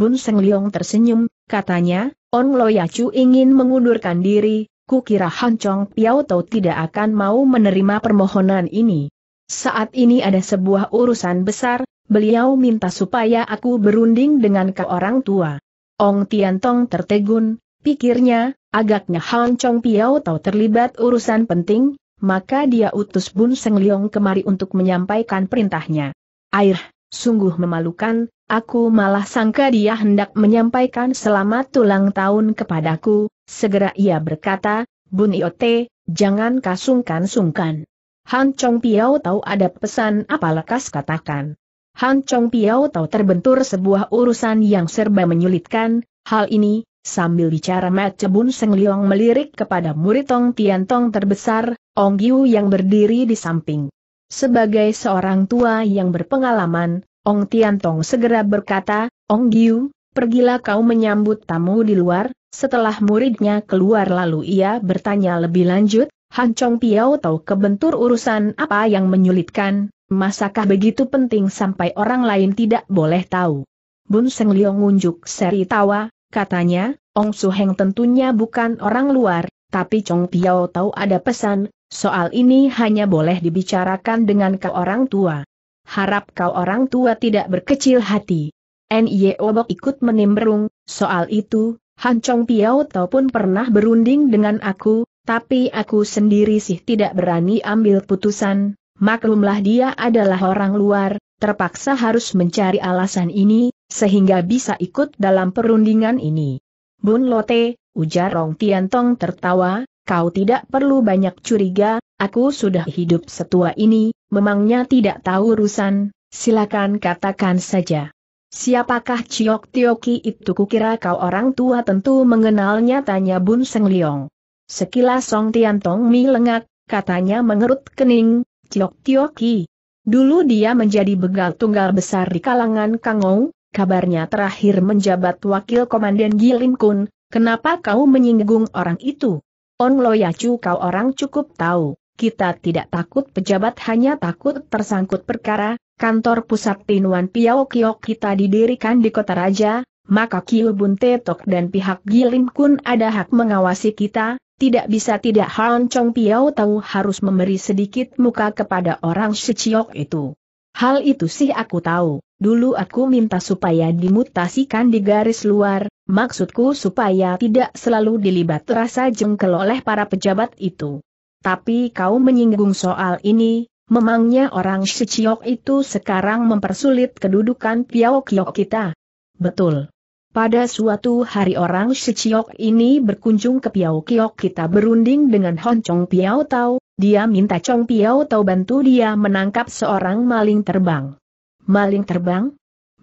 Bun Seng Leong tersenyum, katanya, On Loya Chu ingin mengundurkan diri, Ku kira Han Chong Piao Tau tidak akan mau menerima permohonan ini. Saat ini ada sebuah urusan besar, beliau minta supaya aku berunding dengan ke orang tua. Ong Tian Tong tertegun, pikirnya, agaknya Han Chong Piao Tau terlibat urusan penting, maka dia utus Bun Seng Leong kemari untuk menyampaikan perintahnya. Air, Sungguh memalukan, aku malah sangka dia hendak menyampaikan selamat tulang tahun kepadaku, segera ia berkata, Bun Iote, jangan kasungkan-sungkan. Han Chong Piao tahu ada pesan apa lekas katakan. Han Chong Piao tahu terbentur sebuah urusan yang serba menyulitkan, hal ini, sambil bicara Mace Bun Seng Liong melirik kepada murid Tong Tian Tong terbesar, Ong Yu yang berdiri di samping. Sebagai seorang tua yang berpengalaman, Ong Tiantong segera berkata, Ong Giu, pergilah kau menyambut tamu di luar, setelah muridnya keluar lalu ia bertanya lebih lanjut, Han Chong Piao tahu kebentur urusan apa yang menyulitkan, masakah begitu penting sampai orang lain tidak boleh tahu. Bun Seng Liong ngunjuk seri tawa, katanya, Ong Su Heng tentunya bukan orang luar, tapi Chong Piao tahu ada pesan, Soal ini hanya boleh dibicarakan dengan kau orang tua. Harap kau orang tua tidak berkecil hati. N.Y. Obok ikut menimbrung, soal itu, Hancong Piao Tau pun pernah berunding dengan aku, tapi aku sendiri sih tidak berani ambil putusan, maklumlah dia adalah orang luar, terpaksa harus mencari alasan ini, sehingga bisa ikut dalam perundingan ini. Bun Lote, ujar Rong Tiantong tertawa, Kau tidak perlu banyak curiga, aku sudah hidup setua ini, memangnya tidak tahu urusan, silakan katakan saja. Siapakah Ciok Tioki itu kukira kau orang tua tentu mengenalnya tanya Bun Seng Liong. Sekilas Song Tian Tong Mi lengak, katanya mengerut kening, Ciok Tioki. Dulu dia menjadi begal tunggal besar di kalangan Kangou, kabarnya terakhir menjabat wakil komandan Gilin Kun, kenapa kau menyinggung orang itu? On Loyacu kau orang cukup tahu, kita tidak takut pejabat hanya takut tersangkut perkara, kantor pusat tinuan Piao Kio kita didirikan di kota raja, maka Kiu Bun Tok dan pihak Gilim Kun ada hak mengawasi kita, tidak bisa tidak Han Chong Piao tahu harus memberi sedikit muka kepada orang Shichiok itu. Hal itu sih aku tahu, dulu aku minta supaya dimutasikan di garis luar, maksudku supaya tidak selalu dilibat rasa jengkel oleh para pejabat itu. Tapi kau menyinggung soal ini, memangnya orang Shichiok itu sekarang mempersulit kedudukan Pyokyo kita. Betul. Pada suatu hari orang Shichiok ini berkunjung ke Pyokyo kita berunding dengan Chong Piao Tau, dia minta Chong Piao tahu bantu dia menangkap seorang maling terbang. Maling terbang?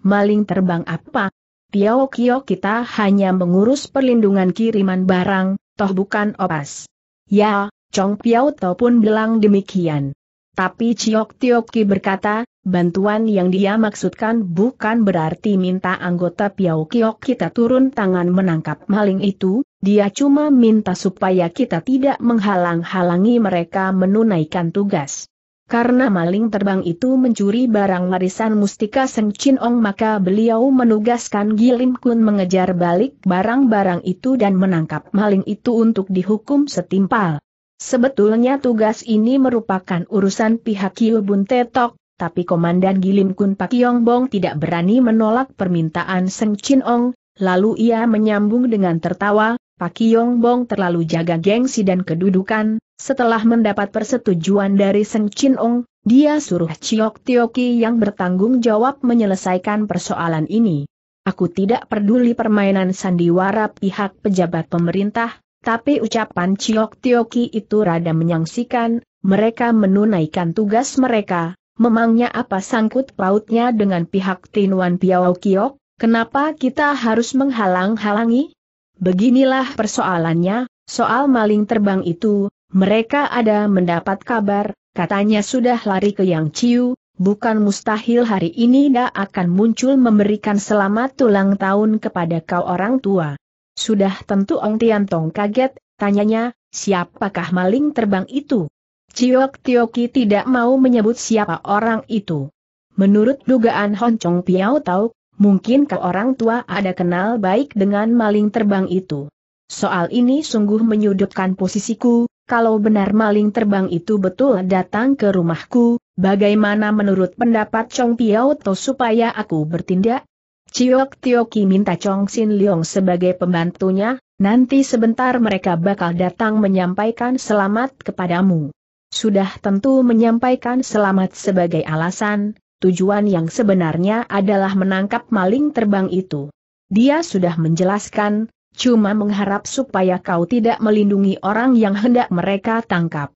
Maling terbang apa? Piao Kio kita hanya mengurus perlindungan kiriman barang, toh bukan opas. Ya, Chong Piao Tau pun bilang demikian. Tapi Chiok Ki berkata, bantuan yang dia maksudkan bukan berarti minta anggota Piau Kiok kita turun tangan menangkap maling itu, dia cuma minta supaya kita tidak menghalang-halangi mereka menunaikan tugas. Karena maling terbang itu mencuri barang warisan Mustika Seng Chin Ong maka beliau menugaskan Gilim Kun mengejar balik barang-barang itu dan menangkap maling itu untuk dihukum setimpal. Sebetulnya tugas ini merupakan urusan pihak Kiu Tetok, tapi Komandan Gilim Kun Yong Bong tidak berani menolak permintaan Seng Chin Ong, lalu ia menyambung dengan tertawa, Yong Bong terlalu jaga gengsi dan kedudukan, setelah mendapat persetujuan dari Seng Chin Ong, dia suruh Chiok Tioki yang bertanggung jawab menyelesaikan persoalan ini. Aku tidak peduli permainan sandiwara pihak pejabat pemerintah, tapi ucapan Chiok Tioki itu rada menyangsikan, mereka menunaikan tugas mereka, memangnya apa sangkut pautnya dengan pihak Tinuan Piao Kiok, kenapa kita harus menghalang-halangi? Beginilah persoalannya, soal maling terbang itu, mereka ada mendapat kabar, katanya sudah lari ke Yang Ciu, bukan mustahil hari ini da akan muncul memberikan selamat tulang tahun kepada kau orang tua. Sudah tentu Ong Tiantong kaget, tanyanya, siapakah maling terbang itu? Ciok Tioki tidak mau menyebut siapa orang itu. Menurut dugaan Honcong Piao Tau, mungkin ke orang tua ada kenal baik dengan maling terbang itu. Soal ini sungguh menyudutkan posisiku, kalau benar maling terbang itu betul datang ke rumahku, bagaimana menurut pendapat Chong Piao Tau supaya aku bertindak? Ciok Tioki minta Chong Sin Leong sebagai pembantunya, nanti sebentar mereka bakal datang menyampaikan selamat kepadamu. Sudah tentu menyampaikan selamat sebagai alasan, tujuan yang sebenarnya adalah menangkap maling terbang itu. Dia sudah menjelaskan, cuma mengharap supaya kau tidak melindungi orang yang hendak mereka tangkap.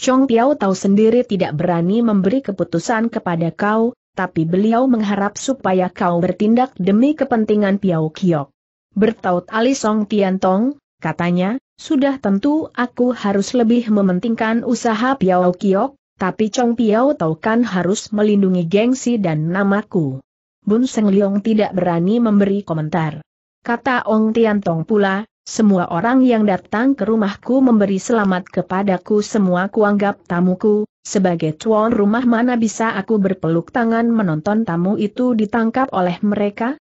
Chong Piao tahu sendiri tidak berani memberi keputusan kepada kau, tapi beliau mengharap supaya kau bertindak demi kepentingan Piao Kiok. Bertaut Ali Song Tian Tong, Katanya, sudah tentu aku harus lebih mementingkan usaha Piao Kiok, tapi Chong Piao Tau kan harus melindungi gengsi dan namaku. Bun Seng Leong tidak berani memberi komentar. Kata Ong Tian Tong pula, semua orang yang datang ke rumahku memberi selamat kepadaku semua kuanggap tamuku, sebagai tuan rumah mana bisa aku berpeluk tangan menonton tamu itu ditangkap oleh mereka?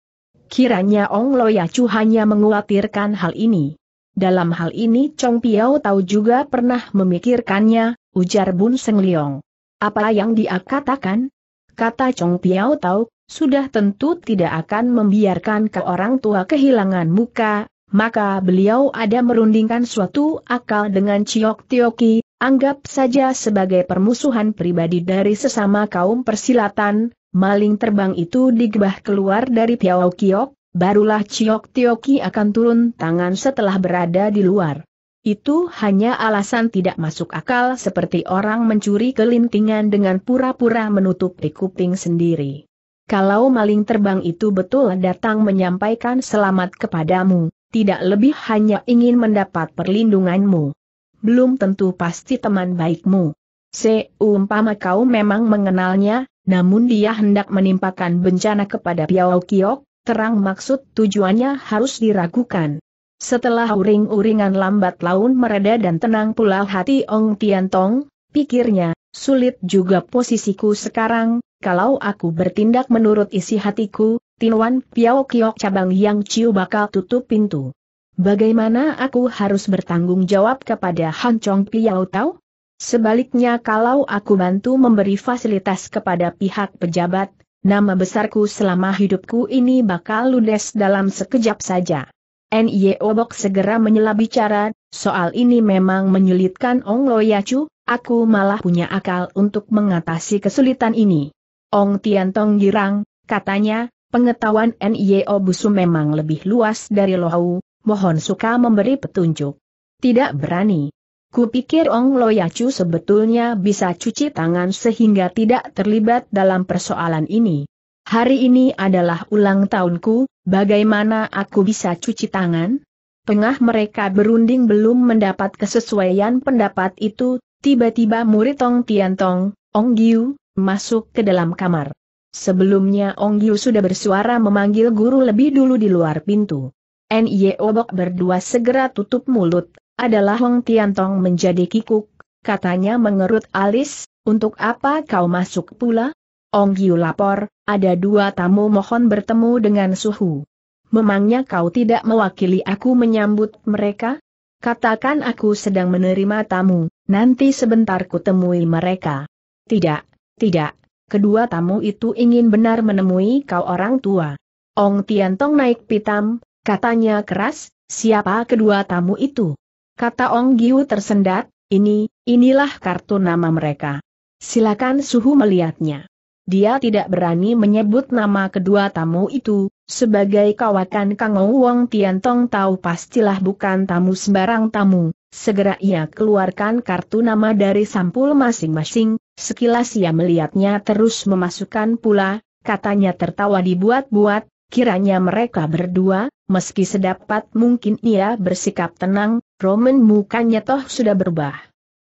Kiranya Ong Loyacu hanya menguatirkan hal ini. Dalam hal ini Chong Piao tahu juga pernah memikirkannya, ujar Bun Seng Liong. Apa yang dia katakan? Kata Chong Piao tahu, sudah tentu tidak akan membiarkan ke orang tua kehilangan muka, maka beliau ada merundingkan suatu akal dengan Ciok Tioki, anggap saja sebagai permusuhan pribadi dari sesama kaum persilatan, maling terbang itu digebah keluar dari Piao Kiok, barulah Ciok Tioki akan turun tangan setelah berada di luar. Itu hanya alasan tidak masuk akal seperti orang mencuri kelintingan dengan pura-pura menutupi kuping sendiri. Kalau maling terbang itu betul datang menyampaikan selamat kepadamu, tidak lebih hanya ingin mendapat perlindunganmu. Belum tentu pasti teman baikmu. Seumpama kau memang mengenalnya, namun dia hendak menimpakan bencana kepada Piao Kiok, terang maksud tujuannya harus diragukan. Setelah uring-uringan lambat laun mereda dan tenang pula hati Ong Tian Tong, pikirnya, sulit juga posisiku sekarang, kalau aku bertindak menurut isi hatiku, Tinwan Piao Kiok cabang yang Ciu bakal tutup pintu. Bagaimana aku harus bertanggung jawab kepada Han Chong Piao Tau? Sebaliknya kalau aku bantu memberi fasilitas kepada pihak pejabat, Nama besarku selama hidupku ini bakal ludes dalam sekejap saja. N.I.E. Obok segera menyela bicara, soal ini memang menyulitkan Ong Loyacu, aku malah punya akal untuk mengatasi kesulitan ini. Ong Tiantong girang, katanya, pengetahuan N.I.E. Obusu memang lebih luas dari Lohau, mohon suka memberi petunjuk. Tidak berani, Kupikir Ong Loyacu sebetulnya bisa cuci tangan sehingga tidak terlibat dalam persoalan ini. Hari ini adalah ulang tahunku, bagaimana aku bisa cuci tangan? Tengah mereka berunding belum mendapat kesesuaian pendapat itu, tiba-tiba murid Tong Tiantong, Ong Giu, masuk ke dalam kamar. Sebelumnya Ong Giu sudah bersuara memanggil guru lebih dulu di luar pintu. N.Y. Obok berdua segera tutup mulut, adalah Hong Tian Tong menjadi kikuk, katanya mengerut alis, untuk apa kau masuk pula? Ong Giu lapor, ada dua tamu mohon bertemu dengan suhu. Memangnya kau tidak mewakili aku menyambut mereka? Katakan aku sedang menerima tamu, nanti sebentar kutemui mereka. Tidak, tidak, kedua tamu itu ingin benar menemui kau orang tua. Ong Tian Tong naik pitam, katanya keras, siapa kedua tamu itu? Kata Ong Giu tersendat, ini, inilah kartu nama mereka. Silakan Suhu melihatnya. Dia tidak berani menyebut nama kedua tamu itu, sebagai kawakan Kang Wong Tong tahu pastilah bukan tamu sembarang tamu. Segera ia keluarkan kartu nama dari sampul masing-masing, sekilas ia melihatnya terus memasukkan pula, katanya tertawa dibuat-buat, kiranya mereka berdua, meski sedapat mungkin ia bersikap tenang, Roman mukanya toh sudah berubah.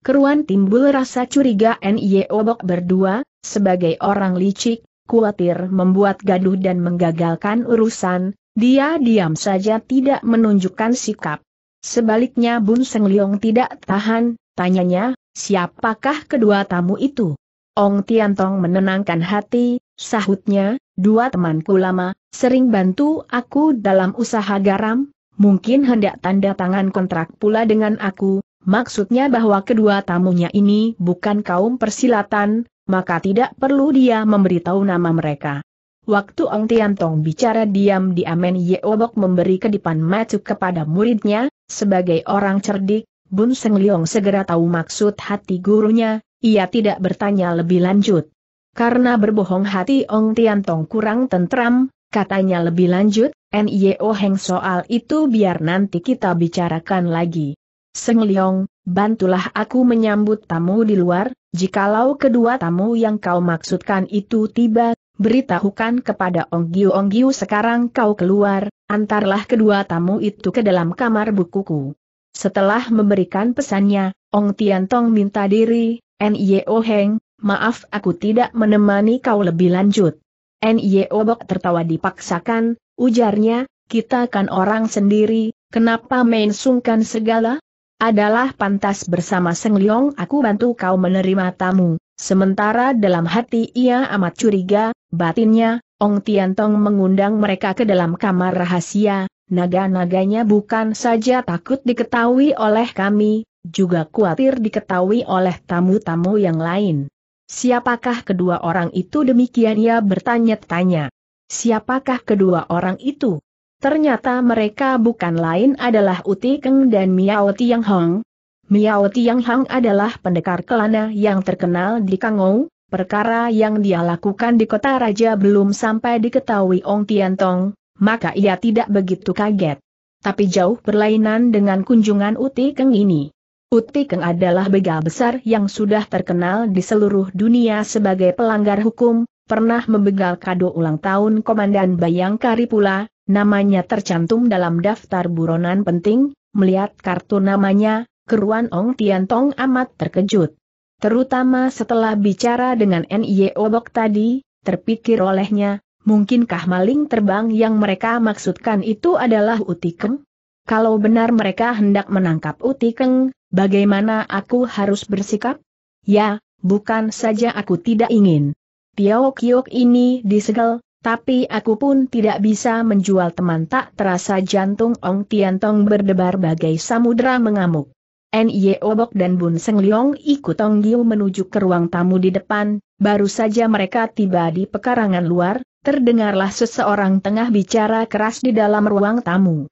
Keruan timbul rasa curiga Nye Obok berdua, sebagai orang licik, khawatir membuat gaduh dan menggagalkan urusan, dia diam saja tidak menunjukkan sikap. Sebaliknya Bun Seng Leong tidak tahan, tanyanya, siapakah kedua tamu itu? Ong Tiantong menenangkan hati, sahutnya, dua temanku lama, sering bantu aku dalam usaha garam, mungkin hendak tanda tangan kontrak pula dengan aku, maksudnya bahwa kedua tamunya ini bukan kaum persilatan, maka tidak perlu dia memberitahu nama mereka. Waktu Ong Tian Tong bicara diam di Amen Ye Obok memberi kedipan mata kepada muridnya, sebagai orang cerdik, Bun Seng Leong segera tahu maksud hati gurunya, ia tidak bertanya lebih lanjut. Karena berbohong hati Ong Tian Tong kurang tentram, Katanya lebih lanjut, NIO Heng soal itu biar nanti kita bicarakan lagi. Seng Leong, bantulah aku menyambut tamu di luar, jikalau kedua tamu yang kau maksudkan itu tiba, beritahukan kepada Ong Giu Ong Giu sekarang kau keluar, antarlah kedua tamu itu ke dalam kamar bukuku. Setelah memberikan pesannya, Ong Tong minta diri, NIO Heng, maaf aku tidak menemani kau lebih lanjut. NIE Obok tertawa dipaksakan, ujarnya, kita kan orang sendiri, kenapa main sungkan segala? Adalah pantas bersama Seng Leong aku bantu kau menerima tamu. Sementara dalam hati ia amat curiga, batinnya, Ong Tiantong mengundang mereka ke dalam kamar rahasia, naga-naganya bukan saja takut diketahui oleh kami, juga khawatir diketahui oleh tamu-tamu yang lain. Siapakah kedua orang itu demikian ia bertanya-tanya. Siapakah kedua orang itu? Ternyata mereka bukan lain adalah Uti Keng dan Miao Tiang Hong. Miao Tiang Hong adalah pendekar kelana yang terkenal di Kangou, perkara yang dia lakukan di kota raja belum sampai diketahui Ong Tian Tong, maka ia tidak begitu kaget. Tapi jauh berlainan dengan kunjungan Uti Keng ini. Putih adalah begal besar yang sudah terkenal di seluruh dunia sebagai pelanggar hukum, pernah membegal kado ulang tahun Komandan Bayangkari pula, namanya tercantum dalam daftar buronan penting, melihat kartu namanya, keruan Ong Tian Tong amat terkejut. Terutama setelah bicara dengan NIE Obok tadi, terpikir olehnya, mungkinkah maling terbang yang mereka maksudkan itu adalah Utikeng? Kalau benar mereka hendak menangkap Utikeng, Bagaimana aku harus bersikap? Ya, bukan saja aku tidak ingin. Tiao Kiok ini disegel, tapi aku pun tidak bisa menjual teman tak terasa jantung Ong Tiantong berdebar bagai samudera mengamuk. Nye Obok dan Bun Seng Leong ikut Ong Giu menuju ke ruang tamu di depan, baru saja mereka tiba di pekarangan luar, terdengarlah seseorang tengah bicara keras di dalam ruang tamu.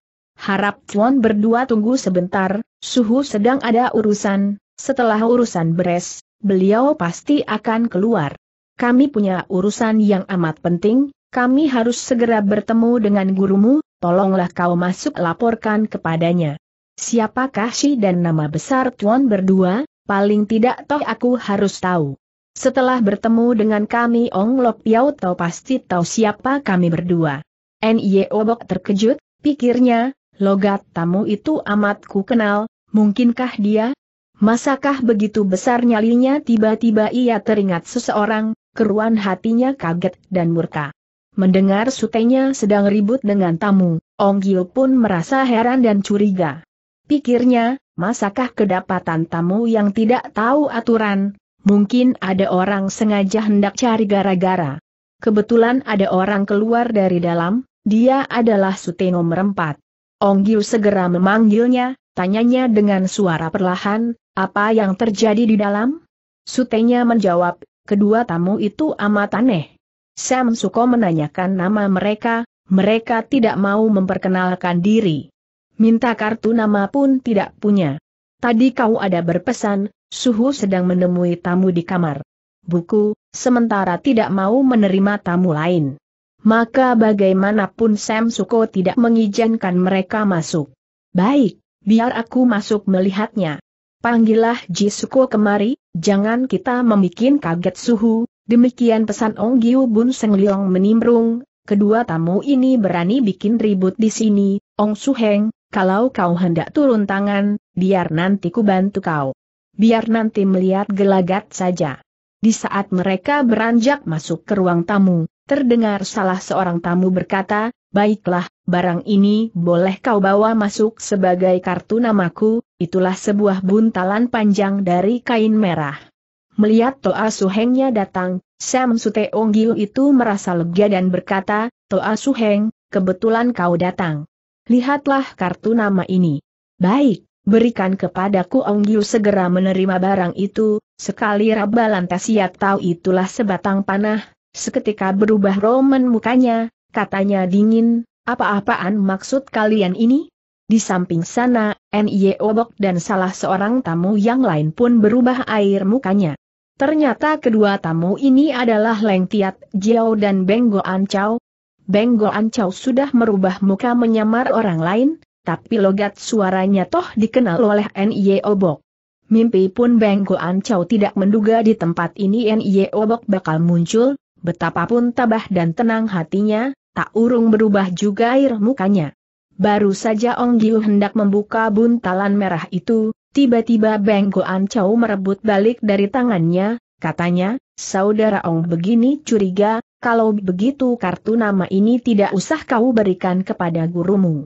Harap Cuan berdua tunggu sebentar, suhu sedang ada urusan, setelah urusan beres, beliau pasti akan keluar. Kami punya urusan yang amat penting, kami harus segera bertemu dengan gurumu, tolonglah kau masuk laporkan kepadanya. Siapakah si dan nama besar Tuan berdua, paling tidak toh aku harus tahu. Setelah bertemu dengan kami Ong Lok Piao tau pasti tahu siapa kami berdua. Nye Obok terkejut, pikirnya, logat tamu itu amat ku kenal, mungkinkah dia? Masakah begitu besar nyalinya tiba-tiba ia teringat seseorang, keruan hatinya kaget dan murka. Mendengar sutenya sedang ribut dengan tamu, Ong Gil pun merasa heran dan curiga. Pikirnya, masakah kedapatan tamu yang tidak tahu aturan, mungkin ada orang sengaja hendak cari gara-gara. Kebetulan ada orang keluar dari dalam, dia adalah Sute nomor 4. Ong Giu segera memanggilnya, tanyanya dengan suara perlahan, apa yang terjadi di dalam? Sutenya menjawab, kedua tamu itu amat aneh. Sam Suko menanyakan nama mereka, mereka tidak mau memperkenalkan diri. Minta kartu nama pun tidak punya. Tadi kau ada berpesan, Suhu sedang menemui tamu di kamar. Buku, sementara tidak mau menerima tamu lain maka bagaimanapun Sam Suko tidak mengizinkan mereka masuk. Baik, biar aku masuk melihatnya. Panggillah Ji Suko kemari, jangan kita membuat kaget suhu, demikian pesan Ong Giu Bun Seng Liong menimbrung, kedua tamu ini berani bikin ribut di sini, Ong Suheng, kalau kau hendak turun tangan, biar nanti ku bantu kau. Biar nanti melihat gelagat saja. Di saat mereka beranjak masuk ke ruang tamu, Terdengar salah seorang tamu berkata, Baiklah, barang ini boleh kau bawa masuk sebagai kartu namaku, itulah sebuah buntalan panjang dari kain merah. Melihat Toa Suhengnya datang, Sam Sute Gil itu merasa lega dan berkata, Toa Suheng, kebetulan kau datang. Lihatlah kartu nama ini. Baik, berikan kepadaku Onggil segera menerima barang itu, sekali Raba lantas ia tahu itulah sebatang panah, Seketika berubah Roman mukanya, katanya dingin, apa-apaan maksud kalian ini? Di samping sana, N.I.E. Obok dan salah seorang tamu yang lain pun berubah air mukanya. Ternyata kedua tamu ini adalah Leng Tiat Jiao dan Beng Ancau. Chow. Beng sudah merubah muka menyamar orang lain, tapi logat suaranya toh dikenal oleh N.I.E. Obok. Mimpi pun Beng Ancau tidak menduga di tempat ini N.I.E. Obok bakal muncul, betapapun tabah dan tenang hatinya, tak urung berubah juga air mukanya. Baru saja Ong Giu hendak membuka buntalan merah itu, tiba-tiba Beng Goan Chow merebut balik dari tangannya, katanya, saudara Ong begini curiga, kalau begitu kartu nama ini tidak usah kau berikan kepada gurumu.